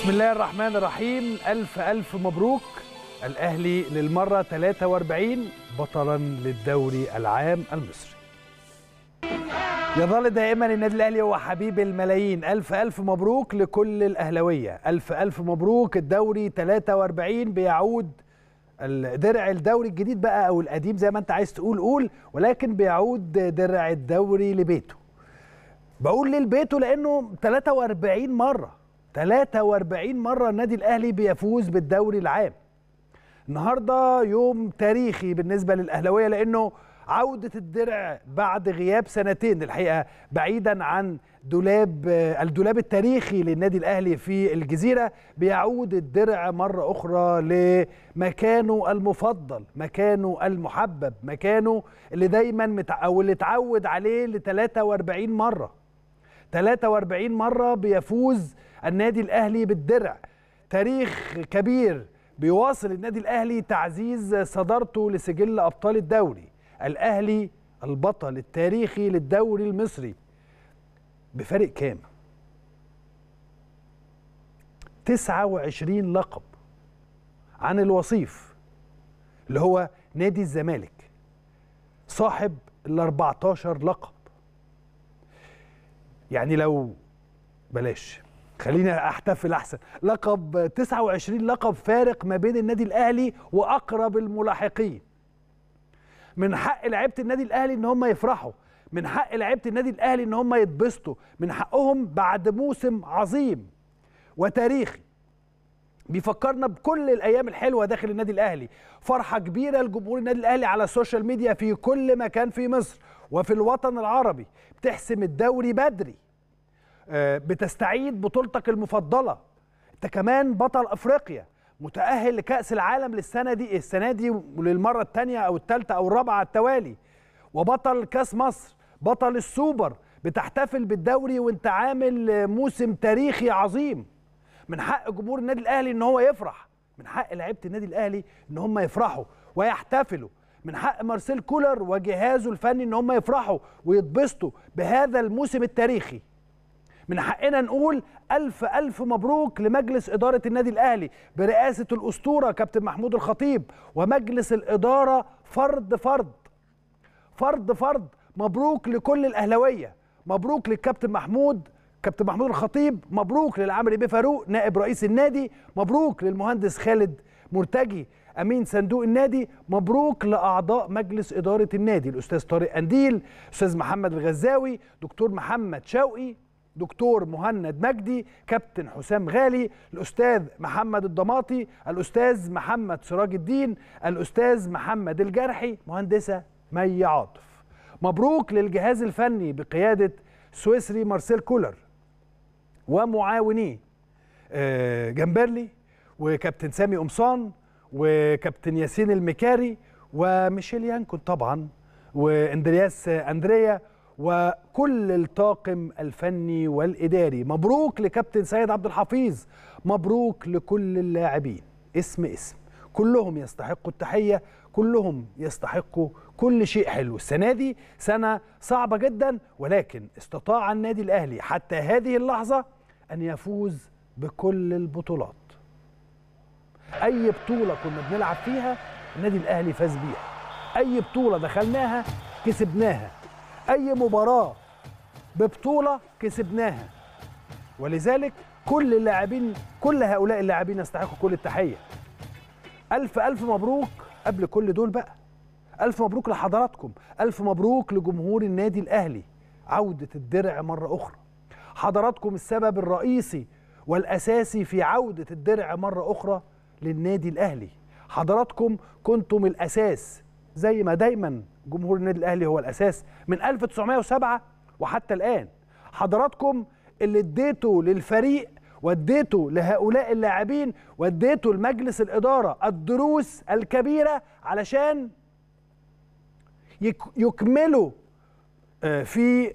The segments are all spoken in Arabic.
بسم الله الرحمن الرحيم ألف ألف مبروك الأهلي للمرة 43 بطلا للدوري العام المصري يظل دائما النادي الأهلي هو حبيب الملايين ألف ألف مبروك لكل الأهلوية ألف ألف مبروك الدوري 43 بيعود درع الدوري الجديد بقى أو القديم زي ما أنت عايز تقول قول ولكن بيعود درع الدوري لبيته بقول للبيته لبيته لأنه 43 مرة 43 مرة النادي الأهلي بيفوز بالدوري العام النهاردة يوم تاريخي بالنسبة للاهلاويه لأنه عودة الدرع بعد غياب سنتين الحقيقة بعيدا عن دولاب الدولاب التاريخي للنادي الأهلي في الجزيرة بيعود الدرع مرة أخرى لمكانه المفضل مكانه المحبب مكانه اللي دايما متع... أو اللي اتعود عليه ل 43 مرة 43 مرة بيفوز النادي الاهلي بالدرع تاريخ كبير بيواصل النادي الاهلي تعزيز صدارته لسجل ابطال الدوري الاهلي البطل التاريخي للدوري المصري بفارق كام 29 لقب عن الوصيف اللي هو نادي الزمالك صاحب ال 14 لقب يعني لو بلاش خلينا احتفل احسن لقب 29 لقب فارق ما بين النادي الاهلي واقرب الملاحقين من حق لعيبه النادي الاهلي ان هم يفرحوا من حق لعيبه النادي الاهلي ان هم يتبسطوا من حقهم بعد موسم عظيم وتاريخي بيفكرنا بكل الايام الحلوه داخل النادي الاهلي فرحه كبيره لجمهور النادي الاهلي على السوشيال ميديا في كل مكان في مصر وفي الوطن العربي بتحسم الدوري بدري بتستعيد بطولتك المفضله انت كمان بطل افريقيا متاهل لكاس العالم للسنه دي السنه دي وللمره الثانيه او الثالثه او الرابعه على التوالي وبطل كاس مصر بطل السوبر بتحتفل بالدوري وانت عامل موسم تاريخي عظيم من حق جمهور النادي الاهلي ان هو يفرح من حق لعيبه النادي الاهلي ان هم يفرحوا ويحتفلوا من حق مارسيل كولر وجهازه الفني ان هم يفرحوا ويتبسطوا بهذا الموسم التاريخي من حقنا نقول ألف ألف مبروك لمجلس إدارة النادي الأهلي برئاسة الأسطورة كابتن محمود الخطيب ومجلس الإدارة فرد فرد فرد فرد مبروك لكل الأهلوية مبروك للكابتن محمود كابتن محمود الخطيب مبروك للعمري بيه فاروق نائب رئيس النادي مبروك للمهندس خالد مرتجي امين صندوق النادي مبروك لاعضاء مجلس اداره النادي الاستاذ طارق قنديل استاذ محمد الغزاوي دكتور محمد شوقي دكتور مهند مجدي كابتن حسام غالي الاستاذ محمد الضماطي الاستاذ محمد سراج الدين الاستاذ محمد الجرحي مهندسه مي عاطف مبروك للجهاز الفني بقياده سويسري مارسيل كولر ومعاونيه آه، جمبرلي وكابتن سامي قمصان وكابتن ياسين المكاري وميشيل يانكون طبعا واندرياس اندريا وكل الطاقم الفني والإداري مبروك لكابتن سيد عبد الحفيظ مبروك لكل اللاعبين اسم اسم كلهم يستحقوا التحية كلهم يستحقوا كل شيء حلو السنة دي سنة صعبة جدا ولكن استطاع النادي الأهلي حتى هذه اللحظة أن يفوز بكل البطولات أي بطولة كنا بنلعب فيها النادي الأهلي فاز بيها أي بطولة دخلناها كسبناها أي مباراة ببطولة كسبناها ولذلك كل اللاعبين كل هؤلاء اللاعبين يستحقوا كل التحية ألف ألف مبروك قبل كل دول بقى ألف مبروك لحضراتكم ألف مبروك لجمهور النادي الأهلي عودة الدرع مرة أخرى حضراتكم السبب الرئيسي والأساسي في عودة الدرع مرة أخرى للنادي الأهلي حضراتكم كنتم الأساس زي ما دايما جمهور النادي الاهلي هو الاساس من 1907 وحتى الان حضراتكم اللي اديته للفريق وديته لهؤلاء اللاعبين وديته لمجلس الاداره الدروس الكبيره علشان يكملوا آه، في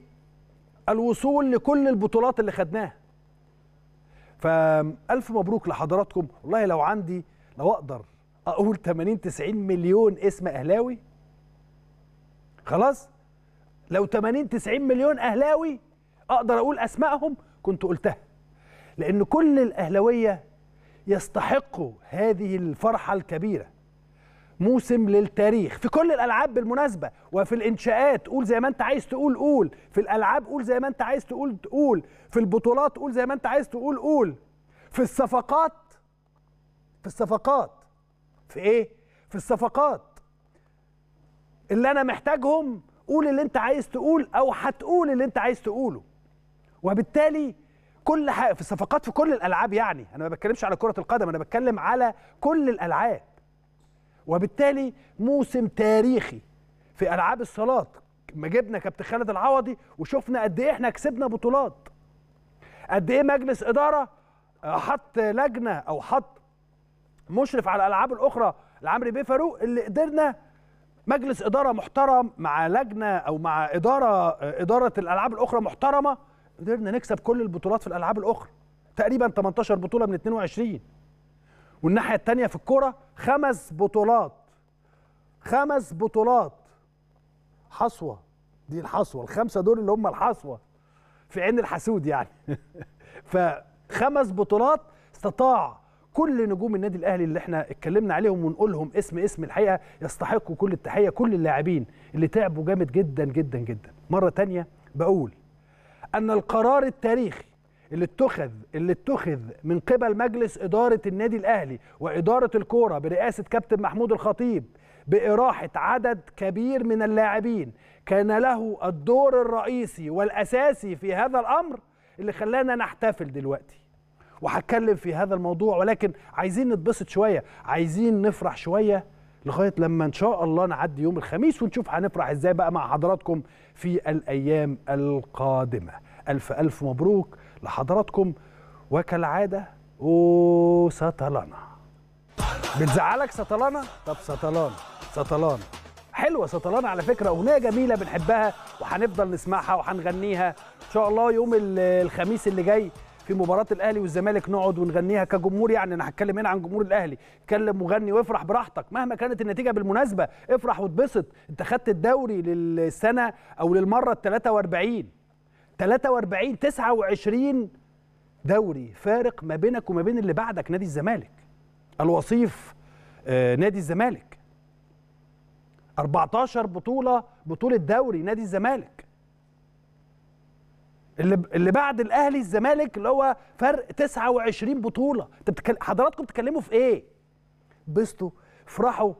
الوصول لكل البطولات اللي خدناها فالف مبروك لحضراتكم والله لو عندي لو اقدر اقول 80 90 مليون اسم اهلاوي خلاص لو 80 90 مليون اهلاوي اقدر اقول اسمائهم كنت قلتها لان كل الاهلاويه يستحقوا هذه الفرحه الكبيره موسم للتاريخ في كل الالعاب بالمناسبه وفي الانشاءات قول زي ما انت عايز تقول قول في الالعاب قول زي ما انت عايز تقول قول في البطولات قول زي ما انت عايز تقول قول في الصفقات في الصفقات في ايه في الصفقات اللي انا محتاجهم قول اللي انت عايز تقول او هتقول اللي انت عايز تقوله وبالتالي كل حاجه في الصفقات في كل الالعاب يعني انا ما بتكلمش على كره القدم انا بتكلم على كل الالعاب وبالتالي موسم تاريخي في العاب الصالات ما جبنا كابتن خالد العوضي وشفنا قد ايه احنا كسبنا بطولات قد ايه مجلس اداره حط لجنه او حط مشرف على الالعاب الاخرى لعمرو بيه فاروق اللي قدرنا مجلس اداره محترم مع لجنه او مع اداره اداره الالعاب الاخرى محترمه قدرنا نكسب كل البطولات في الالعاب الاخرى تقريبا 18 بطوله من 22 والناحيه الثانيه في الكوره خمس بطولات خمس بطولات حصوه دي الحصوه الخمسه دول اللي هم الحصوه في عين الحسود يعني فخمس بطولات استطاع كل نجوم النادي الاهلي اللي احنا اتكلمنا عليهم ونقولهم اسم اسم الحقيقه يستحقوا كل التحيه كل اللاعبين اللي تعبوا جامد جدا جدا جدا مره تانية بقول ان القرار التاريخي اللي اتخذ اللي اتخذ من قبل مجلس اداره النادي الاهلي واداره الكوره برئاسه كابتن محمود الخطيب باراحه عدد كبير من اللاعبين كان له الدور الرئيسي والاساسي في هذا الامر اللي خلانا نحتفل دلوقتي وهتكلم في هذا الموضوع ولكن عايزين نتبسط شويه عايزين نفرح شويه لغايه لما ان شاء الله نعدي يوم الخميس ونشوف هنفرح ازاي بقى مع حضراتكم في الايام القادمه الف الف مبروك لحضراتكم وكالعاده او سطلانه بتزعلك سطلانه طب سطلانه سطلانه حلوه سطلانه على فكره اغنيه جميله بنحبها وهنفضل نسمعها وهنغنيها ان شاء الله يوم الخميس اللي جاي في مباراه الاهلي والزمالك نقعد ونغنيها كجمهور يعني انا هتكلم هنا عن جمهور الاهلي كلم وغني وافرح براحتك مهما كانت النتيجه بالمناسبه افرح واتبسط انت خدت الدوري للسنه او للمره ال 43 43 29 دوري فارق ما بينك وما بين اللي بعدك نادي الزمالك الوصيف آه، نادي الزمالك 14 بطوله بطوله دوري نادي الزمالك اللي اللي بعد الاهلي الزمالك اللي هو فرق 29 بطوله انت بتكلم حضراتكم بتتكلموا في ايه بسطوا افرحوا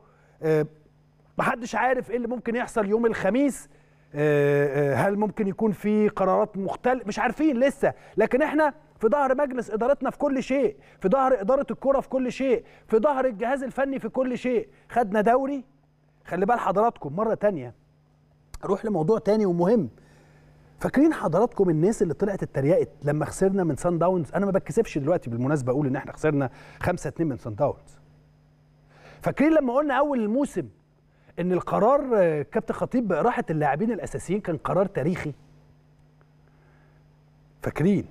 آه محدش عارف ايه اللي ممكن يحصل يوم الخميس آه آه هل ممكن يكون في قرارات مختلفه مش عارفين لسه لكن احنا في ظهر مجلس ادارتنا في كل شيء في ظهر اداره الكره في كل شيء في ظهر الجهاز الفني في كل شيء خدنا دوري خلي بال حضراتكم مره تانية اروح لموضوع تاني ومهم فاكرين حضراتكم الناس اللي طلعت اتريقت لما خسرنا من سان داونز انا ما بتكسفش دلوقتي بالمناسبه اقول ان احنا خسرنا 5 2 من سان داونز فاكرين لما قلنا اول الموسم ان القرار كابتن خطيب راحه اللاعبين الاساسيين كان قرار تاريخي فاكرين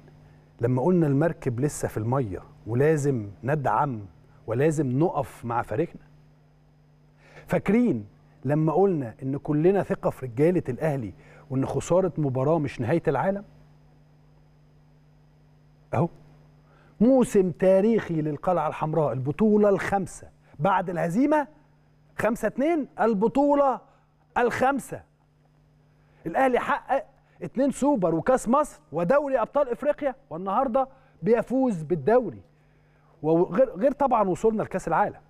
لما قلنا المركب لسه في الميه ولازم ندعم ولازم نقف مع فريقنا فاكرين لما قلنا ان كلنا ثقه في رجاله الاهلي وان خساره مباراه مش نهايه العالم اهو موسم تاريخي للقلعه الحمراء البطوله الخامسه بعد الهزيمه خمسة اتنين البطولة الخامسة الأهلي حقق اتنين سوبر وكاس مصر ودوري أبطال إفريقيا والنهاردة بيفوز بالدوري وغير غير طبعا وصولنا لكاس العالم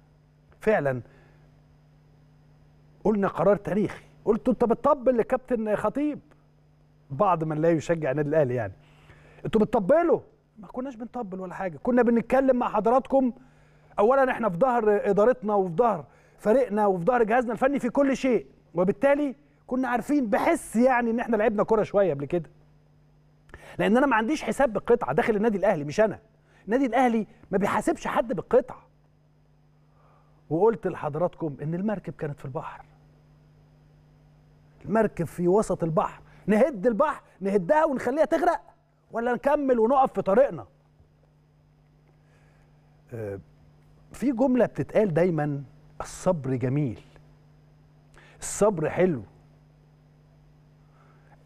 فعلا قلنا قرار تاريخي قلت انت بتطبل لكابتن خطيب بعض من لا يشجع النادي الاهلي يعني انتوا بتطبلوا ما كناش بنطبل ولا حاجه كنا بنتكلم مع حضراتكم اولا احنا في ظهر ادارتنا وفي ظهر فريقنا وفي ظهر جهازنا الفني في كل شيء وبالتالي كنا عارفين بحس يعني ان احنا لعبنا كره شويه قبل كده لان انا ما عنديش حساب بالقطعه داخل النادي الاهلي مش انا النادي الاهلي ما بيحاسبش حد بالقطعه وقلت لحضراتكم ان المركب كانت في البحر مركب في وسط البحر نهد البحر نهدها ونخليها تغرق ولا نكمل ونقف في طريقنا آه، في جملة بتتقال دايما الصبر جميل الصبر حلو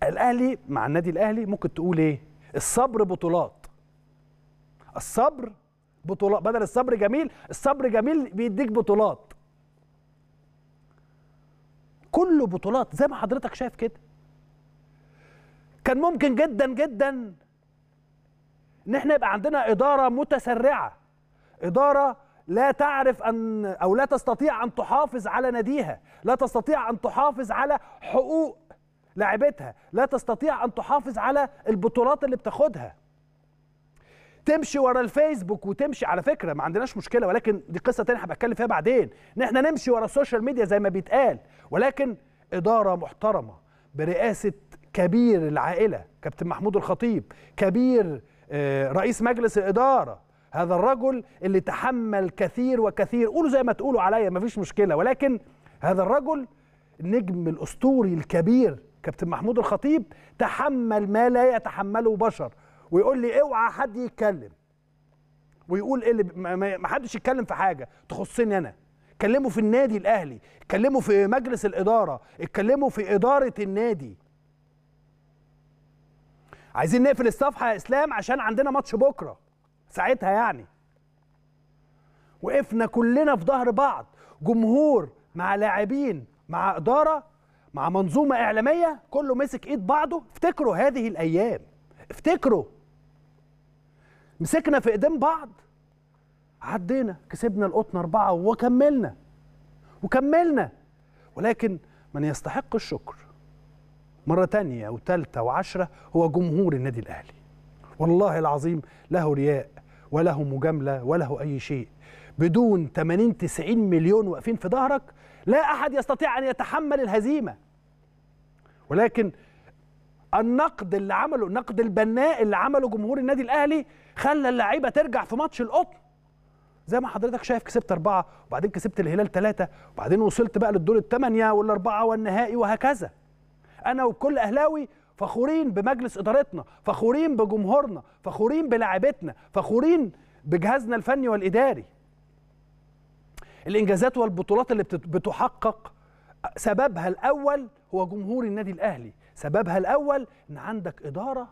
الاهلي مع النادي الاهلي ممكن تقول ايه الصبر بطولات الصبر بطولات بدل الصبر جميل الصبر جميل بيديك بطولات كله بطولات زي ما حضرتك شايف كده كان ممكن جدا جدا ان احنا يبقى عندنا اداره متسرعه اداره لا تعرف ان او لا تستطيع ان تحافظ على ناديها لا تستطيع ان تحافظ على حقوق لاعبتها لا تستطيع ان تحافظ على البطولات اللي بتاخدها تمشي ورا الفيسبوك وتمشي على فكره ما عندناش مشكله ولكن دي قصه ثانيه هبقى اتكلم فيها بعدين ان احنا نمشي ورا السوشيال ميديا زي ما بيتقال ولكن اداره محترمه برئاسه كبير العائله كابتن محمود الخطيب كبير آه، رئيس مجلس الاداره هذا الرجل اللي تحمل كثير وكثير قولوا زي ما تقولوا عليا مفيش مشكله ولكن هذا الرجل النجم الاسطوري الكبير كابتن محمود الخطيب تحمل ما لا يتحمله بشر ويقول لي اوعى حد يتكلم ويقول ايه اللي ما حدش يتكلم في حاجه تخصني انا اتكلموا في النادي الاهلي اتكلموا في مجلس الاداره اتكلموا في اداره النادي عايزين نقفل الصفحه يا اسلام عشان عندنا ماتش بكره ساعتها يعني وقفنا كلنا في ظهر بعض جمهور مع لاعبين مع اداره مع منظومه اعلاميه كله مسك ايد بعضه افتكروا هذه الايام افتكروا مسكنا في ايدين بعض عدينا كسبنا القطن أربعة وكملنا وكملنا ولكن من يستحق الشكر مرة تانية وتالتة وعشرة هو جمهور النادي الأهلي والله العظيم له رياء وله مجاملة وله أي شيء بدون 80 90 مليون واقفين في ظهرك لا أحد يستطيع أن يتحمل الهزيمة ولكن النقد اللي عمله النقد البناء اللي عمله جمهور النادي الأهلي خلى اللعيبه ترجع في ماتش القطن زي ما حضرتك شايف كسبت أربعة وبعدين كسبت الهلال ثلاثة وبعدين وصلت بقى للدور الثمانية والأربعة والنهائي وهكذا أنا وكل أهلاوي فخورين بمجلس إدارتنا فخورين بجمهورنا فخورين بلاعبتنا فخورين بجهازنا الفني والإداري الإنجازات والبطولات اللي بتحقق سببها الأول هو جمهور النادي الأهلي سببها الأول إن عندك إدارة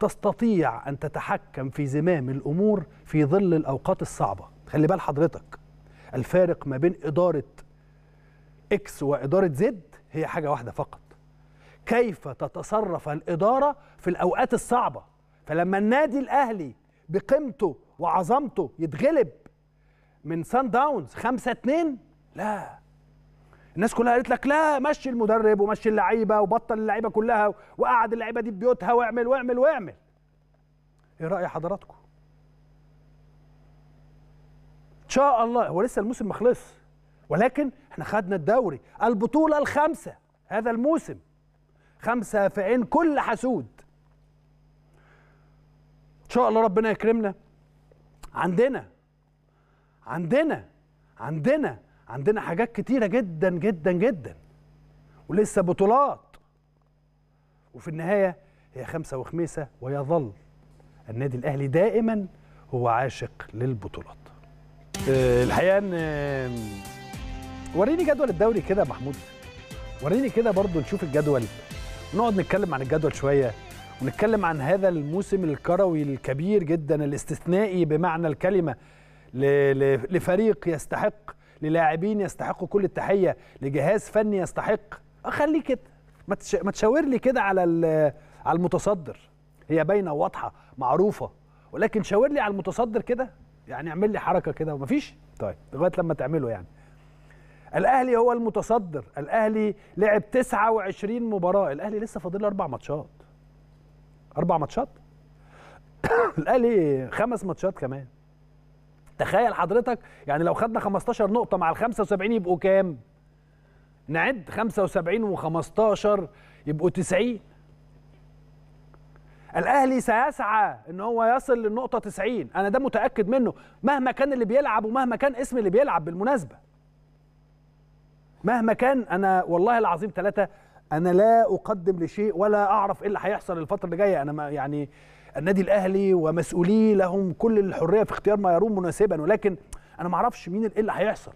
تستطيع أن تتحكم في زمام الأمور في ظل الأوقات الصعبة خلي بال حضرتك الفارق ما بين إدارة إكس وإدارة زد هي حاجة واحدة فقط كيف تتصرف الإدارة في الأوقات الصعبة فلما النادي الأهلي بقيمته وعظمته يتغلب من سان داونز 5 2 لا الناس كلها قالت لك لا مشي المدرب ومشي اللعيبه وبطل اللعيبه كلها وقعد اللعيبه دي في بيوتها واعمل واعمل واعمل ايه راي حضراتكم ان شاء الله هو لسه الموسم ما ولكن احنا خدنا الدوري البطوله الخامسه هذا الموسم خمسه في عين كل حسود ان شاء الله ربنا يكرمنا عندنا عندنا عندنا عندنا حاجات كتيرة جدا جدا جدا ولسه بطولات وفي النهاية هي خمسة وخميسة ويظل النادي الأهلي دائما هو عاشق للبطولات آه، الحقيقة أن وريني جدول الدوري كده يا محمود وريني كده برضو نشوف الجدول ونقعد نتكلم عن الجدول شوية ونتكلم عن هذا الموسم الكروي الكبير جدا الاستثنائي بمعنى الكلمة لفريق يستحق للاعبين يستحقوا كل التحيه لجهاز فني يستحق اخليه كده ما تشاور لي كده على على المتصدر هي باينه وواضحه معروفه ولكن شاور لي على المتصدر كده يعني اعمل لي حركه كده ومفيش طيب لغايه لما تعمله يعني الاهلي هو المتصدر الاهلي لعب 29 مباراه الاهلي لسه فاضل اربع ماتشات اربع ماتشات الاهلي خمس ماتشات كمان تخيل حضرتك يعني لو خدنا 15 نقطه مع ال 75 يبقوا كام نعد 75 و15 يبقوا 90 الاهلي سيسعى ان هو يصل للنقطه 90 انا ده متاكد منه مهما كان اللي بيلعب ومهما كان اسم اللي بيلعب بالمناسبه مهما كان انا والله العظيم ثلاثه انا لا اقدم لشيء ولا اعرف ايه اللي هيحصل الفتره اللي جايه انا ما يعني النادي الاهلي ومسؤوليه لهم كل الحريه في اختيار ما يرون مناسبا ولكن انا ما اعرفش مين إيه اللي هيحصل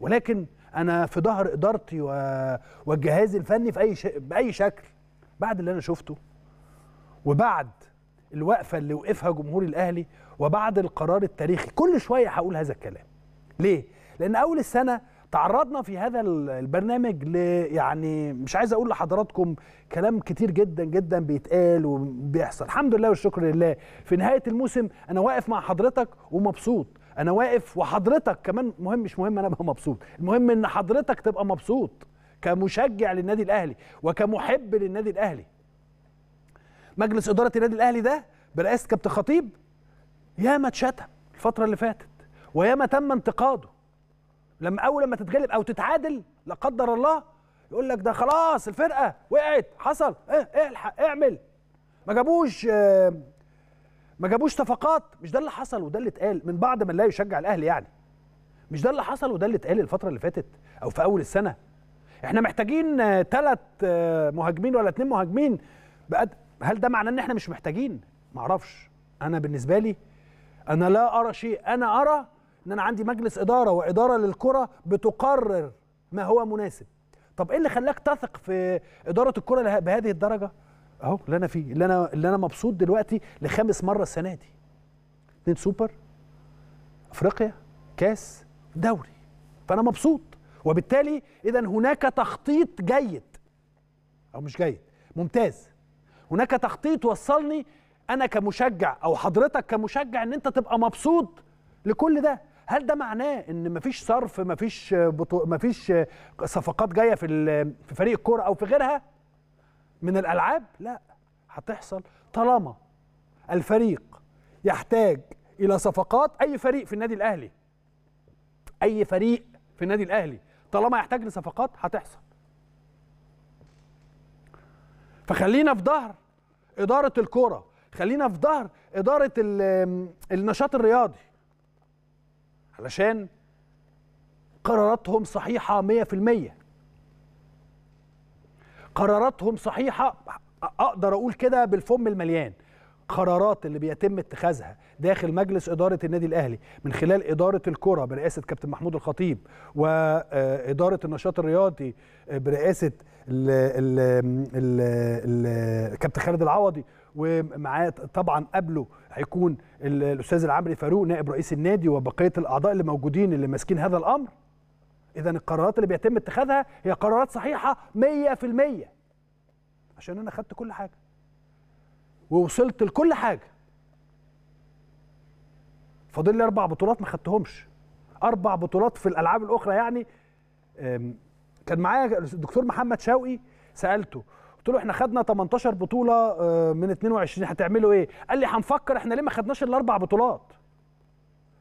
ولكن انا في ظهر ادارتي و... والجهاز الفني في اي ش... باي شكل بعد اللي انا شفته وبعد الوقفه اللي وقفها جمهور الاهلي وبعد القرار التاريخي كل شويه هقول هذا الكلام ليه لان اول السنه تعرضنا في هذا البرنامج ل يعني مش عايز اقول لحضراتكم كلام كتير جدا جدا بيتقال وبيحصل الحمد لله والشكر لله في نهايه الموسم انا واقف مع حضرتك ومبسوط انا واقف وحضرتك كمان مهم مش مهم انا ابقى مبسوط المهم ان حضرتك تبقى مبسوط كمشجع للنادي الاهلي وكمحب للنادي الاهلي مجلس اداره النادي الاهلي ده برئاسه كابتن خطيب ياما اتشتم الفتره اللي فاتت وياما تم انتقاده لما اول ما تتغلب او تتعادل لا قدر الله يقول لك ده خلاص الفرقه وقعت حصل اه إيه، إيه، الحق اعمل ما جابوش ما جابوش صفقات مش ده اللي حصل وده اللي اتقال من بعض من لا يشجع الاهلي يعني مش ده اللي حصل وده اللي اتقال الفتره اللي فاتت او في اول السنه احنا محتاجين ثلاث مهاجمين ولا اثنين مهاجمين بقد هل ده معناه ان احنا مش محتاجين معرفش انا بالنسبه لي انا لا ارى شيء انا ارى ان انا عندي مجلس اداره واداره للكره بتقرر ما هو مناسب طب ايه اللي خلاك تثق في اداره الكره بهذه الدرجه اهو اللي انا فيه اللي انا اللي انا مبسوط دلوقتي لخامس مره السنه دي اتنين سوبر افريقيا كاس دوري فانا مبسوط وبالتالي اذا هناك تخطيط جيد او مش جيد ممتاز هناك تخطيط وصلني انا كمشجع او حضرتك كمشجع ان انت تبقى مبسوط لكل ده هل ده معناه ان مفيش صرف مفيش بطو... مفيش صفقات جايه في ال... في فريق الكوره او في غيرها من الالعاب لا هتحصل طالما الفريق يحتاج الى صفقات اي فريق في النادي الاهلي اي فريق في النادي الاهلي طالما يحتاج لصفقات هتحصل فخلينا في ظهر اداره الكوره خلينا في ظهر اداره النشاط الرياضي علشان قراراتهم صحيحة 100% قراراتهم صحيحة أقدر أقول كده بالفم المليان قرارات اللي بيتم اتخاذها داخل مجلس إدارة النادي الأهلي من خلال إدارة الكرة برئاسة كابتن محمود الخطيب وإدارة آه، النشاط الرياضي آه، برئاسة الكابتن خالد العوضي ومعاه طبعا قبله هيكون الاستاذ العمري فاروق نائب رئيس النادي وبقيه الاعضاء اللي موجودين اللي ماسكين هذا الامر اذا القرارات اللي بيتم اتخاذها هي قرارات صحيحه 100% عشان انا خدت كل حاجه ووصلت لكل حاجه فاضل لي اربع بطولات ما خدتهمش اربع بطولات في الالعاب الاخرى يعني كان معايا الدكتور محمد شوقي سالته قلت له احنا خدنا 18 بطوله آه، من 22 هتعملوا ايه قال لي هنفكر احنا ليه ما خدناش الاربع بطولات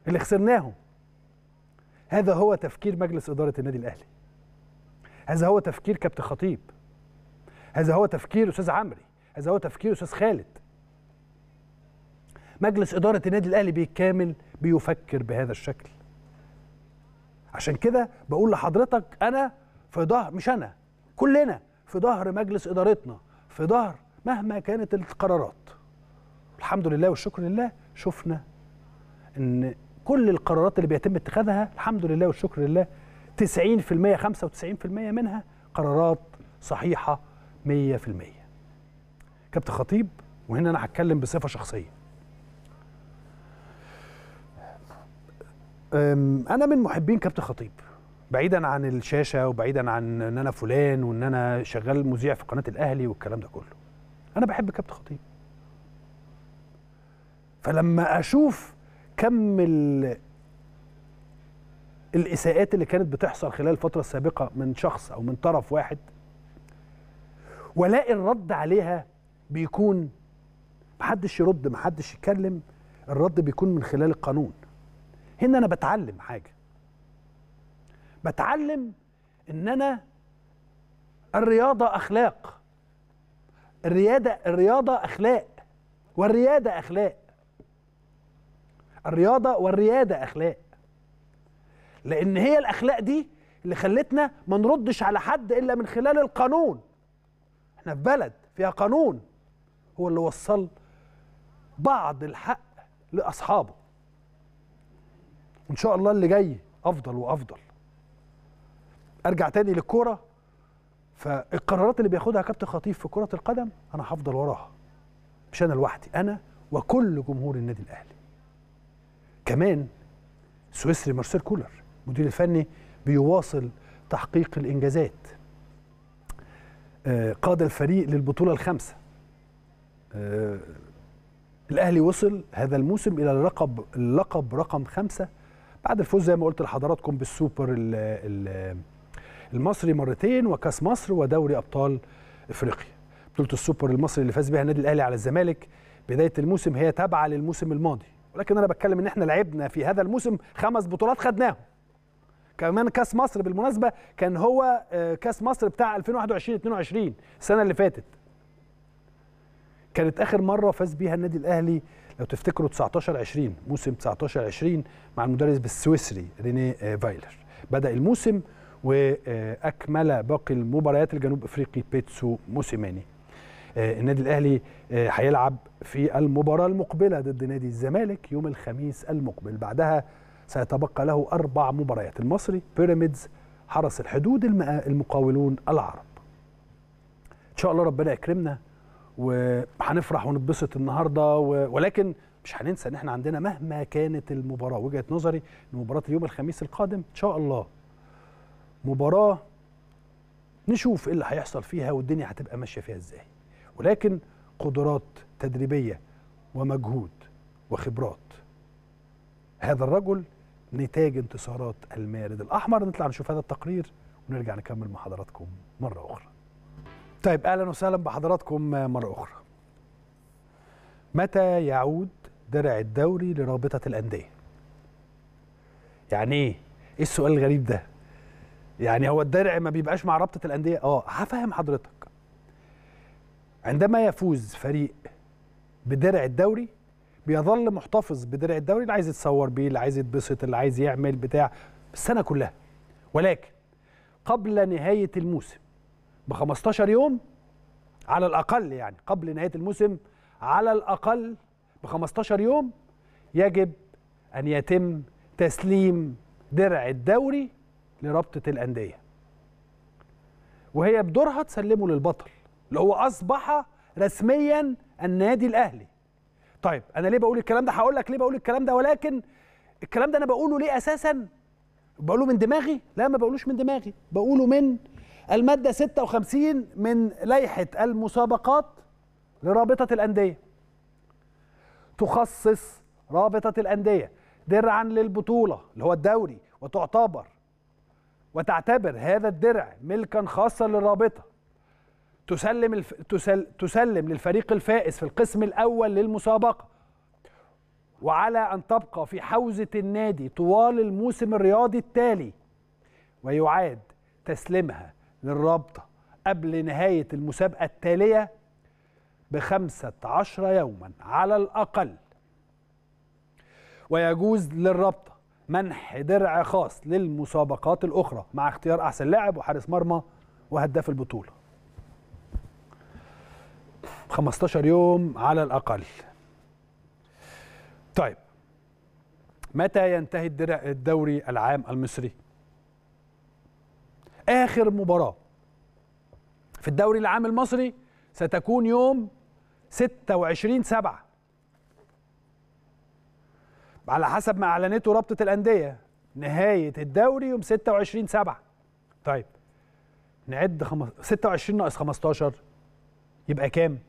اللي خسرناهم هذا هو تفكير مجلس اداره النادي الاهلي هذا هو تفكير كابتن خطيب هذا هو تفكير استاذ عمري هذا هو تفكير استاذ خالد مجلس اداره النادي الاهلي بالكامل بيفكر بهذا الشكل عشان كده بقول لحضرتك انا في ظهر مش انا كلنا في ظهر مجلس ادارتنا في ظهر مهما كانت القرارات الحمد لله والشكر لله شفنا ان كل القرارات اللي بيتم اتخاذها الحمد لله والشكر لله 90% 95% منها قرارات صحيحه 100% كابتن خطيب وهنا انا هتكلم بصفه شخصيه انا من محبين كابتن خطيب بعيدا عن الشاشه وبعيدا عن ان انا فلان وان انا شغال مذيع في قناه الاهلي والكلام ده كله انا بحب كابتن خطيب فلما اشوف كم الاساءات اللي كانت بتحصل خلال الفتره السابقه من شخص او من طرف واحد والاقي الرد عليها بيكون محدش يرد محدش يتكلم الرد بيكون من خلال القانون هنا انا بتعلم حاجه بتعلم ان انا الرياضه اخلاق الرياضه الرياضه اخلاق والرياده اخلاق الرياضه والرياده اخلاق لان هي الاخلاق دي اللي خلتنا ما نردش على حد الا من خلال القانون احنا في بلد فيها قانون هو اللي وصل بعض الحق لاصحابه ان شاء الله اللي جاي افضل وافضل ارجع تاني للكوره فالقرارات اللي بياخدها كابتن خطيب في كره القدم انا هفضل وراها مش انا لوحدي انا وكل جمهور النادي الاهلي كمان سويسري مارسيل كولر المدير الفني بيواصل تحقيق الانجازات آه، قاد الفريق للبطوله الخامسه آه، الاهلي وصل هذا الموسم الى اللقب اللقب رقم خمسة بعد الفوز زي ما قلت لحضراتكم بالسوبر ال ال المصري مرتين وكاس مصر ودوري ابطال افريقيا بطوله السوبر المصري اللي فاز بها النادي الاهلي على الزمالك بدايه الموسم هي تابعه للموسم الماضي ولكن انا بتكلم ان احنا لعبنا في هذا الموسم خمس بطولات خدناهم كمان كاس مصر بالمناسبه كان هو آه، كاس مصر بتاع 2021 22 السنه اللي فاتت كانت اخر مره فاز بيها النادي الاهلي لو تفتكروا 19 20 موسم 19 20 مع المدرب السويسري ريني آه، فايلر بدا الموسم واكمل باقي المباريات الجنوب افريقي بيتسو موسيماني آه، النادي الاهلي آه، هيلعب في المباراه المقبله ضد نادي الزمالك يوم الخميس المقبل بعدها سيتبقى له اربع مباريات المصري بيراميدز حرس الحدود المقاولون العرب ان شاء الله ربنا يكرمنا وهنفرح ونتبسط النهارده ولكن مش هننسى ان احنا عندنا مهما كانت المباراه وجهه نظري ان مباراه اليوم الخميس القادم ان شاء الله مباراه نشوف ايه اللي هيحصل فيها والدنيا هتبقى ماشيه فيها ازاي ولكن قدرات تدريبيه ومجهود وخبرات هذا الرجل نتاج انتصارات المارد الاحمر نطلع نشوف هذا التقرير ونرجع نكمل مع حضراتكم مره اخرى طيب اهلا وسهلا بحضراتكم مره اخرى متى يعود درع الدوري لرابطه الانديه يعني ايه ايه السؤال الغريب ده يعني هو الدرع ما بيبقاش مع رابطه الانديه اه هفهم حضرتك عندما يفوز فريق بدرع الدوري بيظل محتفظ بدرع الدوري اللي عايز يتصور بيه اللي عايز يتبسط اللي عايز يعمل بتاع السنه كلها ولكن قبل نهايه الموسم ب 15 يوم على الاقل يعني قبل نهايه الموسم على الاقل ب 15 يوم يجب ان يتم تسليم درع الدوري لرابطه الانديه وهي بدورها تسلمه للبطل اللي هو اصبح رسميا النادي الاهلي طيب انا ليه بقول الكلام ده هقول لك ليه بقول الكلام ده ولكن الكلام ده انا بقوله ليه اساسا بقوله من دماغي لا ما بقولوش من دماغي بقوله من الماده 56 من لائحه المسابقات لرابطه الانديه تخصص رابطه الانديه درعا للبطوله اللي هو الدوري وتعتبر وتعتبر هذا الدرع ملكا خاصا للرابطه تسلم الف... تسل... تسلم للفريق الفائز في القسم الاول للمسابقه وعلى ان تبقى في حوزه النادي طوال الموسم الرياضي التالي ويعاد تسليمها للرابطه قبل نهايه المسابقه التاليه بخمسه عشر يوما على الاقل ويجوز للرابطه منح درع خاص للمسابقات الاخرى مع اختيار احسن لاعب وحارس مرمى وهداف البطوله 15 يوم على الاقل طيب متى ينتهي الدرع الدوري العام المصري اخر مباراه في الدوري العام المصري ستكون يوم 26 7 على حسب ما اعلنته رابطه الانديه نهايه الدوري يوم 26 7 طيب نعد خم... 26 ناقص 15 يبقى كام؟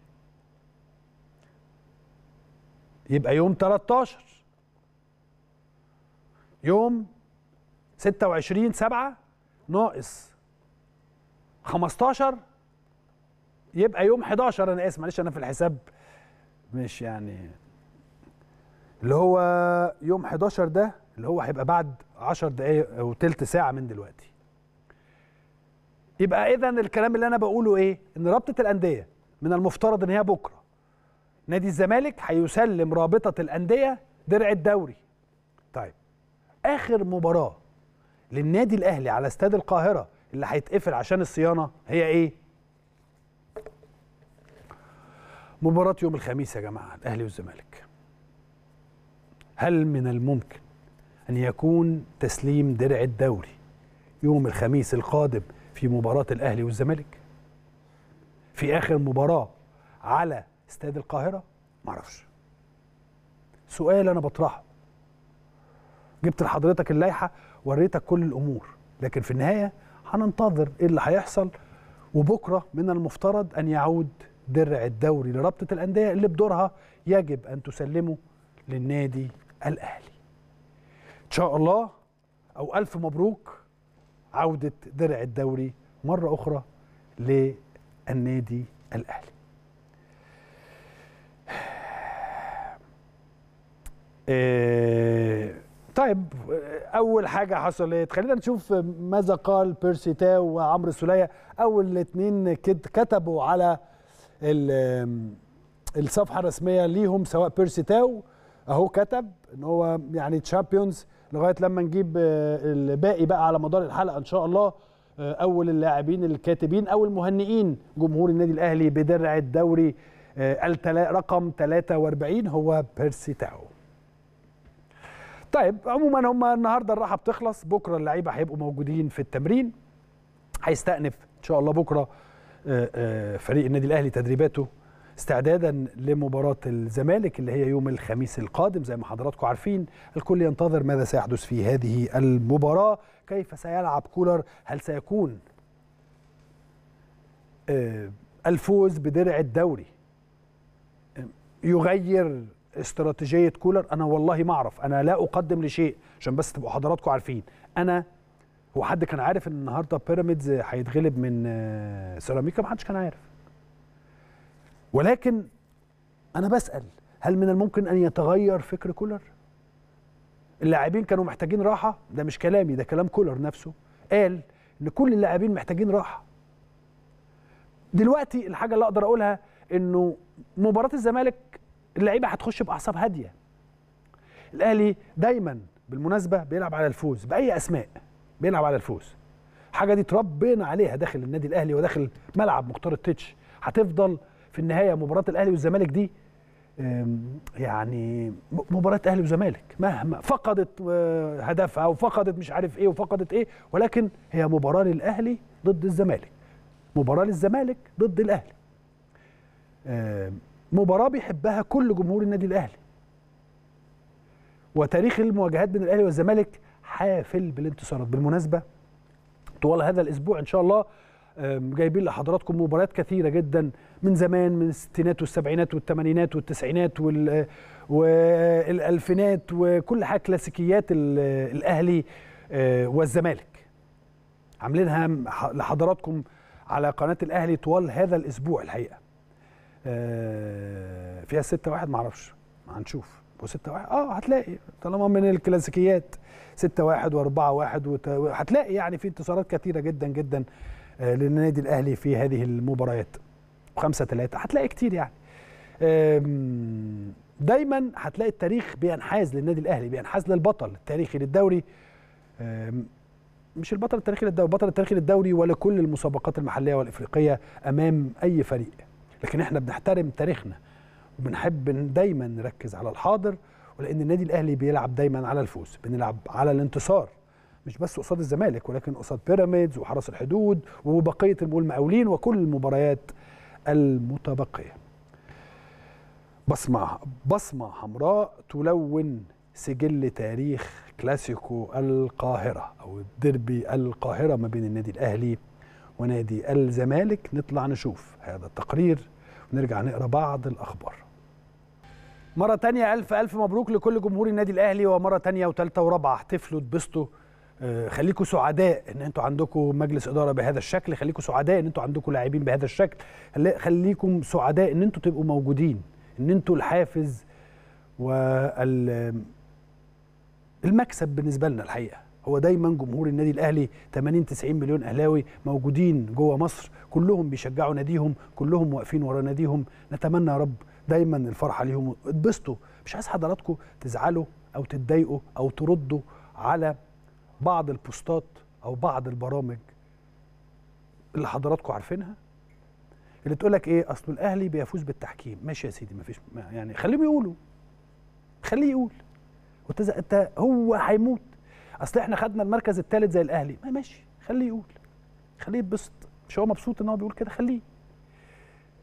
يبقى يوم 13 يوم 26 7 ناقص 15 يبقى يوم 11 انا اسف معلش انا في الحساب مش يعني اللي هو يوم 11 ده اللي هو هيبقى بعد 10 دقايق او ثلث ساعه من دلوقتي يبقى اذا الكلام اللي انا بقوله ايه ان رابطه الانديه من المفترض ان هي بكره نادي الزمالك هيسلم رابطه الانديه درع الدوري طيب اخر مباراه للنادي الاهلي على استاد القاهره اللي هيتقفل عشان الصيانه هي ايه مباراه يوم الخميس يا جماعه الاهلي والزمالك هل من الممكن أن يكون تسليم درع الدوري يوم الخميس القادم في مباراة الأهلي والزمالك في آخر مباراة على استاد القاهرة معرفش سؤال أنا بطرحه جبت لحضرتك اللائحة وريتك كل الأمور لكن في النهاية هننتظر إيه اللي هيحصل وبكرة من المفترض أن يعود درع الدوري لرابطة الأندية اللي بدورها يجب أن تسلمه للنادي الاهلي ان شاء الله او الف مبروك عوده درع الدوري مره اخرى للنادي الاهلي إيه طيب اول حاجه حصلت خلينا نشوف ماذا قال بيرسي تاو وعمرو السوليه اول الاثنين كتبوا على الصفحه الرسميه ليهم سواء بيرسي تاو اهو كتب ان هو يعني تشامبيونز لغايه لما نجيب آه، الباقي بقى على مدار الحلقه ان شاء الله آه، اول اللاعبين الكاتبين او المهنئين جمهور النادي الاهلي بدرع الدوري آه، رقم 43 هو بيرسي تاو طيب عموما هم النهارده الراحه بتخلص بكره اللعيبه هيبقوا موجودين في التمرين هيستأنف ان شاء الله بكره فريق النادي الاهلي تدريباته استعدادا لمباراة الزمالك اللي هي يوم الخميس القادم زي ما حضراتكم عارفين الكل ينتظر ماذا سيحدث في هذه المباراة كيف سيلعب كولر هل سيكون آه، الفوز بدرع الدوري يغير استراتيجية كولر أنا والله ما أعرف أنا لا أقدم لشيء عشان بس تبقوا حضراتكم عارفين أنا هو حد كان عارف ان النهارده بيراميدز هيتغلب من آه، سيراميكا ما حدش كان عارف ولكن انا بسال هل من الممكن ان يتغير فكر كولر اللاعبين كانوا محتاجين راحه ده مش كلامي ده كلام كولر نفسه قال ان كل اللاعبين محتاجين راحه دلوقتي الحاجه اللي اقدر اقولها انه مباراه الزمالك اللعيبه هتخش باعصاب هاديه الاهلي دايما بالمناسبه بيلعب على الفوز باي اسماء بيلعب على الفوز حاجه دي اتربينا عليها داخل النادي الاهلي وداخل ملعب مختار التتش هتفضل في النهايه مباراه الاهلي والزمالك دي يعني مباراه اهلي وزمالك مهما فقدت آه، هدفها وفقدت مش عارف ايه وفقدت ايه ولكن هي مباراه للاهلي ضد الزمالك مباراه للزمالك ضد الاهلي مباراه بيحبها كل جمهور النادي الاهلي وتاريخ المواجهات بين الاهلي والزمالك حافل بالانتصارات بالمناسبه طوال هذا الاسبوع ان شاء الله جايبين لحضراتكم مباريات كثيره جدا من زمان من الستينات والسبعينات والثمانينات والتسعينات وال والالفينات وكل حاجه كلاسيكيات الاهلي آه، والزمالك عاملينها لحضراتكم على قناه الاهلي طوال هذا الاسبوع الحقيقه آه، فيها ستة واحد معرفش هنشوف وستة واحد اه هتلاقي طالما من الكلاسيكيات ستة واحد واربعة واحد وت... هتلاقي يعني في انتصارات كثيرة جدا جدا آه، للنادي الاهلي في هذه المباريات وخمسة ثلاثة هتلاقي كتير يعني دايما هتلاقي التاريخ بينحاز للنادي الاهلي بينحاز للبطل التاريخي للدوري مش البطل التاريخي للدوري البطل التاريخي للدوري ولا كل المسابقات المحليه والافريقيه امام اي فريق لكن احنا بنحترم تاريخنا وبنحب دايما نركز على الحاضر ولان النادي الاهلي بيلعب دايما على الفوز بنلعب على الانتصار مش بس قصاد الزمالك ولكن قصاد بيراميدز وحرس الحدود وبقيه المقاولين وكل المباريات المتبقية بصمة بصمة حمراء تلون سجل تاريخ كلاسيكو القاهرة أو الديربي القاهرة ما بين النادي الأهلي ونادي الزمالك نطلع نشوف هذا التقرير ونرجع نقرأ بعض الأخبار مرة تانية ألف ألف مبروك لكل جمهور النادي الأهلي ومرة تانية وتالتة ورابعة احتفلوا اتبسطوا آه، خليكم سعداء ان انتوا عندكم مجلس اداره بهذا الشكل خليكم سعداء ان انتوا عندكم لاعبين بهذا الشكل خليكم سعداء ان انتوا تبقوا موجودين ان انتوا الحافز والمكسب بالنسبه لنا الحقيقه هو دايما جمهور النادي الاهلي 80 90 مليون اهلاوي موجودين جوه مصر كلهم بيشجعوا ناديهم كلهم واقفين ورا ناديهم نتمنى يا رب دايما الفرحه ليهم اتبسطوا مش عايز حضراتكم تزعلوا او تتضايقوا او تردوا على بعض البوستات او بعض البرامج اللي حضراتكم عارفينها اللي تقول لك ايه اصل الاهلي بيفوز بالتحكيم ماشي يا سيدي ما فيش يعني خليهم يقولوا خليه يقول انت هو هيموت اصل احنا خدنا المركز الثالث زي الاهلي ما ماشي خليه يقول خليه يتبسط مش هو مبسوط ان هو بيقول كده خليه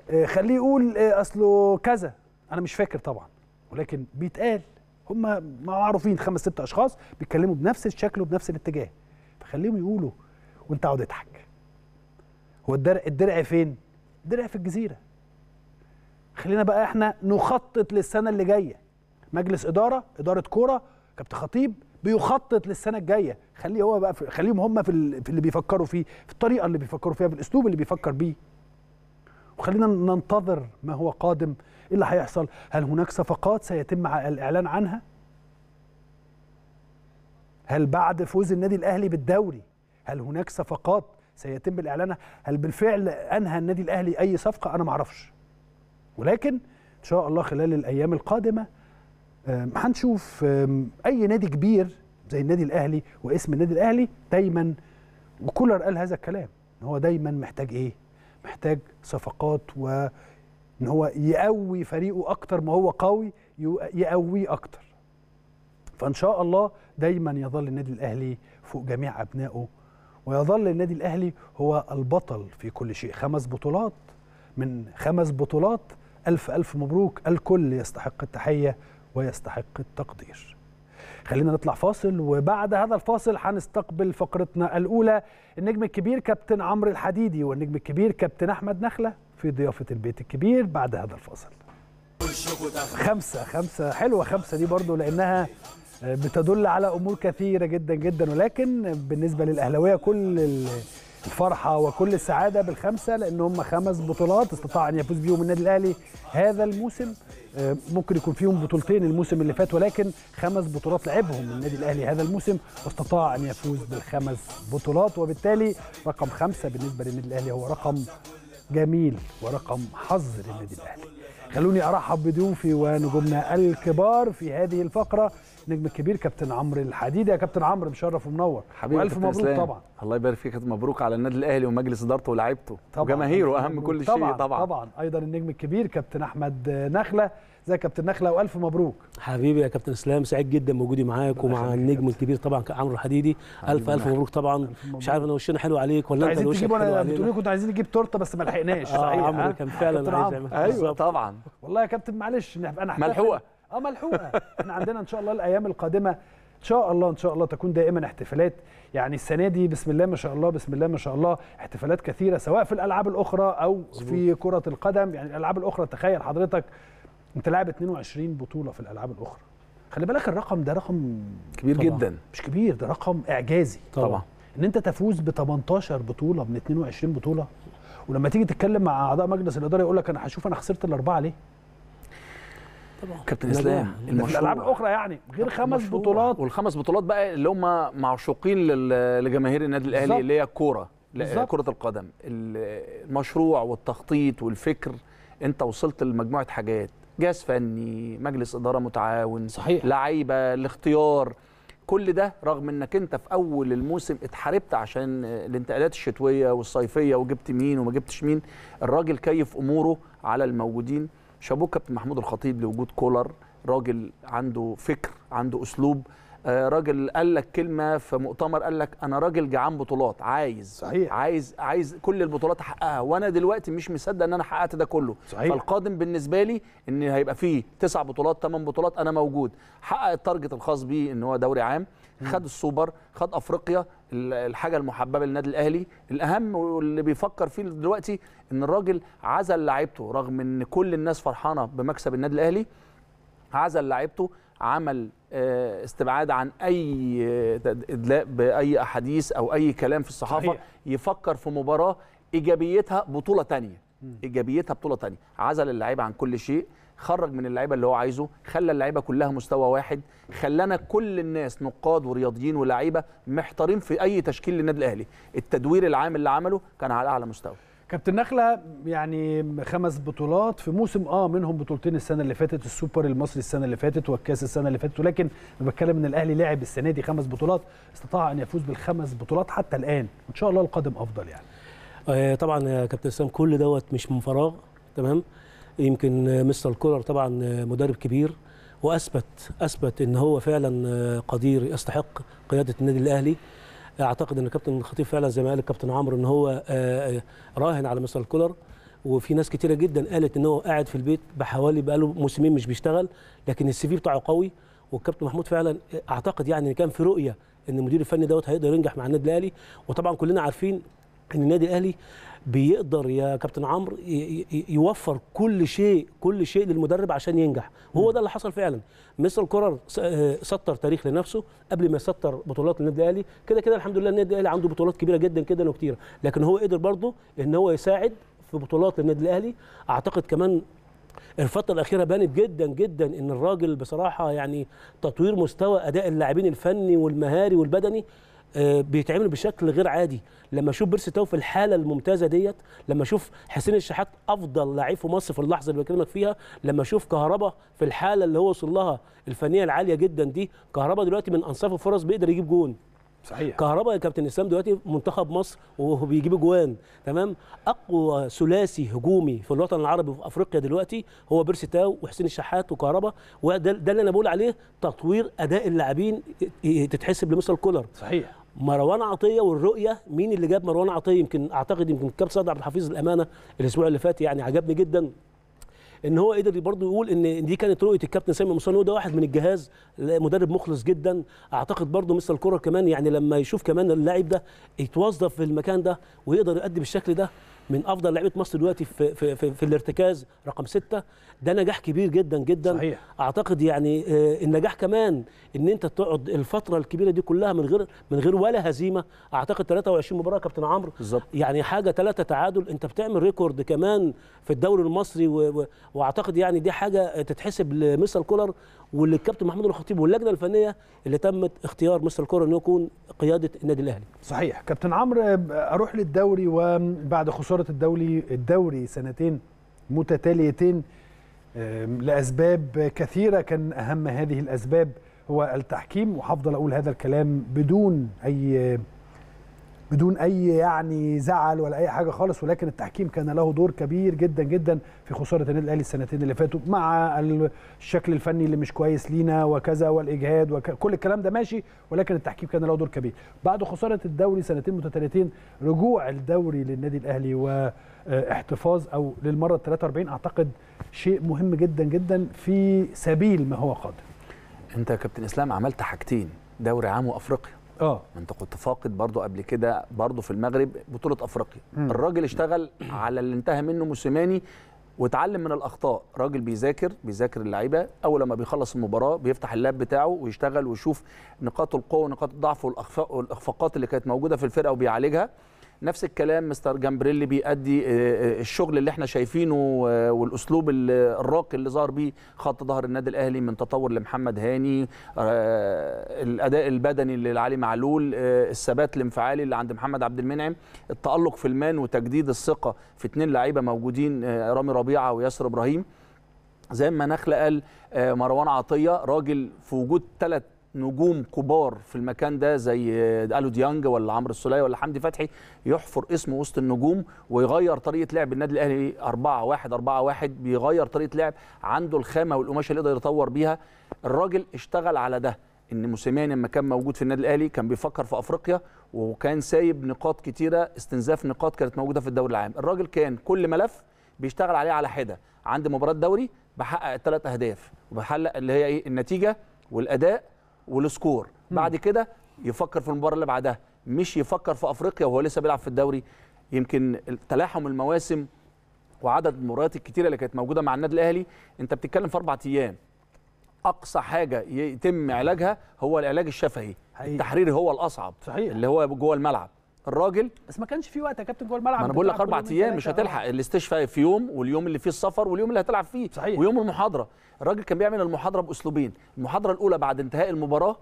آه، خليه يقول آه، اصله كذا انا مش فاكر طبعا ولكن بيتقال هم معروفين خمس ست اشخاص بيتكلموا بنفس الشكل وبنفس الاتجاه فخليهم يقولوا وانت اقعد اضحك هو الدرع الدرع فين الدرع في الجزيره خلينا بقى احنا نخطط للسنه اللي جايه مجلس اداره اداره كوره كابتن خطيب بيخطط للسنه الجايه خليه هو بقى خليهم هم في, في اللي بيفكروا فيه في الطريقه اللي بيفكروا فيها في الاسلوب اللي بيفكر بيه وخلينا ننتظر ما هو قادم إيه اللي هيحصل؟ هل هناك صفقات سيتم الإعلان عنها؟ هل بعد فوز النادي الأهلي بالدوري هل هناك صفقات سيتم الإعلان هل بالفعل أنهى النادي الأهلي أي صفقة أنا معرفش ولكن إن شاء الله خلال الأيام القادمة هنشوف أي نادي كبير زي النادي الأهلي واسم النادي الأهلي دايما وكولر قال هذا الكلام ان هو دايما محتاج ايه محتاج صفقات و ان هو يقوي فريقه اكتر ما هو قوي يقويه اكتر فان شاء الله دايما يظل النادي الاهلي فوق جميع ابنائه ويظل النادي الاهلي هو البطل في كل شيء خمس بطولات من خمس بطولات الف الف مبروك الكل يستحق التحيه ويستحق التقدير خلينا نطلع فاصل وبعد هذا الفاصل هنستقبل فقرتنا الاولى النجم الكبير كابتن عمرو الحديدي والنجم الكبير كابتن احمد نخله في ضيافة البيت الكبير بعد هذا الفاصل خمسة خمسة حلوة خمسة دي برضو لأنها آه، بتدل على أمور كثيرة جدا جدا ولكن بالنسبة للأهلاوية كل الفرحة وكل السعادة بالخمسة لأن هم خمس بطولات استطاع أن يفوز بيهم النادي الأهلي هذا الموسم آه، ممكن يكون فيهم بطولتين الموسم اللي فات ولكن خمس بطولات لعبهم النادي الأهلي هذا الموسم واستطاع أن يفوز بالخمس بطولات وبالتالي رقم خمسة بالنسبة للنادي الأهلي هو رقم جميل ورقم حظ للنادي الاهلي خلوني ارحب بضيوفي ونجومنا الكبار في هذه الفقره نجم الكبير كابتن عمرو الحديد يا كابتن عمرو مشرف ومنور حبيبي والف مبروك إسلام. طبعا الله يبارك فيك مبروك على النادي الاهلي ومجلس ادارته ولاعيبته وجماهيره اهم كل شيء طبعا طبعا ايضا النجم الكبير كابتن احمد نخله زي كابتن نخله والف مبروك حبيبي يا كابتن اسلام سعيد جدا بوجودي معاك ومع النجم الكبير طبعا عمرو الحديدي الف الف مبروك طبعا مش عارف انا وشنا حلو عليك ولا انت وشك حلو عليك بتقولي كنت عايزين نجيب تورته بس ما لحقناش آه صحيح عمرو كان فعلا ايوه طبعا والله يا كابتن معلش انا ملحوقه اه ملحوقه احنا عندنا ان شاء الله الايام القادمه ان شاء الله ان شاء الله تكون دائما احتفالات يعني السنه دي بسم الله ما شاء الله بسم الله ما شاء الله احتفالات كثيره سواء في الالعاب الاخرى او في كره القدم يعني الالعاب الاخرى تخيل حضرتك انت لاعب 22 بطوله في الالعاب الاخرى خلي بالك الرقم ده رقم كبير طبعا. جدا مش كبير ده رقم اعجازي طبعا, طبعا. ان انت تفوز ب 18 بطوله من 22 بطوله ولما تيجي تتكلم مع اعضاء مجلس الاداره يقول لك انا هشوف انا خسرت الاربعه ليه طبعا كابتن اسلام في الالعاب الاخرى يعني غير خمس المشروع. بطولات والخمس بطولات بقى اللي هم معشوقين لجماهير النادي الاهلي اللي هي الكوره كره القدم المشروع والتخطيط والفكر انت وصلت لمجموعه حاجات جهاز فني مجلس اداره متعاون صحيح لعيبه الاختيار كل ده رغم انك انت في اول الموسم اتحاربت عشان الانتقالات الشتويه والصيفيه وجبت مين وما جبتش مين الراجل كيف اموره على الموجودين شابوه كابتن محمود الخطيب لوجود كولر راجل عنده فكر عنده اسلوب آه، راجل قال لك كلمه في مؤتمر قال لك انا راجل جعان بطولات عايز صحيح. عايز عايز كل البطولات احققها وانا دلوقتي مش مصدق ان انا حققت ده كله صحيح. فالقادم بالنسبه لي ان هيبقى فيه تسع بطولات ثمان بطولات انا موجود حقق التارجت الخاص بيه ان هو دوري عام خد السوبر خد افريقيا الحاجه المحببه للنادي الاهلي الاهم واللي بيفكر فيه دلوقتي ان الراجل عزل لعيبته رغم ان كل الناس فرحانه بمكسب النادي الاهلي عزل لعيبته عمل آه، استبعاد عن اي آه، ادلاء باي احاديث او اي كلام في الصحافه صحيح. يفكر في مباراه ايجابيتها بطوله ثانيه ايجابيتها بطوله ثانيه عزل اللعيبه عن كل شيء خرج من اللعيبه اللي هو عايزه خلى اللعيبه كلها مستوى واحد خلانا كل الناس نقاد ورياضيين ولاعيبه محتارين في اي تشكيل للنادي الاهلي التدوير العام اللي عمله كان على اعلى مستوى كابتن نخله يعني خمس بطولات في موسم اه منهم بطولتين السنه اللي فاتت السوبر المصري السنه اللي فاتت والكاس السنه اللي فاتت ولكن انا بتكلم ان الاهلي لعب السنه دي خمس بطولات استطاع ان يفوز بالخمس بطولات حتى الان ان شاء الله القادم افضل يعني آه، طبعا يا كابتن اسلام كل دوت مش من فراغ تمام يمكن مستر كولر طبعا مدرب كبير واثبت اثبت ان هو فعلا قدير يستحق قياده النادي الاهلي اعتقد ان كابتن الخطيب فعلا زي ما قال الكابتن عمرو ان هو آه، آه، راهن على مستر كولر وفي ناس كتيره جدا قالت ان هو قاعد في البيت بحوالي بقاله موسمين مش بيشتغل لكن السي في بتاعه قوي والكابتن محمود فعلا آه، اعتقد يعني كان في رؤيه ان المدير الفني دوت هيقدر ينجح مع النادي الاهلي وطبعا كلنا عارفين ان النادي الاهلي بيقدر يا كابتن عمرو يوفر كل شيء كل شيء للمدرب عشان ينجح وهو ده اللي حصل فعلا مستر كورر آه، سطر تاريخ لنفسه قبل ما يسطر بطولات النادي الاهلي كده كده الحمد لله النادي الاهلي عنده بطولات كبيره جدا جدا وكتيره لكن هو قدر برضه ان هو يساعد في بطولات النادي الاهلي اعتقد كمان الفترة الأخيرة بانت جدا جدا إن الراجل بصراحة يعني تطوير مستوى أداء اللاعبين الفني والمهاري والبدني آه، بيتعمل بشكل غير عادي لما اشوف بيرسي تاو في الحاله الممتازه ديت لما اشوف حسين الشحات افضل لعيب في مصر في اللحظه اللي بكلمك فيها لما اشوف كهربا في الحاله اللي هو وصل لها الفنيه العاليه جدا دي كهربا دلوقتي من انصاف الفرص بيقدر يجيب جون صحيح كهربا يا كابتن اسلام دلوقتي منتخب مصر وهو بيجيب جوان تمام اقوى ثلاثي هجومي في الوطن العربي وفي افريقيا دلوقتي هو بيرسي تاو وحسين الشحات وكهربا وده ده اللي انا بقول عليه تطوير اداء اللاعبين تتحسب لمستر كولر صحيح مروان عطيه والرؤيه مين اللي جاب مروان عطيه يمكن اعتقد يمكن كاب صاد عبد الحفيظ الامانه الاسبوع اللي فات يعني عجبني جدا ان هو قدر برضه يقول ان دي كانت رؤيه الكابتن سامي مصان وده واحد من الجهاز مدرب مخلص جدا اعتقد برضه مثل الكره كمان يعني لما يشوف كمان اللاعب ده يتوظف في المكان ده ويقدر يؤدي بالشكل ده من افضل لعيبه مصر دلوقتي في, في, في, في الارتكاز رقم ستة ده نجاح كبير جدا جدا صحيح. اعتقد يعني آه، النجاح كمان ان انت تقعد الفتره الكبيره دي كلها من غير من غير ولا هزيمه اعتقد 23 مباراه كابتن عمرو يعني حاجه ثلاثه تعادل انت بتعمل ريكورد كمان في الدوري المصري واعتقد يعني دي حاجه تتحسب لمستر كولر الكابتن محمود الخطيب واللجنه الفنيه اللي تمت اختيار مستر الكره انه يكون قياده النادي الاهلي. صحيح، كابتن عمرو اروح للدوري وبعد خساره الدوري الدوري سنتين متتاليتين لاسباب كثيره كان اهم هذه الاسباب هو التحكيم وهفضل اقول هذا الكلام بدون اي بدون اي يعني زعل ولا اي حاجه خالص ولكن التحكيم كان له دور كبير جدا جدا في خساره النادي الاهلي السنتين اللي فاتوا مع الشكل الفني اللي مش كويس لينا وكذا والاجهاد وكل الكلام ده ماشي ولكن التحكيم كان له دور كبير بعد خساره الدوري سنتين متتاليتين رجوع الدوري للنادي الاهلي واحتفاظ آه، او للمره ال 43 اعتقد شيء مهم جدا جدا في سبيل ما هو قادم انت يا كابتن اسلام عملت حاجتين دوري عام وافريقيا اه انت كنت فاقد برضه قبل كده برضه في المغرب بطوله افريقيا الراجل اشتغل على اللي انتهى منه موسيماني واتعلم من الاخطاء راجل بيذاكر بيذاكر اللعيبه اول ما بيخلص المباراه بيفتح اللاب بتاعه ويشتغل ويشوف نقاط القوه ونقاط الضعف والاخفاقات اللي كانت موجوده في الفرقه وبيعالجها نفس الكلام مستر جامبريلي بيأدي آه، آه، الشغل اللي احنا شايفينه آه، والاسلوب الراقي اللي ظهر بيه خط ظهر النادي الاهلي من تطور لمحمد هاني الاداء البدني لعلي معلول الثبات الانفعالي اللي عند محمد عبد المنعم التألق في المان وتجديد الثقه في اثنين لعيبه موجودين رامي ربيعه وياسر ابراهيم زي ما نخلة قال مروان عطية راجل في وجود ثلاث نجوم كبار في المكان ده زي الو ديانج ولا عمرو السوليه ولا حمدي فتحي يحفر اسمه وسط النجوم ويغير طريقه لعب النادي الاهلي 4 1 4 1 بيغير طريقه لعب عنده الخامه والقماشه اللي يقدر يطور بيها الراجل اشتغل على ده ان موسيماني لما كان موجود في النادي الاهلي كان بيفكر في افريقيا وكان سايب نقاط كتيره استنزاف نقاط كانت موجوده في الدوري العام الراجل كان كل ملف بيشتغل عليه على حده عند مباراه دوري بحقق الثلاث اهداف وبحقق اللي هي ايه النتيجه والاداء والسكور بعد كده يفكر في المباراه اللي بعدها مش يفكر في افريقيا وهو لسه بيلعب في الدوري يمكن تلاحم المواسم وعدد المباريات الكتيره اللي كانت موجوده مع النادي الاهلي انت بتتكلم في اربع ايام اقصى حاجه يتم علاجها هو العلاج الشفهي التحريري هو الاصعب صحيح. اللي هو جوه الملعب الراجل بس ما كانش في وقت يا كابتن جوه الملعب انا بقول لك اربع ايام مش هتلحق الاستشفاء في يوم واليوم اللي فيه السفر واليوم اللي هتلعب فيه صحيح. ويوم المحاضره الراجل كان بيعمل المحاضره باسلوبين المحاضره الاولى بعد انتهاء المباراه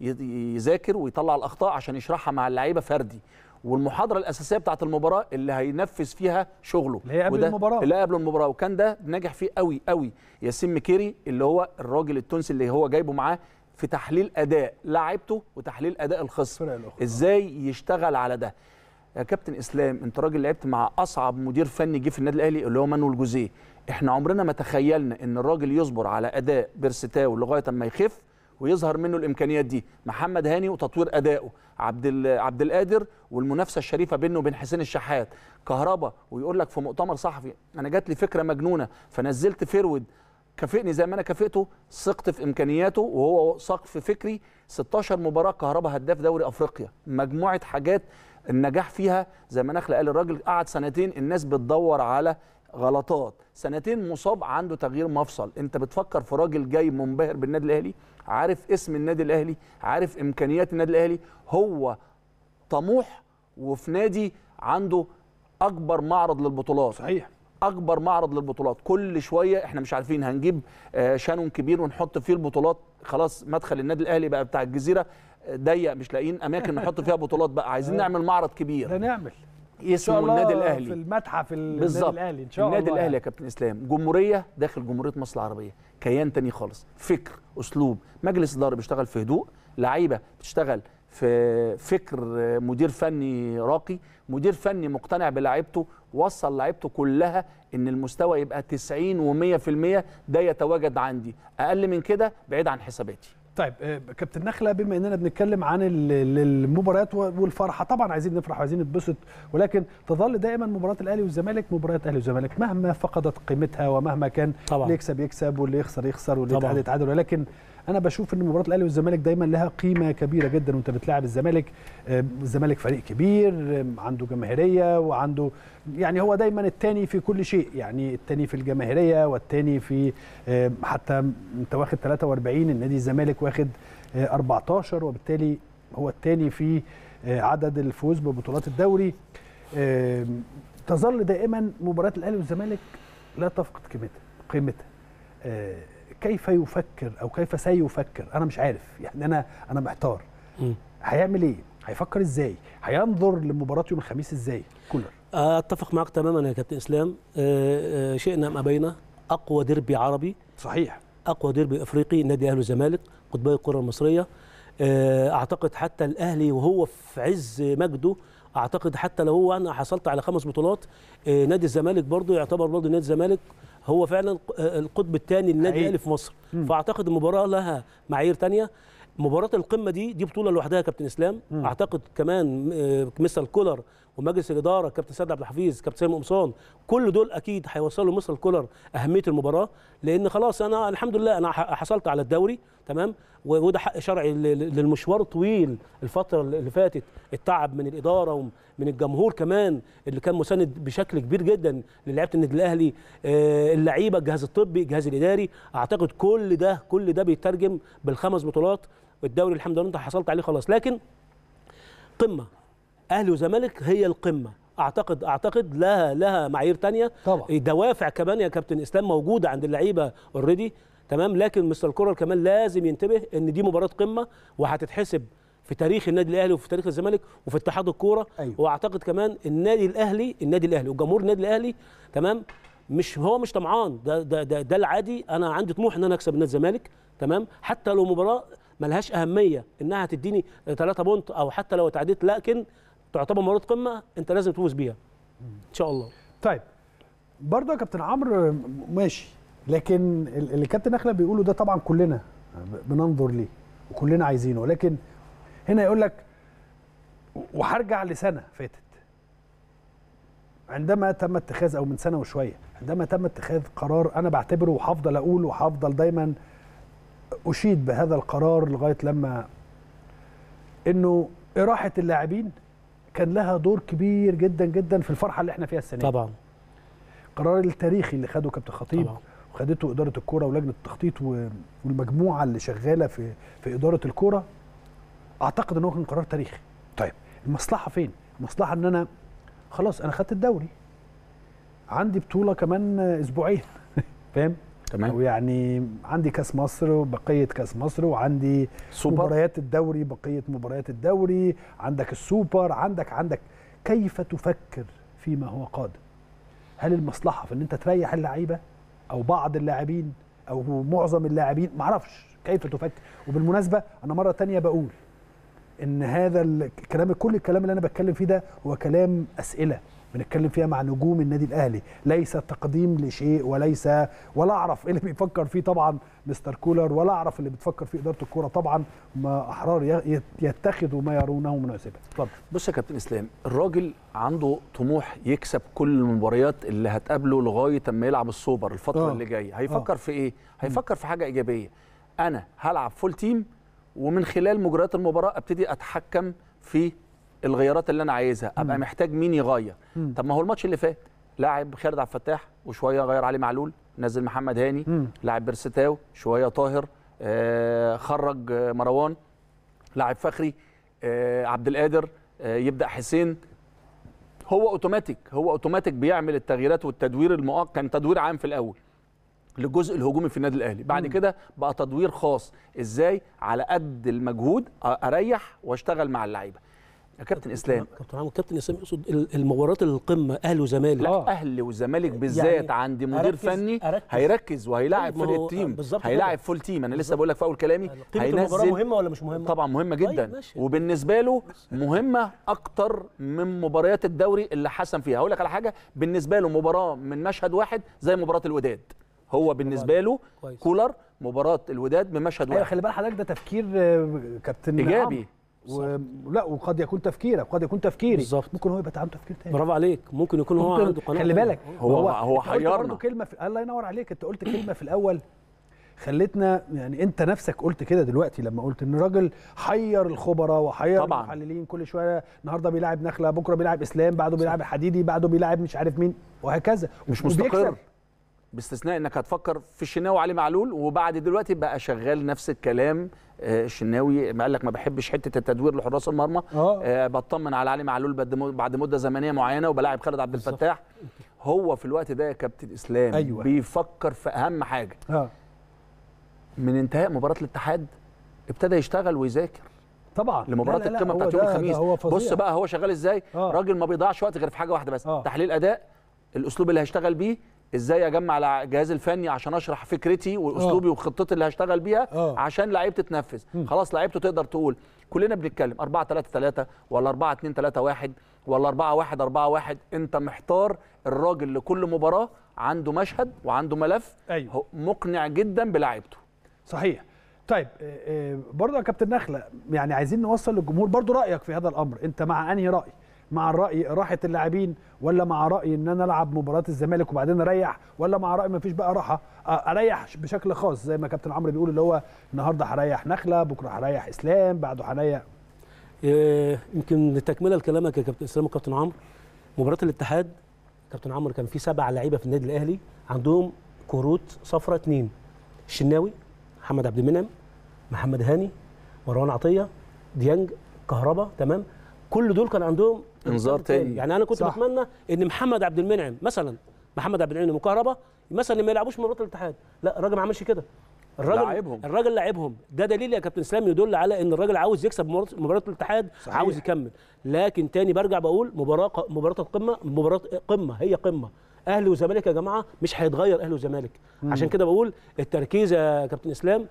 يذاكر ويطلع الاخطاء عشان يشرحها مع اللعيبه فردي والمحاضره الاساسيه بتاعه المباراه اللي هينفذ فيها شغله اللي هي قبل وده المباراه اللي قبل المباراه وكان ده ناجح فيه قوي قوي ياسين مكيري اللي هو الراجل التونسي اللي هو جايبه معاه في تحليل اداء لاعبته وتحليل اداء الخصم ازاي يشتغل على ده يا كابتن اسلام انت راجل لعبت مع اصعب مدير فني جه في النادي الاهلي اللي هو مانويل جوزيه احنا عمرنا ما تخيلنا ان الراجل يصبر على اداء بيرستاو لغايه اما يخف ويظهر منه الامكانيات دي محمد هاني وتطوير ادائه عبد عبد القادر والمنافسه الشريفه بينه وبين حسين الشحات كهربا ويقول لك في مؤتمر صحفي انا جات لي فكره مجنونه فنزلت فيرود كافئني زي ما انا كافئته ثقت في امكانياته وهو سقف فكري 16 مباراه كهربا هداف دوري افريقيا مجموعه حاجات النجاح فيها زي ما نخلة قال الراجل قعد سنتين الناس بتدور على غلطات سنتين مصاب عنده تغيير مفصل انت بتفكر في راجل جاي منبهر بالنادي الاهلي عارف اسم النادي الاهلي عارف امكانيات النادي الاهلي هو طموح وفي نادي عنده اكبر معرض للبطولات صحيح اكبر معرض للبطولات كل شويه احنا مش عارفين هنجيب آه، شانون كبير ونحط فيه البطولات خلاص مدخل النادي الاهلي بقى بتاع الجزيره آه، ضيق مش لاقيين اماكن نحط فيها بطولات بقى عايزين آه. نعمل معرض كبير ده نعمل اسمه النادي الاهلي في المتحف النادي الاهلي ان شاء الله النادي الاهلي يا يعني. كابتن اسلام جمهوريه داخل جمهوريه مصر العربيه كيان تاني خالص فكر اسلوب مجلس اداره بيشتغل في هدوء لعيبه بتشتغل في فكر مدير فني راقي مدير فني مقتنع بلاعيبته وصل لعيبته كلها ان المستوى يبقى 90 و100% ده يتواجد عندي اقل من كده بعيد عن حساباتي طيب آه، كابتن نخله بما اننا بنتكلم عن المباريات والفرحه طبعا عايزين نفرح وعايزين نتبسط ولكن تظل دائما مباراه الاهلي والزمالك مباراه الاهلي والزمالك مهما فقدت قيمتها ومهما كان طبعا. اللي يكسب يكسب واللي يخسر يخسر واللي يتعادل يتعادل ولكن انا بشوف ان مباراه الاهلي والزمالك دايما لها قيمه كبيره جدا وانت بتلاعب الزمالك الزمالك فريق كبير عنده جماهيريه وعنده يعني هو دايما الثاني في كل شيء يعني الثاني في الجماهيريه والثاني في حتى انت واخد 43 النادي الزمالك واخد 14 آه، وبالتالي هو الثاني في آه، عدد الفوز ببطولات الدوري تظل دائما مباراه الاهلي والزمالك لا تفقد قيمتها قيمتها آه، كيف يفكر او كيف سيفكر انا مش عارف يعني انا انا محتار هيعمل ايه هيفكر ازاي هينظر لمباراه يوم الخميس ازاي كولر آه، اتفق معك تماما يا كابتن اسلام آه، آه، شئنا ام ابينا اقوى ديربي عربي صحيح اقوى ديربي افريقي نادي اهلي والزمالك قطبي الكره المصريه اعتقد حتى الاهلي وهو في عز مجده اعتقد حتى لو هو انا حصلت على خمس بطولات نادي الزمالك برضه يعتبر برضه نادي الزمالك هو فعلا آه، القطب الثاني للنادي الاهلي في مصر مم. فاعتقد المباراه لها معايير ثانيه مباراه القمه دي دي بطوله لوحدها يا كابتن اسلام مم. اعتقد كمان آه، مستر كولر ومجلس الاداره كابتن سيد عبد الحفيظ كابتن سامي قمصان كل دول اكيد هيوصلوا مصر الكولر اهميه المباراه لان خلاص انا الحمد لله انا حصلت على الدوري تمام وده حق شرعي للمشوار طويل الفتره اللي فاتت التعب من الاداره ومن الجمهور كمان اللي كان مساند بشكل كبير جدا للعيبه النادي الاهلي آه، اللعيبه الجهاز الطبي الجهاز الاداري اعتقد كل ده كل ده بيترجم بالخمس بطولات والدوري الحمد لله انت حصلت عليه خلاص لكن قمه اهلي وزمالك هي القمه اعتقد اعتقد لها لها معايير ثانيه طبعا دوافع كمان يا كابتن اسلام موجوده عند اللعيبه اوريدي تمام لكن مستر كولر كمان لازم ينتبه ان دي مباراه قمه وهتتحسب في تاريخ النادي الاهلي وفي تاريخ الزمالك وفي اتحاد الكوره أيوة. واعتقد كمان النادي الاهلي النادي الاهلي وجمهور النادي الاهلي تمام مش هو مش طمعان ده ده ده, ده العادي انا عندي طموح ان انا اكسب النادي الزمالك تمام حتى لو مباراه ملهاش اهميه انها هتديني 3 بونت او حتى لو اتعديت لكن تعتبر مباراه قمه انت لازم تفوز بيها ان شاء الله طيب برضه يا كابتن عمرو ماشي لكن اللي كابتن اخلا بيقوله ده طبعا كلنا بننظر ليه وكلنا عايزينه ولكن هنا يقول لك وهرجع لسنه فاتت عندما تم اتخاذ او من سنه وشويه عندما تم اتخاذ قرار انا بعتبره وهفضل اقول وهفضل دايما اشيد بهذا القرار لغايه لما انه اراحه اللاعبين كان لها دور كبير جدا جدا في الفرحه اللي احنا فيها السنه طبعا القرار التاريخي اللي خده كابتن خطيب طبعا. وخدته اداره الكوره ولجنه التخطيط والمجموعه اللي شغاله في في اداره الكوره اعتقد ان هو كان قرار تاريخي طيب المصلحه فين المصلحه ان انا خلاص انا خدت الدوري عندي بطوله كمان اسبوعين فاهم تمام ويعني عندي كاس مصر وبقيه كاس مصر وعندي سوبر. مباريات الدوري بقيه مباريات الدوري عندك السوبر عندك عندك كيف تفكر فيما هو قادم هل المصلحه في ان انت تريح اللعيبه او بعض اللاعبين او معظم اللاعبين معرفش كيف تفكر وبالمناسبه انا مره تانية بقول ان هذا الكلام كل الكلام اللي انا بتكلم فيه ده هو كلام اسئله بنتكلم فيها مع نجوم النادي الاهلي ليس تقديم لشيء وليس ولا اعرف ايه اللي بيفكر فيه طبعا مستر كولر ولا اعرف اللي بتفكر فيه اداره الكوره طبعا ما احرار يتخذوا ما يرونه مناسبا اتفضل بص يا كابتن اسلام الراجل عنده طموح يكسب كل المباريات اللي هتقابله لغايه اما يلعب السوبر الفتره أوه. اللي جايه آه. هيفكر أوه. في ايه هيفكر في حاجه ايجابيه انا هلعب فول تيم ومن خلال مجريات المباراه ابتدي اتحكم في الغيارات اللي انا عايزها ابقى محتاج مين يغير مم. طب ما هو الماتش اللي فات لاعب خالد عبد الفتاح وشويه غير علي معلول نزل محمد هاني لاعب برستاو شويه طاهر آه خرج آه، مروان لاعب فخري آه عبد القادر آه يبدا حسين هو اوتوماتيك هو اوتوماتيك بيعمل التغييرات والتدوير المؤقت كان تدوير عام في الاول للجزء الهجومي في النادي الاهلي بعد كده بقى تدوير خاص ازاي على قد المجهود اريح واشتغل مع اللعيبه يا كابتن اسلام كابتن عمرو كابتن اسلام يقصد المباريات القمه اهلي وزمالك لا اهلي وزمالك يعني بالذات يعني عند مدير أركز فني أركز هيركز وهيلاعب طيب، فريق تيم هيلاعب فول تيم انا لسه بقول لك في اول كلامي طيب، هينزل مهمه ولا مش مهمه طبعا مهمه طيب، جدا وبالنسبه له مهمه اكتر من مباريات الدوري اللي حسم فيها هقول لك على حاجه بالنسبه له مباراه من مشهد واحد زي مباراه الوداد هو بالنسبه له كويس. كولر مباراه الوداد بمشهد أيوة، واحد ايوه خلي بال حضرتك ده تفكير آه، كابتن ايجابي ولا وقد يكون تفكيرك وقد يكون تفكيري بالظبط ممكن هو يبقى عنده تفكير تاني برافو عليك ممكن يكون ممكن هو عنده قناعه خلي بالك هو هو, هو حيرنا كلمه في... الله ينور عليك انت قلت كلمه في الاول خلتنا يعني انت نفسك قلت كده دلوقتي لما قلت ان راجل حير الخبراء وحير طبعا. المحللين كل شويه النهارده بيلعب نخله بكره بيلعب اسلام بعده بيلعب الحديدي بعده بيلعب مش عارف مين وهكذا مش مستقر باستثناء انك هتفكر في الشناوي وعلي معلول وبعد دلوقتي بقى شغال نفس الكلام آه، الشناوي قال لك ما بحبش حته التدوير لحراس المرمى آه, آه، بطمن على علي معلول بعد مده زمنيه معينه وبلاعب خالد عبد الفتاح هو في الوقت ده يا كابتن اسلام أيوة. بيفكر في اهم حاجه آه. من انتهاء مباراه الاتحاد ابتدى يشتغل ويذاكر طبعا لمباراه القمه بتاعت يوم الخميس بص بقى هو شغال ازاي آه. راجل ما بيضيعش وقت غير في حاجه واحده بس آه. تحليل اداء الاسلوب اللي هيشتغل بيه ازاي اجمع على الجهاز الفني عشان اشرح فكرتي واسلوبي آه. وخطتي اللي هشتغل بيها أوه. عشان لعيبتي تنفذ خلاص لعيبته تقدر تقول كلنا بنتكلم 4 3 3 ولا 4 2 3 1 ولا 4 1 4 1 انت محتار الراجل لكل مباراه عنده مشهد وعنده ملف أيوه. مقنع جدا بلعيبته صحيح طيب آه، آه، برضه يا كابتن نخله يعني عايزين نوصل للجمهور برضه رايك في هذا الامر انت مع انهي راي مع الراي راحه اللاعبين ولا مع راي ان انا العب مباراه الزمالك وبعدين اريح ولا مع راي ما فيش بقى راحه اريح بشكل خاص زي ما كابتن عمرو بيقول اللي هو النهارده هريح نخله بكره هريح اسلام بعده هريح آه، يمكن لتكمله لكلامك يا كابتن اسلام وكابتن عمرو مباراه الاتحاد كابتن عمرو كان في سبع لعيبه في النادي الاهلي عندهم كروت صفراء اثنين الشناوي محمد عبد المنعم محمد هاني مروان عطيه ديانج كهربا تمام كل دول كان عندهم انذار تاني يعني انا كنت بتمنى ان محمد عبد المنعم مثلا محمد عبد المنعم وكهربا مثلا ما يلعبوش مباراه الاتحاد لا الراجل ما عملش كده الراجل لعبهم. الراجل لاعبهم ده دليل يا كابتن اسلام يدل على ان الراجل عاوز يكسب مباراه الاتحاد صحيح. عاوز يكمل لكن تاني برجع بقول مباراه مباراه القمه مباراه قمه هي قمه اهلي وزمالك يا جماعه مش هيتغير اهلي وزمالك عشان كده بقول التركيز يا كابتن اسلام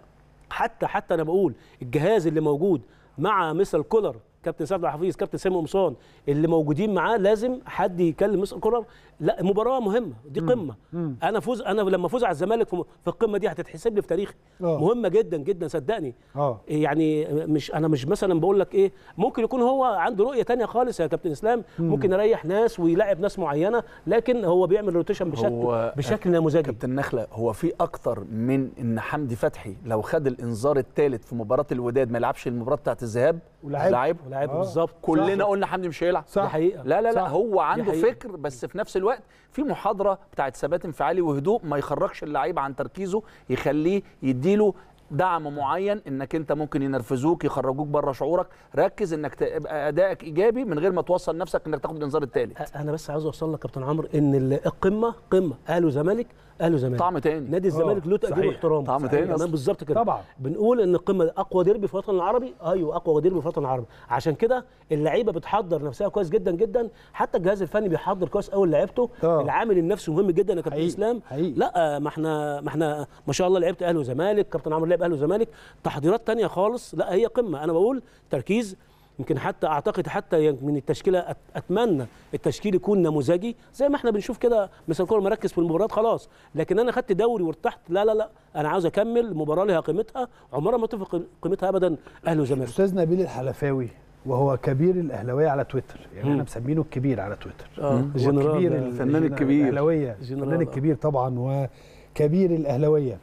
حتى حتى انا بقول الجهاز اللي موجود مع مثل كولر كابتن سعد الحفيظ كابتن سامي قمصان اللي موجودين معاه لازم حد يكلم مستر الكره لا مباراه مهمه دي قمه مم. انا فوز انا لما فوز على الزمالك في القمه دي هتتحسب لي في تاريخي آه. مهمه جدا جدا صدقني أوه. يعني مش انا مش مثلا بقول لك ايه ممكن يكون هو عنده رؤيه تانية خالص يا كابتن اسلام مم. ممكن يريح ناس ويلاعب ناس معينه لكن هو بيعمل روتيشن بشكل هو بشكل نموذجي كابتن نخله هو في اكتر من ان حمدي فتحي لو خد الانذار الثالث في مباراه الوداد ما يلعبش المباراه بتاعه الذهاب لعب لعيب آه، بالظبط كلنا قلنا حمدي مش هيلعب صح حقيقه لا لا لا هو عنده فكر بس في نفس الوقت في محاضره بتاعت ثبات انفعالي وهدوء ما يخرجش اللعيب عن تركيزه يخليه يديله دعم معين انك انت ممكن ينرفزوك يخرجوك بره شعورك ركز انك تبقى ادائك ايجابي من غير ما توصل نفسك انك تاخد الانذار الثالث انا بس عايز اوصل لك كابتن عمرو ان القمه قمه اهلي وزمالك اهلي وزمالك طعم تاني نادي آه، الزمالك له تقدير واحترام طعم تاني تمام بالظبط كده طبعا بنقول ان القمه اقوى ديربي في الوطن العربي ايوه اقوى ديربي في الوطن العربي عشان كده اللعيبه بتحضر نفسها كويس جدا جدا حتى الجهاز الفني بيحضر كويس قوي لعيبته آه. العامل النفسي مهم جدا يا كابتن اسلام لا آه، ما احنا ما احنا ما شاء الله لعيبه اهلي وزمالك كابتن عمرو لعب اهلي وزمالك تحضيرات تانية خالص لا هي قمه انا بقول تركيز يمكن حتى اعتقد حتى من التشكيله اتمنى التشكيل يكون نموذجي زي ما احنا بنشوف كده مثلا كل مركز في المباريات خلاص لكن انا خدت دوري وارتحت لا لا لا انا عاوز اكمل مباراه لها قيمتها عمرها ما تفق قيمتها ابدا اهلي وزمالك استاذ نبيل الحلفاوي وهو كبير الاهلاويه على تويتر يعني مم. احنا مسمينه الكبير على تويتر اه الكبير الفنان الكبير الاهلاويه الفنان الكبير طبعا وكبير الاهلاويه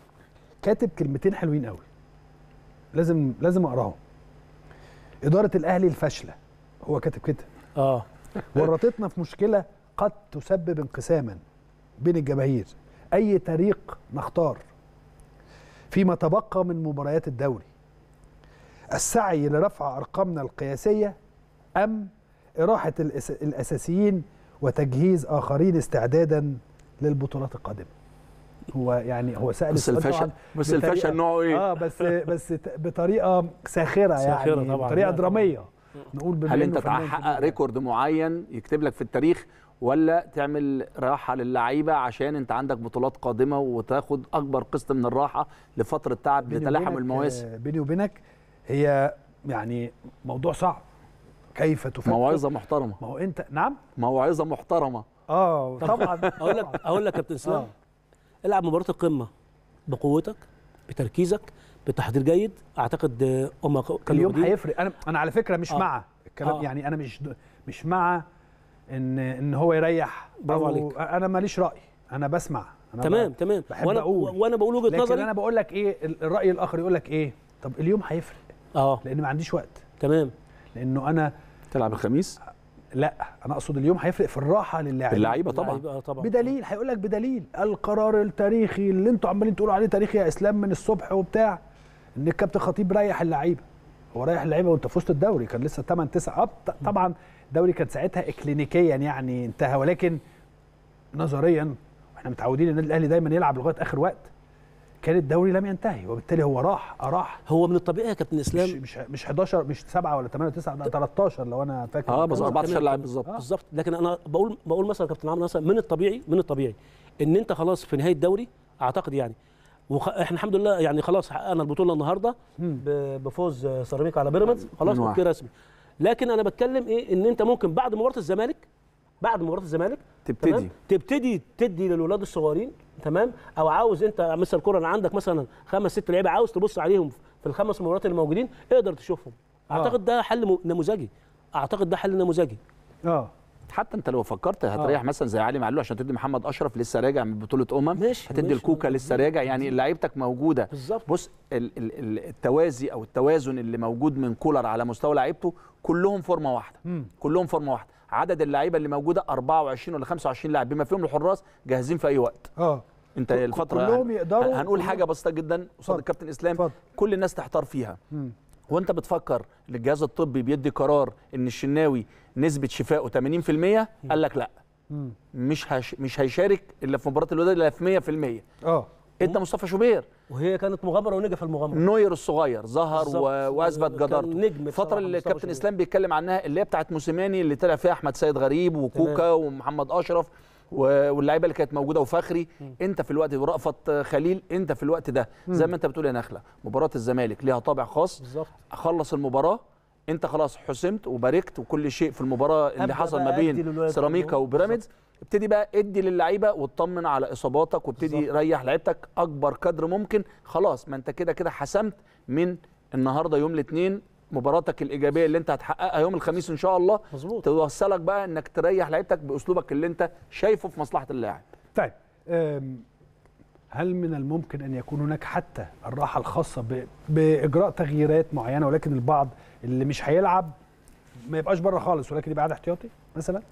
كاتب كلمتين حلوين قوي لازم لازم اقراهم اداره الاهلي الفاشله هو كاتب كده اه ورطتنا في مشكله قد تسبب انقساما بين الجماهير اي طريق نختار فيما تبقى من مباريات الدوري السعي لرفع ارقامنا القياسيه ام اراحه الاساسيين وتجهيز اخرين استعدادا للبطولات القادمه هو يعني هو سال بس الفشل بس الفشل نوعه ايه اه بس بس بطريقه ساخره, يعني ساخرة طبعا بطريقه دراميه نقول هل انت تحقق ريكورد معين يكتب لك في التاريخ ولا تعمل راحه للعيبه عشان انت عندك بطولات قادمه وتاخد اكبر قسط من الراحه لفتره تعب لتلاحم المواسم آه، بيني وبينك هي يعني موضوع صعب كيف تفكر موعظه محترمه ما هو انت نعم موعظه محترمه اه طبعا اقول لك اقول لك يا كابتن سلام آه. العب مباراه القمه بقوتك بتركيزك بتحضير جيد اعتقد آه، هم كانوا اليوم هيفرق انا انا على فكره مش آه. مع الكلام آه. يعني انا مش مش مع ان ان هو يريح برافو عليك انا ماليش راي انا بسمع أنا تمام بقى تمام بحب وانا أقول. وانا بقول وجهه نظري لكن انا بقول لك ايه الراي الاخر يقول لك ايه طب اليوم هيفرق اه لان ما عنديش وقت تمام لانه انا تلعب الخميس لا انا اقصد اليوم هيفرق في الراحه للاعيبه اللعيبه طبعا. آه، بدليل هيقول لك بدليل القرار التاريخي اللي انتوا عمالين تقولوا عليه تاريخي يا اسلام من الصبح وبتاع ان الكابتن خطيب ريح اللعيبه هو ريح اللعيبه وانت في وسط الدوري كان لسه 8 9 آه، طبعا الدوري كان ساعتها اكلينيكيا يعني انتهى ولكن نظريا احنا متعودين النادي الاهلي دايما يلعب لغايه اخر وقت كان الدوري لم ينتهي وبالتالي هو راح اراح آه، هو من الطبيعي يا كابتن اسلام مش مش, مش 11 مش 7 ولا 8 ولا 9 ده 13 لو انا فاكر اه بس 14 لاعب بالظبط آه. بالظبط لكن انا بقول بقول مثلا كابتن عمرو مثلا من الطبيعي من الطبيعي ان انت خلاص في نهايه الدوري اعتقد يعني وخ... احنا الحمد لله يعني خلاص حققنا البطوله النهارده بفوز سيراميكا على بيراميدز خلاص اوكي رسمي لكن انا بتكلم ايه ان انت ممكن بعد مباراه الزمالك بعد مباراه الزمالك تبتدي تبتدي تدي للولاد الصغيرين تمام او عاوز انت مثلا الكره انا عندك مثلا خمس ست لعيبه عاوز تبص عليهم في الخمس مباريات اللي موجودين اقدر تشوفهم آه. اعتقد ده حل نموذجي اعتقد ده حل نموذجي اه حتى انت لو فكرت هتريح أوه. مثلا زي علي معلول عشان تدي محمد اشرف لسه راجع من بطوله امم ماشي هتدي ماشي الكوكا لسه راجع يعني لعيبتك موجوده بالظبط بص ال ال التوازي او التوازن اللي موجود من كولر على مستوى لعيبته كلهم فورمه واحده مم. كلهم فورمه واحده عدد اللعيبه اللي موجوده 24 ولا 25 لاعب بما فيهم الحراس جاهزين في اي وقت اه انت الفتره كلهم يعني يقدروا هنقول حاجه بسيطه جدا قصاد الكابتن اسلام فضل. كل الناس تحتار فيها مم. وانت بتفكر للجهاز الجهاز الطبي بيدي قرار ان الشناوي نسبه شفائه 80% قال لك لا مش هش مش هيشارك الا في مباراه الوداد الا في 100% اه انت مصطفى شوبير وهي كانت مغامره ونجح في المغامره نوير الصغير ظهر واثبت جدارته الفتره اللي كابتن اسلام بيتكلم عنها اللي هي بتاعت موسيماني اللي طلع فيها احمد سيد غريب وكوكا ومحمد اشرف واللعيبه اللي كانت موجوده وفخري انت في الوقت ده ورأفت خليل انت في الوقت ده زي ما انت بتقول يا نخله مباراه الزمالك ليها طابع خاص بالظبط اخلص المباراه انت خلاص حسمت وباركت وكل شيء في المباراه اللي حصل ما بين سيراميكا وبيراميدز ابتدي بقى ادي للعيبه واطمن على اصاباتك وابتدي ريح لعيبتك اكبر قدر ممكن خلاص ما انت كده كده حسمت من النهارده يوم الاثنين مباراتك الايجابيه اللي انت هتحققها يوم الخميس ان شاء الله مظبوط توصلك بقى انك تريح لعيبتك باسلوبك اللي انت شايفه في مصلحه اللاعب طيب هل من الممكن ان يكون هناك حتى الراحه الخاصه باجراء تغييرات معينه ولكن البعض اللي مش هيلعب ما يبقاش بره خالص ولكن يبقى قاعد احتياطي مثلا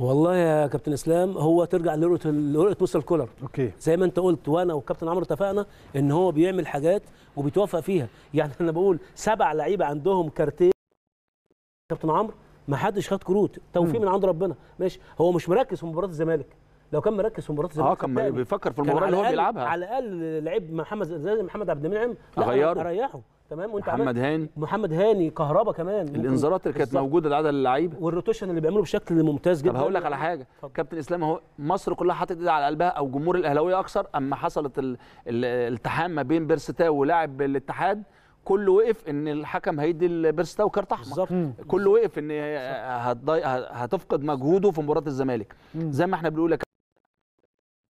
والله يا كابتن اسلام هو ترجع لرؤيه لرؤيه مستر كولر اوكي زي ما انت قلت وانا وكابتن عمرو اتفقنا ان هو بيعمل حاجات وبيتوافق فيها يعني انا بقول سبع لعيبه عندهم كارتين كابتن عمرو ما حدش خد كروت توفيق من عند ربنا ماشي هو مش مركز في مباراه الزمالك لو كان مركز في مباراه آه، الزمالك اه كان بيفكر في المباراه اللي هو بيلعبها على الاقل لعيب محمد زي محمد عبد المنعم غيره ريحه تمام وانت محمد هاني محمد هاني كهربا كمان الانذارات اللي كانت موجوده لعدد اللعيبه والروتيشن اللي بيعمله بشكل ممتاز جدا طب هقول لك على حاجه طب. كابتن اسلام اهو مصر كلها حاطط ايدها على قلبها او جمهور الاهلاويه اكثر اما حصلت الالتحام ما بين بيرستاو ولاعب الاتحاد كله وقف ان الحكم هيدي البيرستاو كارت احمر بالظبط كله وقف ان هتفقد مجهوده في مباراه الزمالك زي ما احنا بنقول لك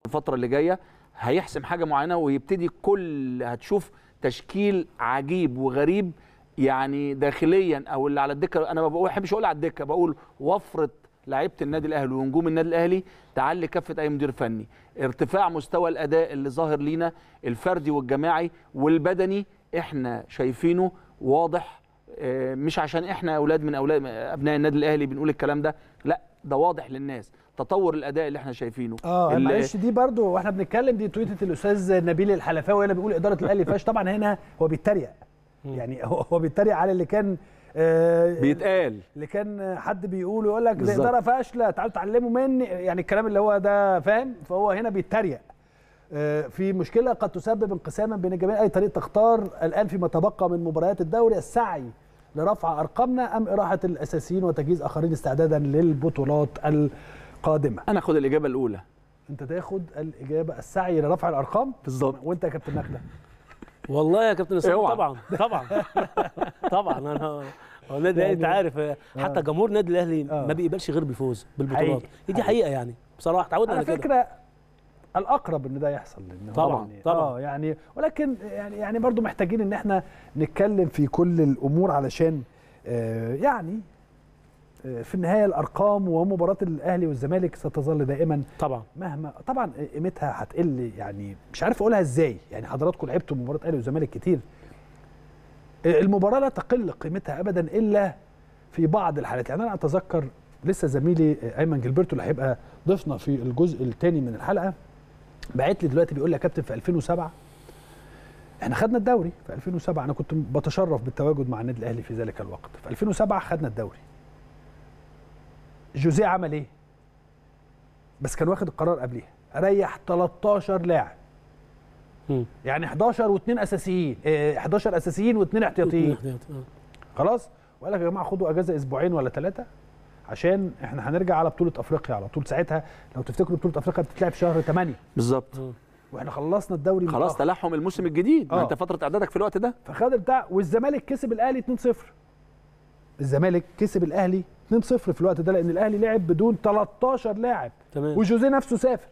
الفتره اللي جايه هيحسم حاجه معينه ويبتدي كل هتشوف تشكيل عجيب وغريب يعني داخليا او اللي على الدكه انا ما بحبش اقول على الدكه بقول وفره لعيبه النادي الاهلي ونجوم النادي الاهلي تعلي كفه اي مدير فني ارتفاع مستوى الاداء اللي ظاهر لينا الفردي والجماعي والبدني احنا شايفينه واضح آه، مش عشان احنا اولاد من اولاد آه، ابناء النادي الاهلي بنقول الكلام ده لا ده واضح للناس تطور الاداء اللي احنا شايفينه اه معلش دي برضو واحنا بنتكلم دي تويته الاستاذ نبيل الحلفاوي هنا بيقول اداره الاهلي فاش طبعا هنا هو بيتريق يعني هو بيتريق على اللي كان آه بيتقال اللي كان حد بيقوله يقول لك ده اداره فاشله تعالوا اتعلموا مني يعني الكلام اللي هو ده فاهم فهو هنا بيتريق آه، في مشكله قد تسبب انقساما بين الجميع اي طريق تختار الان فيما تبقى من مباريات الدوري السعي لرفع ارقامنا ام اراحه الاساسيين وتجهيز اخرين استعدادا للبطولات القادمه انا اخد الاجابه الاولى انت تاخد الاجابه السعي لرفع الارقام بالظبط وانت يا كابتن نخله والله يا كابتن اسامه طبعا طبعا طبعا انا النادي الاهلي انت يعني عارف آه. حتى جمهور النادي الاهلي آه. ما بيقبلش غير بالفوز بالبطولات دي حقيقه يعني بصراحه تعودنا على كده فكره الاقرب ان ده يحصل لان طبعا يعني طبعا اه يعني ولكن يعني يعني برضه محتاجين ان احنا نتكلم في كل الامور علشان آه يعني في النهايه الارقام ومباراه الاهلي والزمالك ستظل دائما طبعا مهما طبعا قيمتها هتقل يعني مش عارف اقولها ازاي يعني حضراتكم لعبتوا مباراه الاهلي والزمالك كتير المباراه لا تقل قيمتها ابدا الا في بعض الحالات يعني انا اتذكر لسه زميلي ايمن جلبرتو اللي هيبقى ضيفنا في الجزء الثاني من الحلقه بعت لي دلوقتي بيقول لي يا كابتن في 2007 احنا خدنا الدوري في 2007 انا كنت بتشرف بالتواجد مع النادي الاهلي في ذلك الوقت في 2007 خدنا الدوري جوزيه عمل ايه؟ بس كان واخد القرار قبليها ريح 13 لاعب يعني 11 واثنين اساسيين 11 آه، اساسيين واثنين احتياطيين آه. خلاص وقال لك يا جماعه خدوا اجازه اسبوعين ولا ثلاثه عشان احنا هنرجع على بطوله افريقيا على طول ساعتها لو تفتكروا بطوله افريقيا بتتلعب شهر 8 بالظبط واحنا خلصنا الدوري خلاص تلحم الموسم الجديد ما آه. انت فتره اعدادك في الوقت ده فخد بتاع والزمالك كسب الاهلي 2-0 الزمالك كسب الاهلي 2-0 في الوقت ده لان الاهلي لعب بدون 13 لاعب تمام وجوزيه نفسه سافر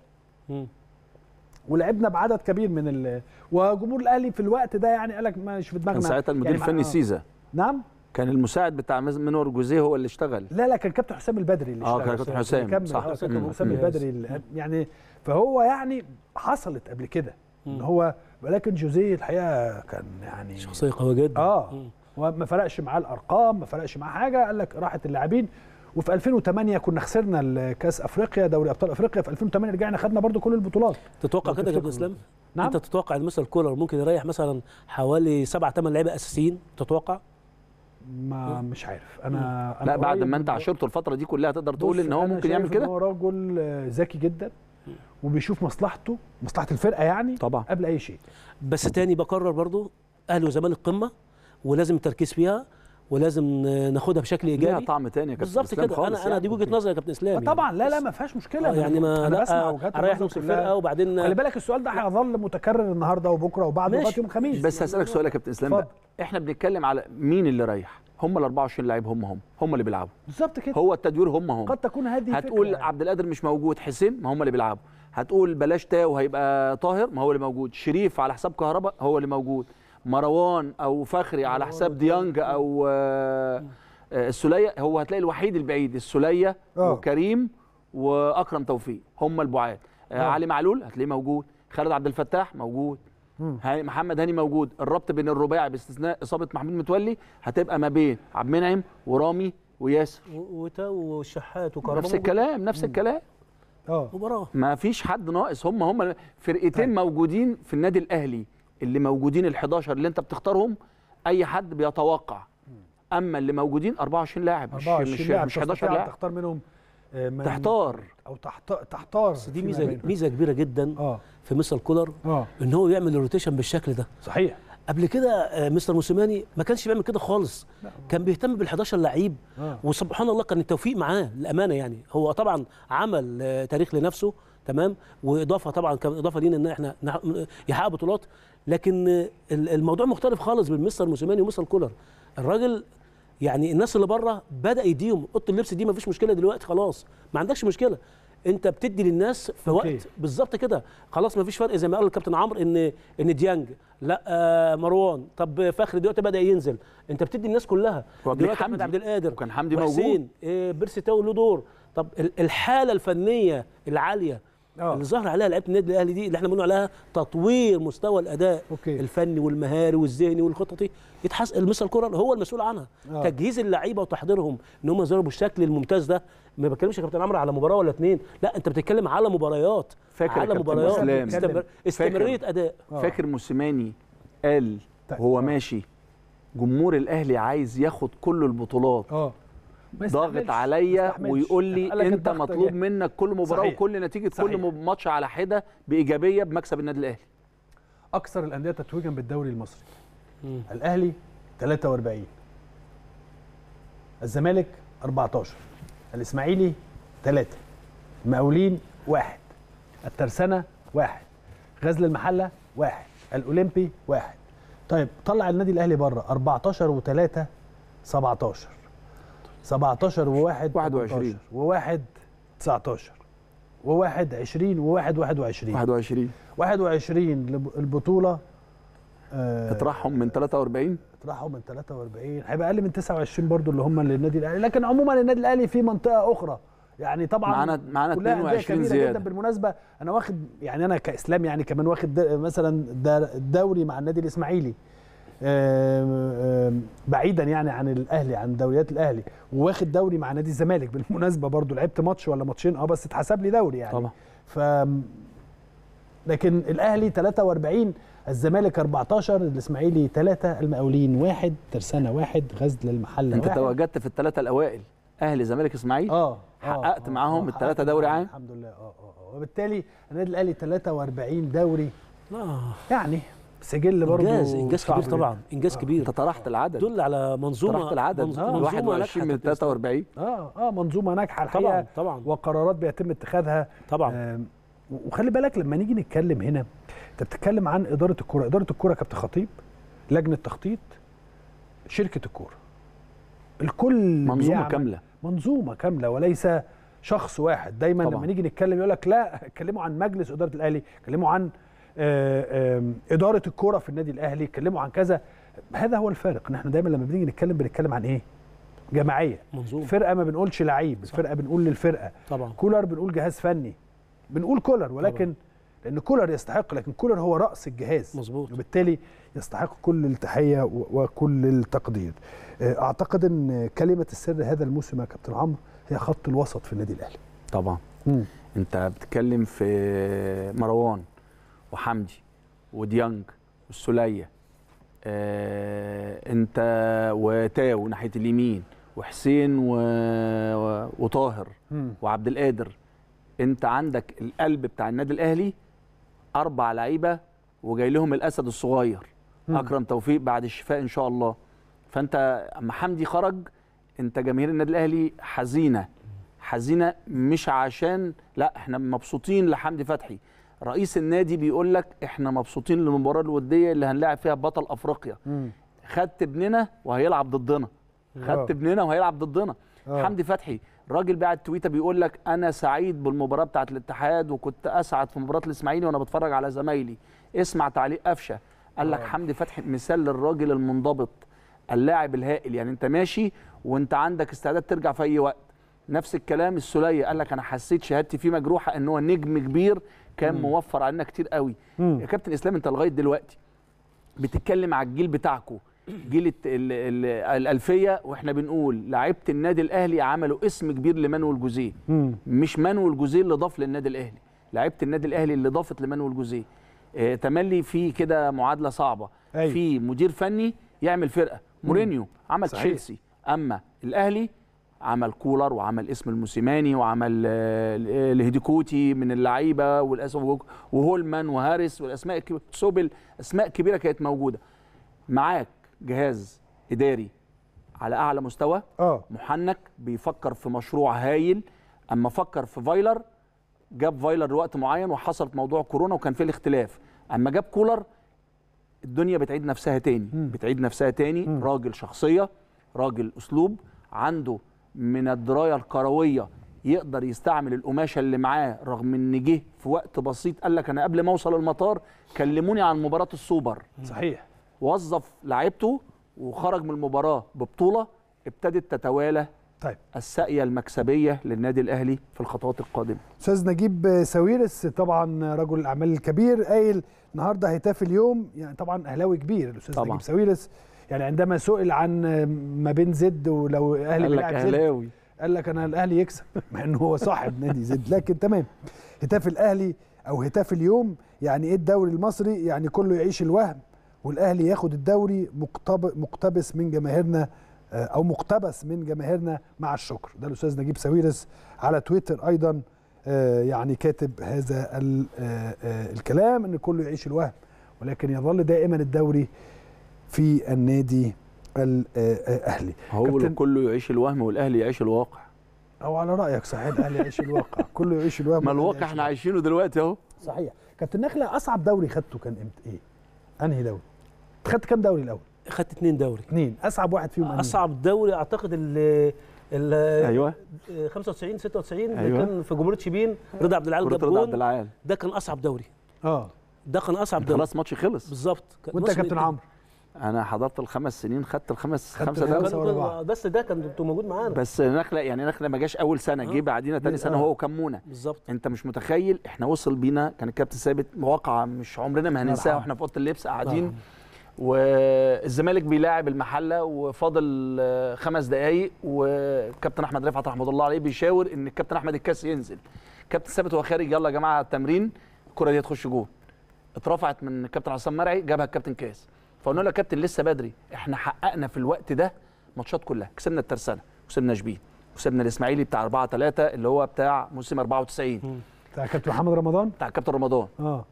ولعبنا بعدد كبير من ال... وجمهور الاهلي في الوقت ده يعني قال لك مش في دماغنا كان ساعتها المدير يعني الفني يعني سيزا نعم كان المساعد بتاع منور جوزيه هو اللي اشتغل لا لا كان كابتن حسام البدري اللي اشتغل اه كان كابتن حسام كان صح آه، كابتن حسام البدري يعني فهو يعني حصلت قبل كده ان هو ولكن جوزيه الحقيقه كان يعني شخصيه قويه جدا اه مم. وما فرقش معاه الارقام ما فرقش معاه حاجه قال لك راحت اللاعبين وفي 2008 كنا خسرنا كاس افريقيا دوري ابطال افريقيا في 2008 رجعنا خدنا برضو كل البطولات تتوقع كده يا كابتن اسلام نعم انت تتوقع ان مثلا كولر ممكن يريح مثلا حوالي 7 8 لعيبه اساسيين تتوقع ما مش عارف انا, أنا لا بعد ما انت عاشرته الفتره دي كلها تقدر تقول ان هو ممكن يعمل كده هو راجل ذكي جدا وبيشوف مصلحته مصلحه الفرقه يعني طبعا قبل اي شيء بس تاني بكرر برضو اهلي وزمالك قمه ولازم التركيز فيها ولازم ناخدها بشكل ايجابي ليها طعم تاني يا كابتن بالظبط كده انا انا دي يعني. وجهه نظري يا كابتن اسلام يعني. طبعا لا لا ما فيهاش مشكله آه يعني ما انا بسمع آه، وجهات اريح نص الفرقه وبعدين خلي بالك السؤال ده هيظل متكرر النهارده وبكره وبعد لغايه يوم الخميس بس هسالك سؤال يا كابتن اسلام احنا بنتكلم على مين اللي رايح هم ال 24 لعيب هم هم هم اللي بيلعبوا بالظبط كده هو التدوير هم هم قد تكون هذه هتقول يعني. عبد القادر مش موجود حسين ما هم اللي بيلعبوا هتقول بلاش تاو هيبقى طاهر ما هو اللي موجود شريف على حساب كهرباء هو اللي موجود مروان او فخري على حساب ديانج او آه، آه، السليه هو هتلاقي الوحيد البعيد السليه آه. وكريم واكرم توفيق هم البعاد علي معلول هتلاقيه موجود خالد عبد الفتاح موجود هاي محمد هاني موجود الربط بين الرباعي باستثناء اصابه محمود متولي هتبقى ما بين عبد المنعم ورامي وياسر وشحات وكرم نفس الكلام نفس الكلام اه ما فيش حد ناقص هم هم فرقتين طيب. موجودين في النادي الاهلي اللي موجودين ال 11 اللي انت بتختارهم اي حد بيتوقع اما اللي موجودين 24 لاعب 24 مش مش, لاعب مش 11 لاعب تختار منهم آه، من تحتار او تحتار تحتار دي ميزه ميزه كبيره جدا آه. في مستر كولر آه. ان هو يعمل الروتيشن بالشكل ده صحيح قبل كده آه، مستر موسيماني ما كانش بيعمل كده خالص لا. كان بيهتم بال 11 لعيب آه. وسبحان الله كان التوفيق معاه للامانه يعني هو طبعا عمل آه، تاريخ لنفسه تمام واضافه طبعا كان اضافه لينا ان احنا يحقق بطولات لكن الموضوع مختلف خالص بين مستر موسيماني ومستر كولر الراجل يعني الناس اللي بره بدا يديهم اوضه اللبس دي ما فيش مشكله دلوقتي خلاص ما عندكش مشكله انت بتدي للناس في وقت بالظبط كده خلاص ما فيش فرق زي ما قال الكابتن عمرو ان ان ديانج لا آه مروان طب فخر دلوقتي بدا ينزل انت بتدي الناس كلها دلوقتي احمد عبد القادر وكان حمدي موجود إيه بيرسي تاو له دور طب الحاله الفنيه العاليه أوه. اللي ظهر عليها لعيبه النادي الاهلي دي اللي احنا بنقول عليها تطوير مستوى الاداء أوكي. الفني والمهاري والذهني والخططي يتحس المثل الكره هو المسؤول عنها أوه. تجهيز اللعيبه وتحضيرهم ان هم يظهروا بالشكل الممتاز ده ما بتكلمش يا كابتن عمرو على مباراه ولا اتنين لا انت بتتكلم على مباريات فاكر على مباريات استمر... استمراريه اداء أوه. فاكر موسيماني قال وهو طيب. آه. ماشي جمهور الاهلي عايز ياخد كل البطولات أوه. ضاغط عليا ويقول لي انت مطلوب منك كل مباراه صحيح. وكل نتيجه صحيح. كل ماتش على حده بايجابيه بمكسب النادي الاهلي اكثر الانديه تتويجا بالدوري المصري مم. الاهلي 43 الزمالك 14 الاسماعيلي 3 المقاولين 1 الترسانه 1 غزل المحله 1 الاولمبي 1 طيب طلع النادي الاهلي بره 14 و3 17 17 وواحد 21 وواحد 19 وواحد 20 وواحد 21 21 21 البطوله آه، اطرحهم من 43 اطرحهم من 43 هيبقى اقل من 29 برضو اللي هم للنادي الاهلي لكن عموما النادي الاهلي في منطقه اخرى يعني طبعا معانا معانا 22 زياده جدا بالمناسبه انا واخد يعني انا كاسلام يعني كمان واخد مثلا الدوري مع النادي الاسماعيلي بعيدا يعني عن الاهلي عن دوريات الاهلي وواخد دوري مع نادي الزمالك بالمناسبه برضو لعبت ماتش ولا ماتشين اه بس اتحسب لي دوري يعني طبعا ف لكن الاهلي 43 الزمالك 14 الاسماعيلي 3 المقاولين 1 ترسانه 1 غزل المحله انت تواجدت في الثلاثه الاوائل اهلي زمالك اسماعيلي اه, آه، حققت آه معاهم آه الثلاثه دوري عام الحمد لله اه اه, آه. وبالتالي النادي الاهلي 43 دوري اه يعني سجل برضه انجاز انجاز كبير طبعا انجاز آه. كبير تطرحت العدد دل على منظومه تطرحت العدد منظومه 21 من 43 اه اه منظومه ناجحه الحقيقه طبعا طبعا وقرارات بيتم اتخاذها طبعا آه وخلي بالك لما نيجي نتكلم هنا انت بتتكلم عن اداره الكوره اداره الكوره كابتن خطيب لجنه تخطيط شركه الكوره الكل منظومه كامله منظومه كامله وليس شخص واحد دايما طبعا. لما نيجي نتكلم يقول لك لا اتكلموا عن مجلس اداره الاهلي اتكلموا عن آه، اداره الكوره في النادي الاهلي اتكلموا عن كذا هذا هو الفارق نحن دايما لما بنيجي نتكلم بنتكلم عن ايه جماعيه منظومه فرقه ما بنقولش لعيب الفرقه بنقول للفرقه طبعا كولر بنقول جهاز فني بنقول كولر ولكن طبعا. لان كولر يستحق لكن كولر هو راس الجهاز مظبوط وبالتالي يستحق كل التحيه وكل التقدير آه، اعتقد ان كلمه السر هذا الموسم يا كابتن عمرو هي خط الوسط في النادي الاهلي طبعا مم. انت بتتكلم في مروان وحمدي وديانج والسوليه آه انت وتاو ناحيه اليمين وحسين و... وطاهر وعبد القادر انت عندك القلب بتاع النادي الاهلي اربع لعيبه وجاي لهم الاسد الصغير مم. اكرم توفيق بعد الشفاء ان شاء الله فانت اما حمدي خرج انت جماهير النادي الاهلي حزينه حزينه مش عشان لا احنا مبسوطين لحمدي فتحي رئيس النادي بيقول لك احنا مبسوطين للمباراه الوديه اللي هنلاعب فيها بطل افريقيا خدت ابننا وهيلعب ضدنا خدت ابننا وهيلعب ضدنا اه. حمدي فتحي راجل بعت تويته بيقول لك انا سعيد بالمباراه بتاعه الاتحاد وكنت اسعد في مباراه الاسماعيلي وانا بتفرج على زمايلي اسمع تعليق قفشه قال لك حمدي فتحي مثال للراجل المنضبط اللاعب الهائل يعني انت ماشي وانت عندك استعداد ترجع في اي وقت نفس الكلام السليه قال لك انا حسيت شهادتي فيه مجروحه ان هو نجم كبير كان مم. موفر علينا كتير قوي مم. يا كابتن اسلام انت لغايه دلوقتي بتتكلم على الجيل بتاعكم جيل الالفيه واحنا بنقول لعيبه النادي الاهلي عملوا اسم كبير لمانويل جوزيه مش مانويل جوزيه اللي ضاف للنادي الاهلي لعيبه النادي الاهلي اللي ضافت لمانويل جوزيه اه تملي في كده معادله صعبه أيوه. في مدير فني يعمل فرقه مورينيو عمل تشيلسي اما الاهلي عمل كولر وعمل اسم الموسيماني وعمل الهديكوتي آه، من اللعيبه وهولمان وهارس والاسماء الكبيره سوبل اسماء كبيره كانت موجوده معاك جهاز اداري على اعلى مستوى آه. محنك بيفكر في مشروع هايل اما فكر في فايلر جاب فايلر لوقت معين وحصلت موضوع كورونا وكان فيه الاختلاف اما جاب كولر الدنيا بتعيد نفسها تاني م. بتعيد نفسها تاني م. راجل شخصيه راجل اسلوب عنده من الدرايه الكرويه يقدر يستعمل القماشه اللي معاه رغم ان جه في وقت بسيط قال لك انا قبل ما اوصل المطار كلموني عن مباراه السوبر صحيح وظف لعيبته وخرج من المباراه ببطوله ابتدت تتوالى طيب الساقيه المكسبيه للنادي الاهلي في الخطوات القادمه استاذ نجيب ساويرس طبعا رجل الاعمال الكبير قايل النهارده هتاف اليوم يعني طبعا اهلاوي كبير الاستاذ نجيب ساويرس يعني عندما سئل عن ما بين زد ولو الاهلي قال لك اهلاوي قال لك انا الاهلي يكسب مع انه هو صاحب نادي زد لكن تمام هتاف الاهلي او هتاف اليوم يعني ايه الدوري المصري يعني كله يعيش الوهم والاهلي ياخد الدوري مقتبس من جماهيرنا آه، او مقتبس من جماهيرنا مع الشكر ده الاستاذ نجيب ساويرس على تويتر ايضا آه، يعني كاتب هذا آه، الكلام ان كله يعيش الوهم ولكن يظل دائما الدوري في النادي الاهلي آه، آه، هو كله يعيش الوهم والاهلي يعيش الواقع او على رايك صحيح الاهلي يعيش الواقع كله يعيش الوهم ما الواقع احنا عايشينه دلوقتي اهو صحيح كابتن نخله اصعب دوري خدته كان امتى ايه انهي دوري خدت كام دوري الاول خدت اثنين دوري اثنين اصعب واحد فيهم اصعب دوري اعتقد اللي ايوه 95 96 أيوة. كان في جمهوريه شبين رضا عبد العال جاب العال ده كان اصعب دوري اه ده كان اصعب دوري خلاص ماتش خلص بالظبط وانت يا كابتن عمرو انا حضرت الخمس سنين خدت الخمس خمسه دوري بس ده كان انتوا موجود معانا بس نخله يعني نخله ما جاش اول سنه جه آه. بعدينا ثاني سنه آه. هو وكمونه بالظبط انت مش متخيل احنا وصل بينا كان الكابتن ثابت واقعة مش عمرنا ما هننساها واحنا في اوضه اللبس قاعدين والزمالك بيلاعب المحله وفاضل خمس دقائق والكابتن احمد رفعت رحمه الله عليه بيشاور ان الكابتن احمد الكاس ينزل كابتن ثابت هو خارج يلا يا جماعه التمرين الكره دي هتخش جول اترفعت من الكابتن عصام مرعي جابها الكابتن كاس فقلنا له يا كابتن لسه بدري احنا حققنا في الوقت ده ماتشات كلها كسبنا الترسانه كسبنا شبيه كسبنا الاسماعيلي بتاع 4 3 اللي هو بتاع موسم 94 بتاع كابتن محمد رمضان بتاع كابتن رمضان اه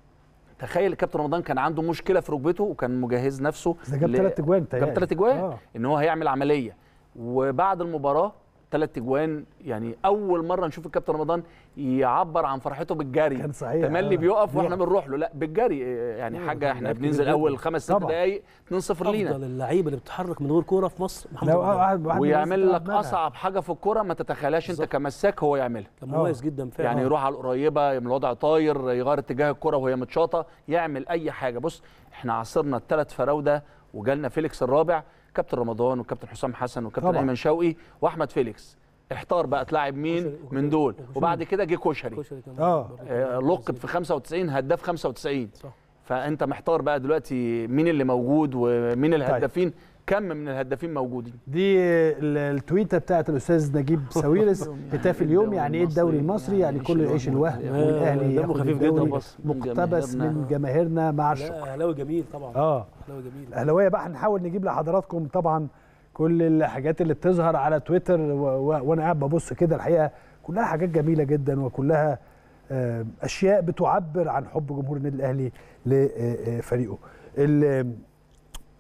تخيل كابتن رمضان كان عنده مشكله في ركبته وكان مجهز نفسه جاب ثلاث اجوان جاب ثلاث اجوان آه. ان هو هيعمل عمليه وبعد المباراه ثلاث اجوان يعني اول مره نشوف الكابتن رمضان يعبر عن فرحته بالجري كان صحيح تملي آه. بيقف واحنا بنروح له لا بالجري آه، يعني آه، حاجه يعني احنا بننزل اول خمس ست دقائق 2 0 لينا افضل اللعيبه اللي بتحرك من غير كوره في مصر محمد ويعمل لك اصعب حاجه في الكوره ما تتخيلهاش انت كمساك هو يعملها كان مميز آه. جدا فعلا يعني يروح على القريبه من الوضع طاير يغير اتجاه الكوره وهي متشاطه يعمل اي حاجه بص احنا عاصرنا الثلاث فراوده وجالنا فيليكس الرابع كابتن رمضان وكابتن حسام حسن وكابتن ايمن شوقي واحمد فيليكس احتار بقى تلاعب مين من دول وبعد كده جه كشري آه. اه لقب في 95 هداف 95 صح. فانت محتار بقى دلوقتي مين اللي موجود ومين طيب. الهدافين طيب. كم من الهدافين موجودين دي التويته بتاعت الاستاذ نجيب ساويرس يعني هتاف اليوم يعني ايه الدوري المصري يعني, يعني كل يعيش الوهم آه، والاهلي دمه خفيف جدا مقتبس من جماهيرنا مع الشكر اهلاوي جميل طبعا اه اهلاوي جميل اهلاويه بقى هنحاول نجيب لحضراتكم طبعا كل الحاجات اللي بتظهر على تويتر وانا قاعد ببص كده الحقيقه كلها حاجات جميله جدا وكلها آه، اشياء بتعبر عن حب جمهور النادي الاهلي لفريقه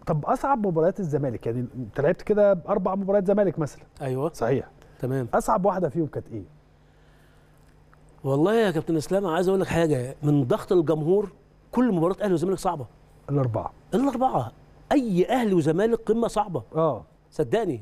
طب اصعب مباريات الزمالك يعني انت لعبت كده اربع مباريات زمالك مثلا ايوه صحيح تمام اصعب واحده فيهم كانت ايه والله يا كابتن اسلام عايز اقول لك حاجه من ضغط الجمهور كل مباراه اهلي وزمالك صعبه الاربعه الاربعه اي اهلي وزمالك قمه صعبه اه صدقني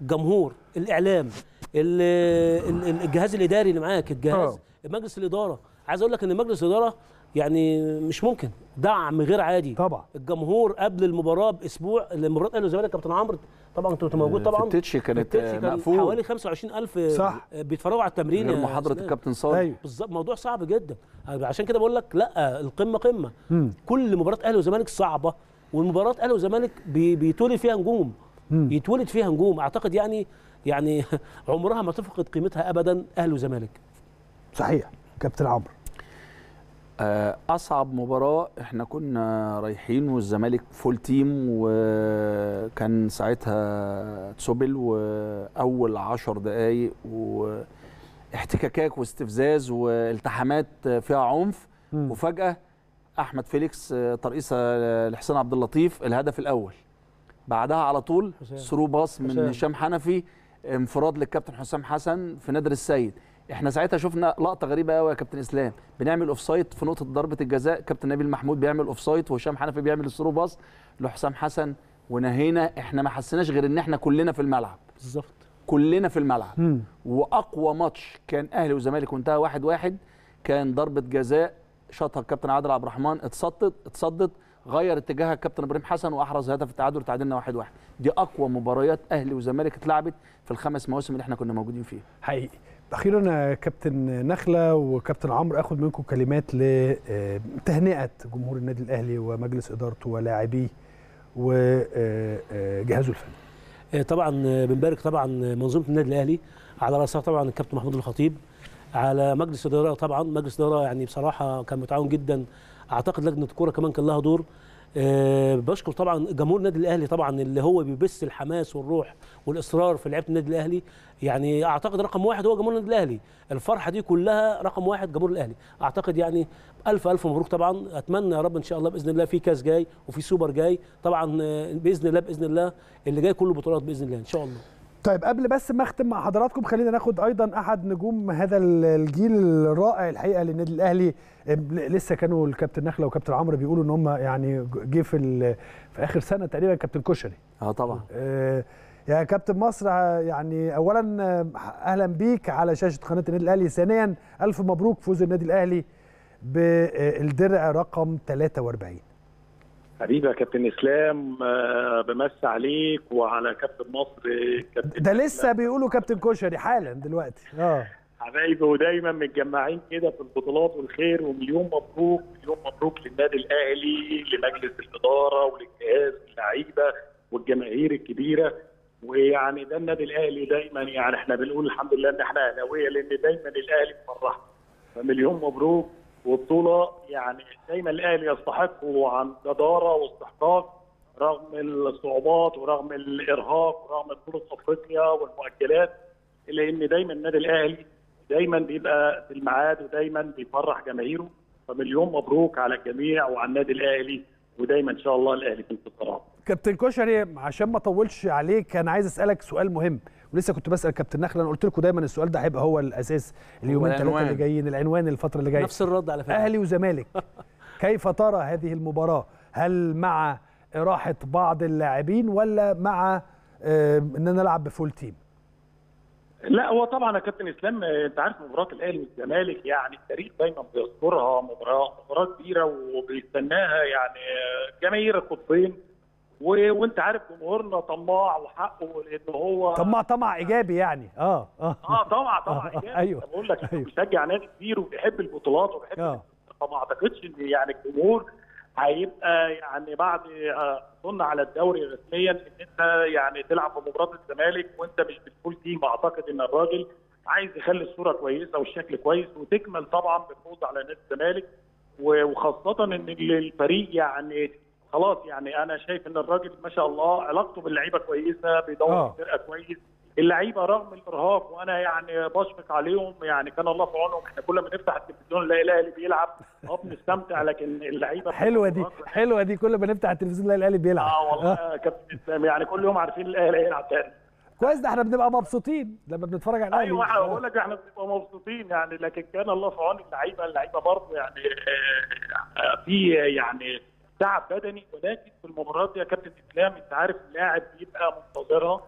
الجمهور الاعلام الجهاز الاداري اللي معاك الجهاز أوه. مجلس الاداره عايز اقول لك ان مجلس الاداره يعني مش ممكن دعم غير عادي طبعا الجمهور قبل المباراه باسبوع المباراه الاهلي والزمالك كابتن عمرو طبعا انت كنت موجود آه، طبعا التتش كانت مقفول حوالي 25000 صح بيتفرجوا على التمرين غير محاضره الكابتن صالح أيوه. بالظبط موضوع صعب جدا عشان كده بقول لك لا القمه قمه م. كل مباراه اهلي وزمالك صعبه والمباراه اهلي وزمالك بي بيتولد فيها نجوم م. يتولد فيها نجوم اعتقد يعني يعني عمرها ما تفقد قيمتها ابدا اهلي وزمالك صحيح كابتن عمرو آه، اصعب مباراه احنا كنا رايحين والزمالك فول تيم وكان ساعتها تسوبل واول عشر دقايق واحتكاكات واستفزاز والتحامات فيها عنف م. وفجاه احمد فيليكس آه، ترقيصه لحسين عبد اللطيف الهدف الاول بعدها على طول ثرو باص من هشام حنفي انفراد للكابتن حسام حسن في نادر السيد احنا ساعتها شفنا لقطه غريبه قوي يا كابتن اسلام بنعمل اوف سايد في نقطه ضربه الجزاء كابتن نبيل محمود بيعمل اوف سايد وهشام حنفي بيعمل السرو باص لحسام حسن ونهينا احنا ما حسيناش غير ان احنا كلنا في الملعب بالظبط كلنا في الملعب مم. واقوى ماتش كان اهلي وزمالك وانتهى واحد واحد كان ضربه جزاء شاطها الكابتن عادل عبد الرحمن اتصدت اتصدت غير اتجاهها الكابتن ابراهيم حسن واحرز هدف التعادل تعادلنا 1-1 واحد واحد. دي اقوى مباريات اهلي وزمالك اتلعبت في الخمس مواسم اللي احنا كنا موجودين فيها حقيقي اخيرا يا كابتن نخله وكابتن عمرو اخد منكم كلمات لتهنئه آه، جمهور النادي الاهلي ومجلس ادارته ولاعبيه وجهازه آه، آه، الفني. طبعا بنبارك طبعا منظومه النادي الاهلي على راسها طبعا الكابتن محمود الخطيب على مجلس اداره طبعا مجلس اداره يعني بصراحه كان متعاون جدا اعتقد لجنه الكوره كمان كان لها دور أه بشكر طبعا جمهور النادي الاهلي طبعا اللي هو بيبث الحماس والروح والاصرار في لعيبه النادي الاهلي يعني اعتقد رقم واحد هو جمهور النادي الاهلي الفرحه دي كلها رقم واحد جمهور الاهلي اعتقد يعني الف الف مبروك طبعا اتمنى يا رب ان شاء الله باذن الله في كاس جاي وفي سوبر جاي طبعا آه، باذن الله باذن الله اللي جاي كله بطولات باذن الله ان شاء الله طيب قبل بس ما اختم مع حضراتكم خلينا ناخد ايضا احد نجوم هذا الجيل الرائع الحقيقه للنادي الاهلي لسه كانوا الكابتن نخله وكابتن عمرو بيقولوا ان هم يعني جه في في اخر سنه تقريبا كابتن كشري اه طبعا آه يا كابتن مصر يعني اولا اهلا بيك على شاشه قناه النادي الاهلي ثانيا الف مبروك فوز النادي الاهلي بالدرع رقم 43 حبيبي يا كابتن اسلام آه، بمسي عليك وعلى كابتن مصر كابتن ده لسه بيقولوا كابتن كشري حالا دلوقتي اه حبايبي ودايما متجمعين كده في البطولات والخير ومليون مبروك مليون مبروك للنادي الاهلي لمجلس الاداره وللجهاز اللعيبه والجماهير الكبيره ويعني ده النادي الاهلي دايما يعني احنا بنقول الحمد لله ان احنا اهلاويه لان دايما الاهلي بيفرحنا فمليون مبروك وبطوله يعني دايما الاهلي يستحق عن جداره واستحقاق رغم الصعوبات ورغم الارهاق ورغم بطوله افريقيا والمؤجلات الا ان دايما النادي الاهلي دايما بيبقى في الميعاد ودايما بيفرح جماهيره فمليون مبروك على الجميع وعلى النادي الاهلي ودايما ان شاء الله الاهلي في انتصارات. كابتن كشري عشان ما اطولش عليك انا عايز اسالك سؤال مهم ولسه كنت بسال كابتن نخله انا قلت لكم دايما السؤال ده هيبقى هو الاساس اليومين ثلاثه اللي جايين العنوان الفتره اللي جايه نفس الرد على فكره اهلي وزمالك كيف ترى هذه المباراه هل مع راحه بعض اللاعبين ولا مع آه ان نلعب بفول تيم لا هو طبعا يا كابتن اسلام آه، انت عارف مباراه الاهلي والزمالك يعني التاريخ دايما بيذكرها مباراه مباراه كبيره وبيستناها يعني آه، جماهير القطبين وانت عارف جمهورنا طماع وحقه لان هو طماع طمع ايجابي يعني اه اه اه طمع طمع آه ايجابي ايوه بقول لك أيوة. بيشجع نادي كبير وبيحب البطولات وبيحب آه. فما اعتقدش ان يعني الجمهور هيبقى يعني بعد آه، اظن على الدوري رسميا ان انت يعني تلعب في مباراه الزمالك وانت مش بالفول تيم اعتقد ان الراجل عايز يخلي الصوره كويسه والشكل كويس وتكمل طبعا بالفوز على نادي الزمالك وخاصه ان الفريق يعني خلاص يعني انا شايف ان الراجل ما شاء الله علاقته باللعيبه كويسه بيدور آه. فرقه كويس اللعيبه رغم الارهاق وانا يعني بشفق عليهم يعني كان الله في عونهم احنا كل ما نفتح التلفزيون نلاقي الاهلي بيلعب اه بنستمتع لكن اللعيبه حلوه دي حلوه دي كل ما نفتح التلفزيون نلاقي الاهلي بيلعب اه والله آه. آه، كابتن اسلام يعني كل يوم عارفين الاهلي هيلعب تاني كويس ده احنا بنبقى مبسوطين لما بنتفرج على الاهلي ايوه بقول لك احنا بنبقى مبسوطين يعني لكن كان الله في عون اللعيبه اللعيبه برضه يعني في يعني تعب بدني ولكن في المباراه دي يا كابتن اسلام انت عارف اللاعب بيبقى منتظرها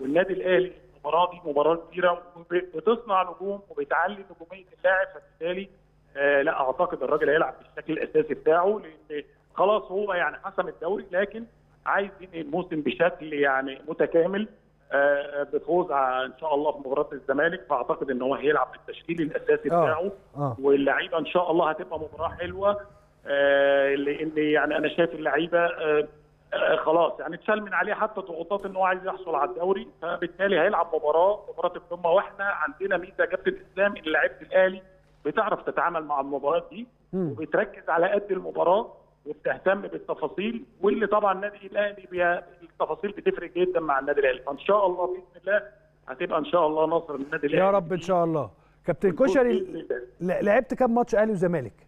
والنادي الاهلي المباراه دي مباراه كبيره بتصنع نجوم وبتعلي نجوميه اللاعب فبالتالي آه لا اعتقد الراجل هيلعب بالشكل الاساسي بتاعه لان خلاص هو يعني حسم الدوري لكن عايز ينهي الموسم بشكل يعني متكامل آه بفوز ان شاء الله في مباراه الزمالك فاعتقد ان هو هيلعب بالتشكيل الاساسي آه بتاعه آه. واللعيبه ان شاء الله هتبقى مباراه حلوه آه، اللي, يعني انا شايف اللعيبه آه، آه، خلاص يعني اتشال من عليه حتى ضغوطات ان هو عايز يحصل على الدوري فبالتالي هيلعب مباراه مباراه القمه واحنا عندنا ميزه كابتن اسلام ان لعيبه الاهلي بتعرف تتعامل مع المباريات دي وبتركز على قد المباراه وبتهتم بالتفاصيل واللي طبعا النادي الاهلي التفاصيل بتفرق جدا مع النادي الاهلي فان شاء الله باذن الله هتبقى ان شاء الله نصر النادي الاهلي يا رب ان شاء الله كابتن كشري لعبت كام ماتش اهلي وزمالك؟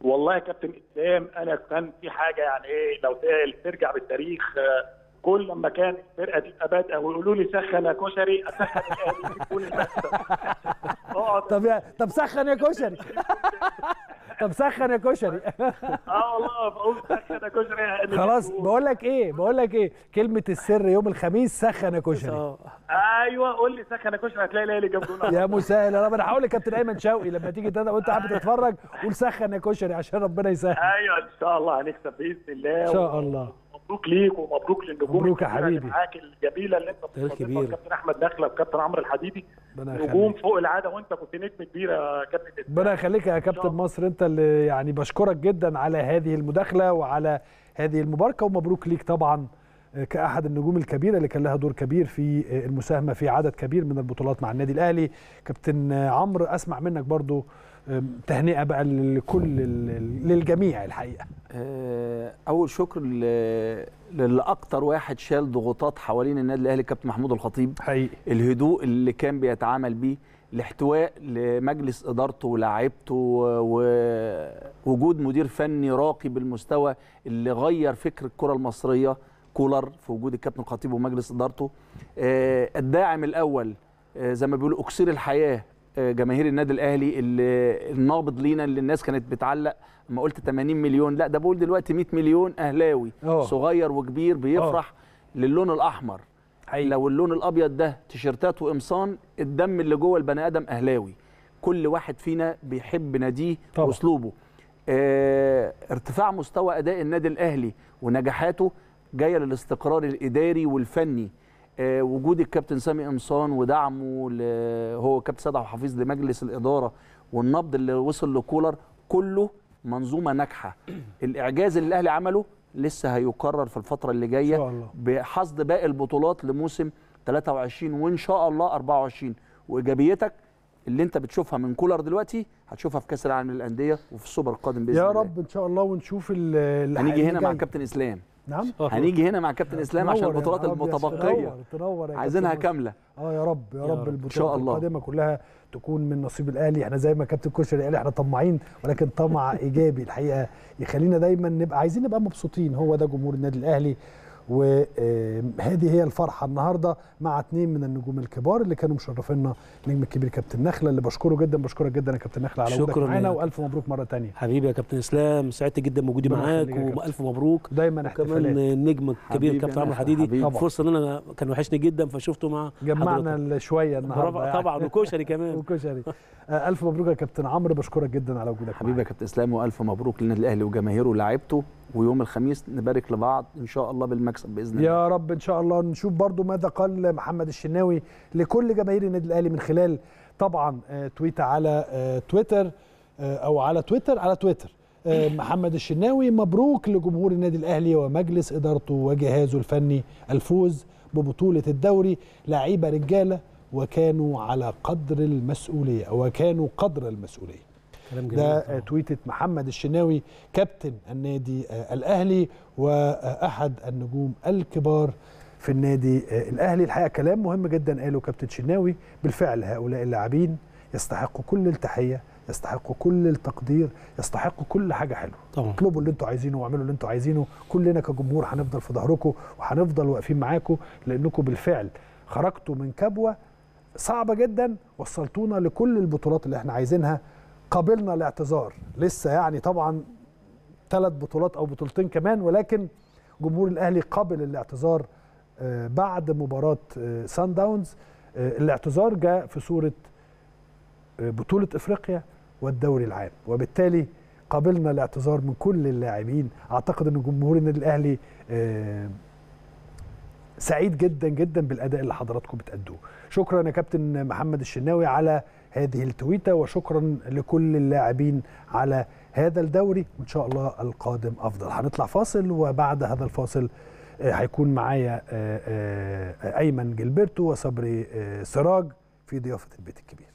والله يا كابتن اسلام انا كان في حاجه يعني ايه لو ترجع بالتاريخ آه، كل لما كان الفرقه تبقى بادئه ويقولوا لي سخن يا كشري اسخن الاهلي يكون المكسب طب طب سخن يا كشري طب سخن يا كشري اه والله بقول سخن يا كشري خلاص بقول لك ايه بقول لك ايه كلمه السر يوم الخميس سخن يا كشري آه. ايوه قول لي سخن يا كشري هتلاقي ليالي جنبنا يا مسهل انا هقول كابتن ايمن شوقي لما تيجي وانت قاعد بتتفرج قول سخن يا كشري عشان ربنا يسهل ايوه ان شاء الله هنكسب باذن الله ان شاء الله مبروك ليك ومبروك للنجوم مبروك يا حبيبي معاك الجميله اللي انت بتقدمها كابتن احمد داخله وكابتن عمرو الحديدي نجوم فوق العاده وانت كنت نجم كبير يا كابتن ربنا يخليك يا كابتن مصر انت اللي يعني بشكرك جدا على هذه المداخله وعلى هذه المباركه ومبروك ليك طبعا كأحد النجوم الكبيرة اللي كان لها دور كبير في المساهمة في عدد كبير من البطولات مع النادي الأهلي كابتن عمرو أسمع منك برضو تهنئه بقى لكل للجميع الحقيقه أه، اول شكر للاكثر واحد شال ضغوطات حوالين النادي الاهلي كابتن محمود الخطيب حقيقي. الهدوء اللي كان بيتعامل بيه الاحتواء لمجلس ادارته ولاعيبته ووجود مدير فني راقي بالمستوى اللي غير فكر الكره المصريه كولر في وجود الكابتن الخطيب ومجلس ادارته أه، الداعم الاول أه، زي ما بيقولوا اكسير الحياه جماهير النادي الاهلي اللي النابض لينا اللي الناس كانت بتعلق ما قلت 80 مليون لا ده بقول دلوقتي 100 مليون اهلاوي أوه. صغير وكبير بيفرح أوه. للون الاحمر حقيقي. لو اللون الابيض ده تيشيرتات وقمصان الدم اللي جوه البني ادم اهلاوي كل واحد فينا بيحب ناديه واسلوبه آه ارتفاع مستوى اداء النادي الاهلي ونجاحاته جايه للاستقرار الاداري والفني آه، وجود الكابتن سامي قمصان ودعمه هو كابتن سيد عبد الحفيظ لمجلس الاداره والنبض اللي وصل لكولر كله منظومه ناجحه الاعجاز اللي الاهلي عمله لسه هيكرر في الفتره اللي جايه بحصد باقي البطولات لموسم 23 وان شاء الله 24 وايجابيتك اللي انت بتشوفها من كولر دلوقتي هتشوفها في كاس العالم للانديه وفي السوبر القادم باذن الله يا رب الله. ان شاء الله ونشوف هنيجي هنا مع كابتن اسلام نعم هنيجي هنا مع كابتن اسلام عشان البطولات المتبقيه تنور عايزينها كامله اه يا رب يا, رب, البطولات القادمه كلها تكون من نصيب الاهلي احنا زي ما كابتن كوشري قال احنا طماعين ولكن طمع ايجابي الحقيقه يخلينا دايما نبقى عايزين نبقى مبسوطين هو ده جمهور النادي الاهلي وهذه هي الفرحه النهارده مع اثنين من النجوم الكبار اللي كانوا مشرفينا النجم الكبير كابتن نخله اللي بشكره جدا بشكرك جدا يا كابتن نخله على وجودك معانا والف مبروك مره ثانيه حبيبي يا كابتن اسلام سعدت جدا بوجودي معاك والف مبروك دايما احتفالات كمان النجم الكبير كابتن عمرو حديدي فرصه ان انا كان وحشني جدا فشفته مع جمعنا شويه النهارده يعني. طبعا وكشري كمان وكشري الف مبروك يا كابتن عمرو بشكرك جدا على وجودك حبيبي يا كابتن اسلام والف مبروك للنادي الاهلي وجماهيره ولاعيبته ويوم الخميس نبارك لبعض ان شاء الله بالمكسب باذن الله يا رب ان شاء الله نشوف برضو ماذا قال محمد الشناوي لكل جماهير النادي الاهلي من خلال طبعا آه، تويت على آه، تويتر آه، او على تويتر على تويتر محمد الشناوي مبروك لجمهور النادي الاهلي ومجلس ادارته وجهازه الفني الفوز ببطوله الدوري لعيبه رجاله وكانوا على قدر المسؤوليه وكانوا قدر المسؤوليه كلام جميل ده طبعا. تويتة محمد الشناوي كابتن النادي آه، الأهلي وأحد النجوم الكبار في النادي آه، الأهلي الحقيقة كلام مهم جدا قاله كابتن شناوي بالفعل هؤلاء اللاعبين يستحقوا كل التحية يستحقوا كل التقدير يستحقوا كل حاجه حلوه طبعا اطلبوا اللي انتوا عايزينه واعملوا اللي انتوا عايزينه كلنا كجمهور هنفضل في ظهركم وهنفضل واقفين معاكم لانكم بالفعل خرجتوا من كبوه صعبه جدا وصلتونا لكل البطولات اللي احنا عايزينها قبلنا الاعتذار لسه يعني طبعا ثلاث بطولات او بطولتين كمان ولكن جمهور الاهلي قبل الاعتذار آه، بعد مباراه سان آه، داونز آه، الاعتذار جاء في صوره بطوله افريقيا والدوري العام وبالتالي قبلنا الاعتذار من كل اللاعبين اعتقد ان جمهور النادي الاهلي سعيد جدا جدا بالاداء اللي حضراتكم بتادوه شكرا يا كابتن محمد الشناوي على هذه التويته وشكرا لكل اللاعبين على هذا الدوري وان شاء الله القادم افضل هنطلع فاصل وبعد هذا الفاصل آه، هيكون معايا آه، آه، ايمن جلبرتو وصبري سراج في ضيافه البيت الكبير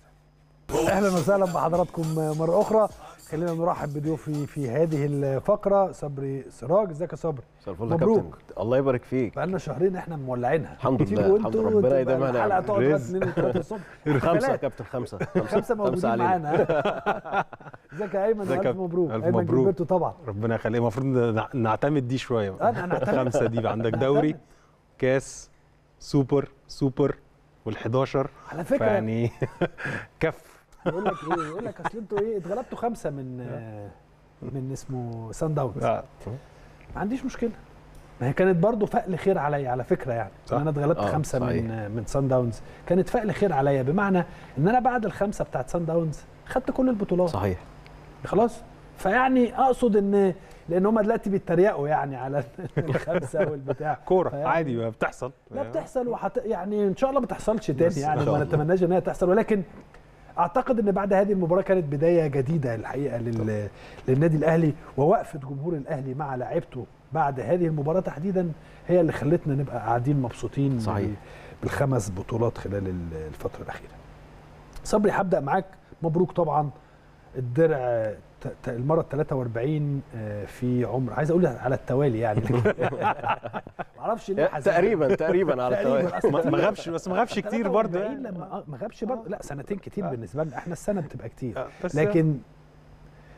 اهلا وسهلا بحضراتكم مره اخرى خلينا نرحب بضيوفي في هذه الفقره صبري سراج ازيك يا صبري مبروك الله يبارك فيك بقى لنا شهرين احنا مولعينها الحمد لله الحمد لله ربنا يديمها نعم الحلقه تقعد بس 2 3 الصبح خمسه يا كابتن خمسه خمسه موجودين معانا ازيك يا ايمن الف مبروك الف مبروك كبرته طبعا ربنا يخليك المفروض نعتمد دي شويه بقى آه، خمسه دي عندك دوري كاس سوبر سوبر وال11 على فكره يعني كف يقول لك ايه يقول لك اصل انتوا ايه اتغلبتوا خمسه من من اسمه سان داونز ما عنديش مشكله ما هي كانت برضه فقل خير عليا على فكره يعني صح؟ انا اتغلبت آه خمسه صحيح. من من سان داونز كانت فقل خير عليا بمعنى ان انا بعد الخمسه بتاعت سان داونز خدت كل البطولات صحيح خلاص فيعني اقصد ان لان هم دلوقتي بيتريقوا يعني على الخمسه والبتاع كوره عادي بتحصل لا بتحصل وحت... يعني ان شاء الله ما تحصلش تاني يعني ما نتمناش ان هي تحصل ولكن اعتقد ان بعد هذه المباراه كانت بدايه جديده الحقيقه لل... للنادي الاهلي ووقفه جمهور الاهلي مع لعيبته بعد هذه المباراه تحديدا هي اللي خلتنا نبقى قاعدين مبسوطين صحيح. بالخمس بطولات خلال الفتره الاخيره صبري هبدا معاك مبروك طبعا الدرع المره ال 43 آه، في عمر عايز اقول على التوالي يعني ما اعرفش ليه حزين تقريبا تقريبا على التوالي ما غابش بس ما غابش كتير برضه يعني آه، ما غابش برضه لا سنتين كتير آه. بالنسبه لنا احنا السنه بتبقى كتير لكن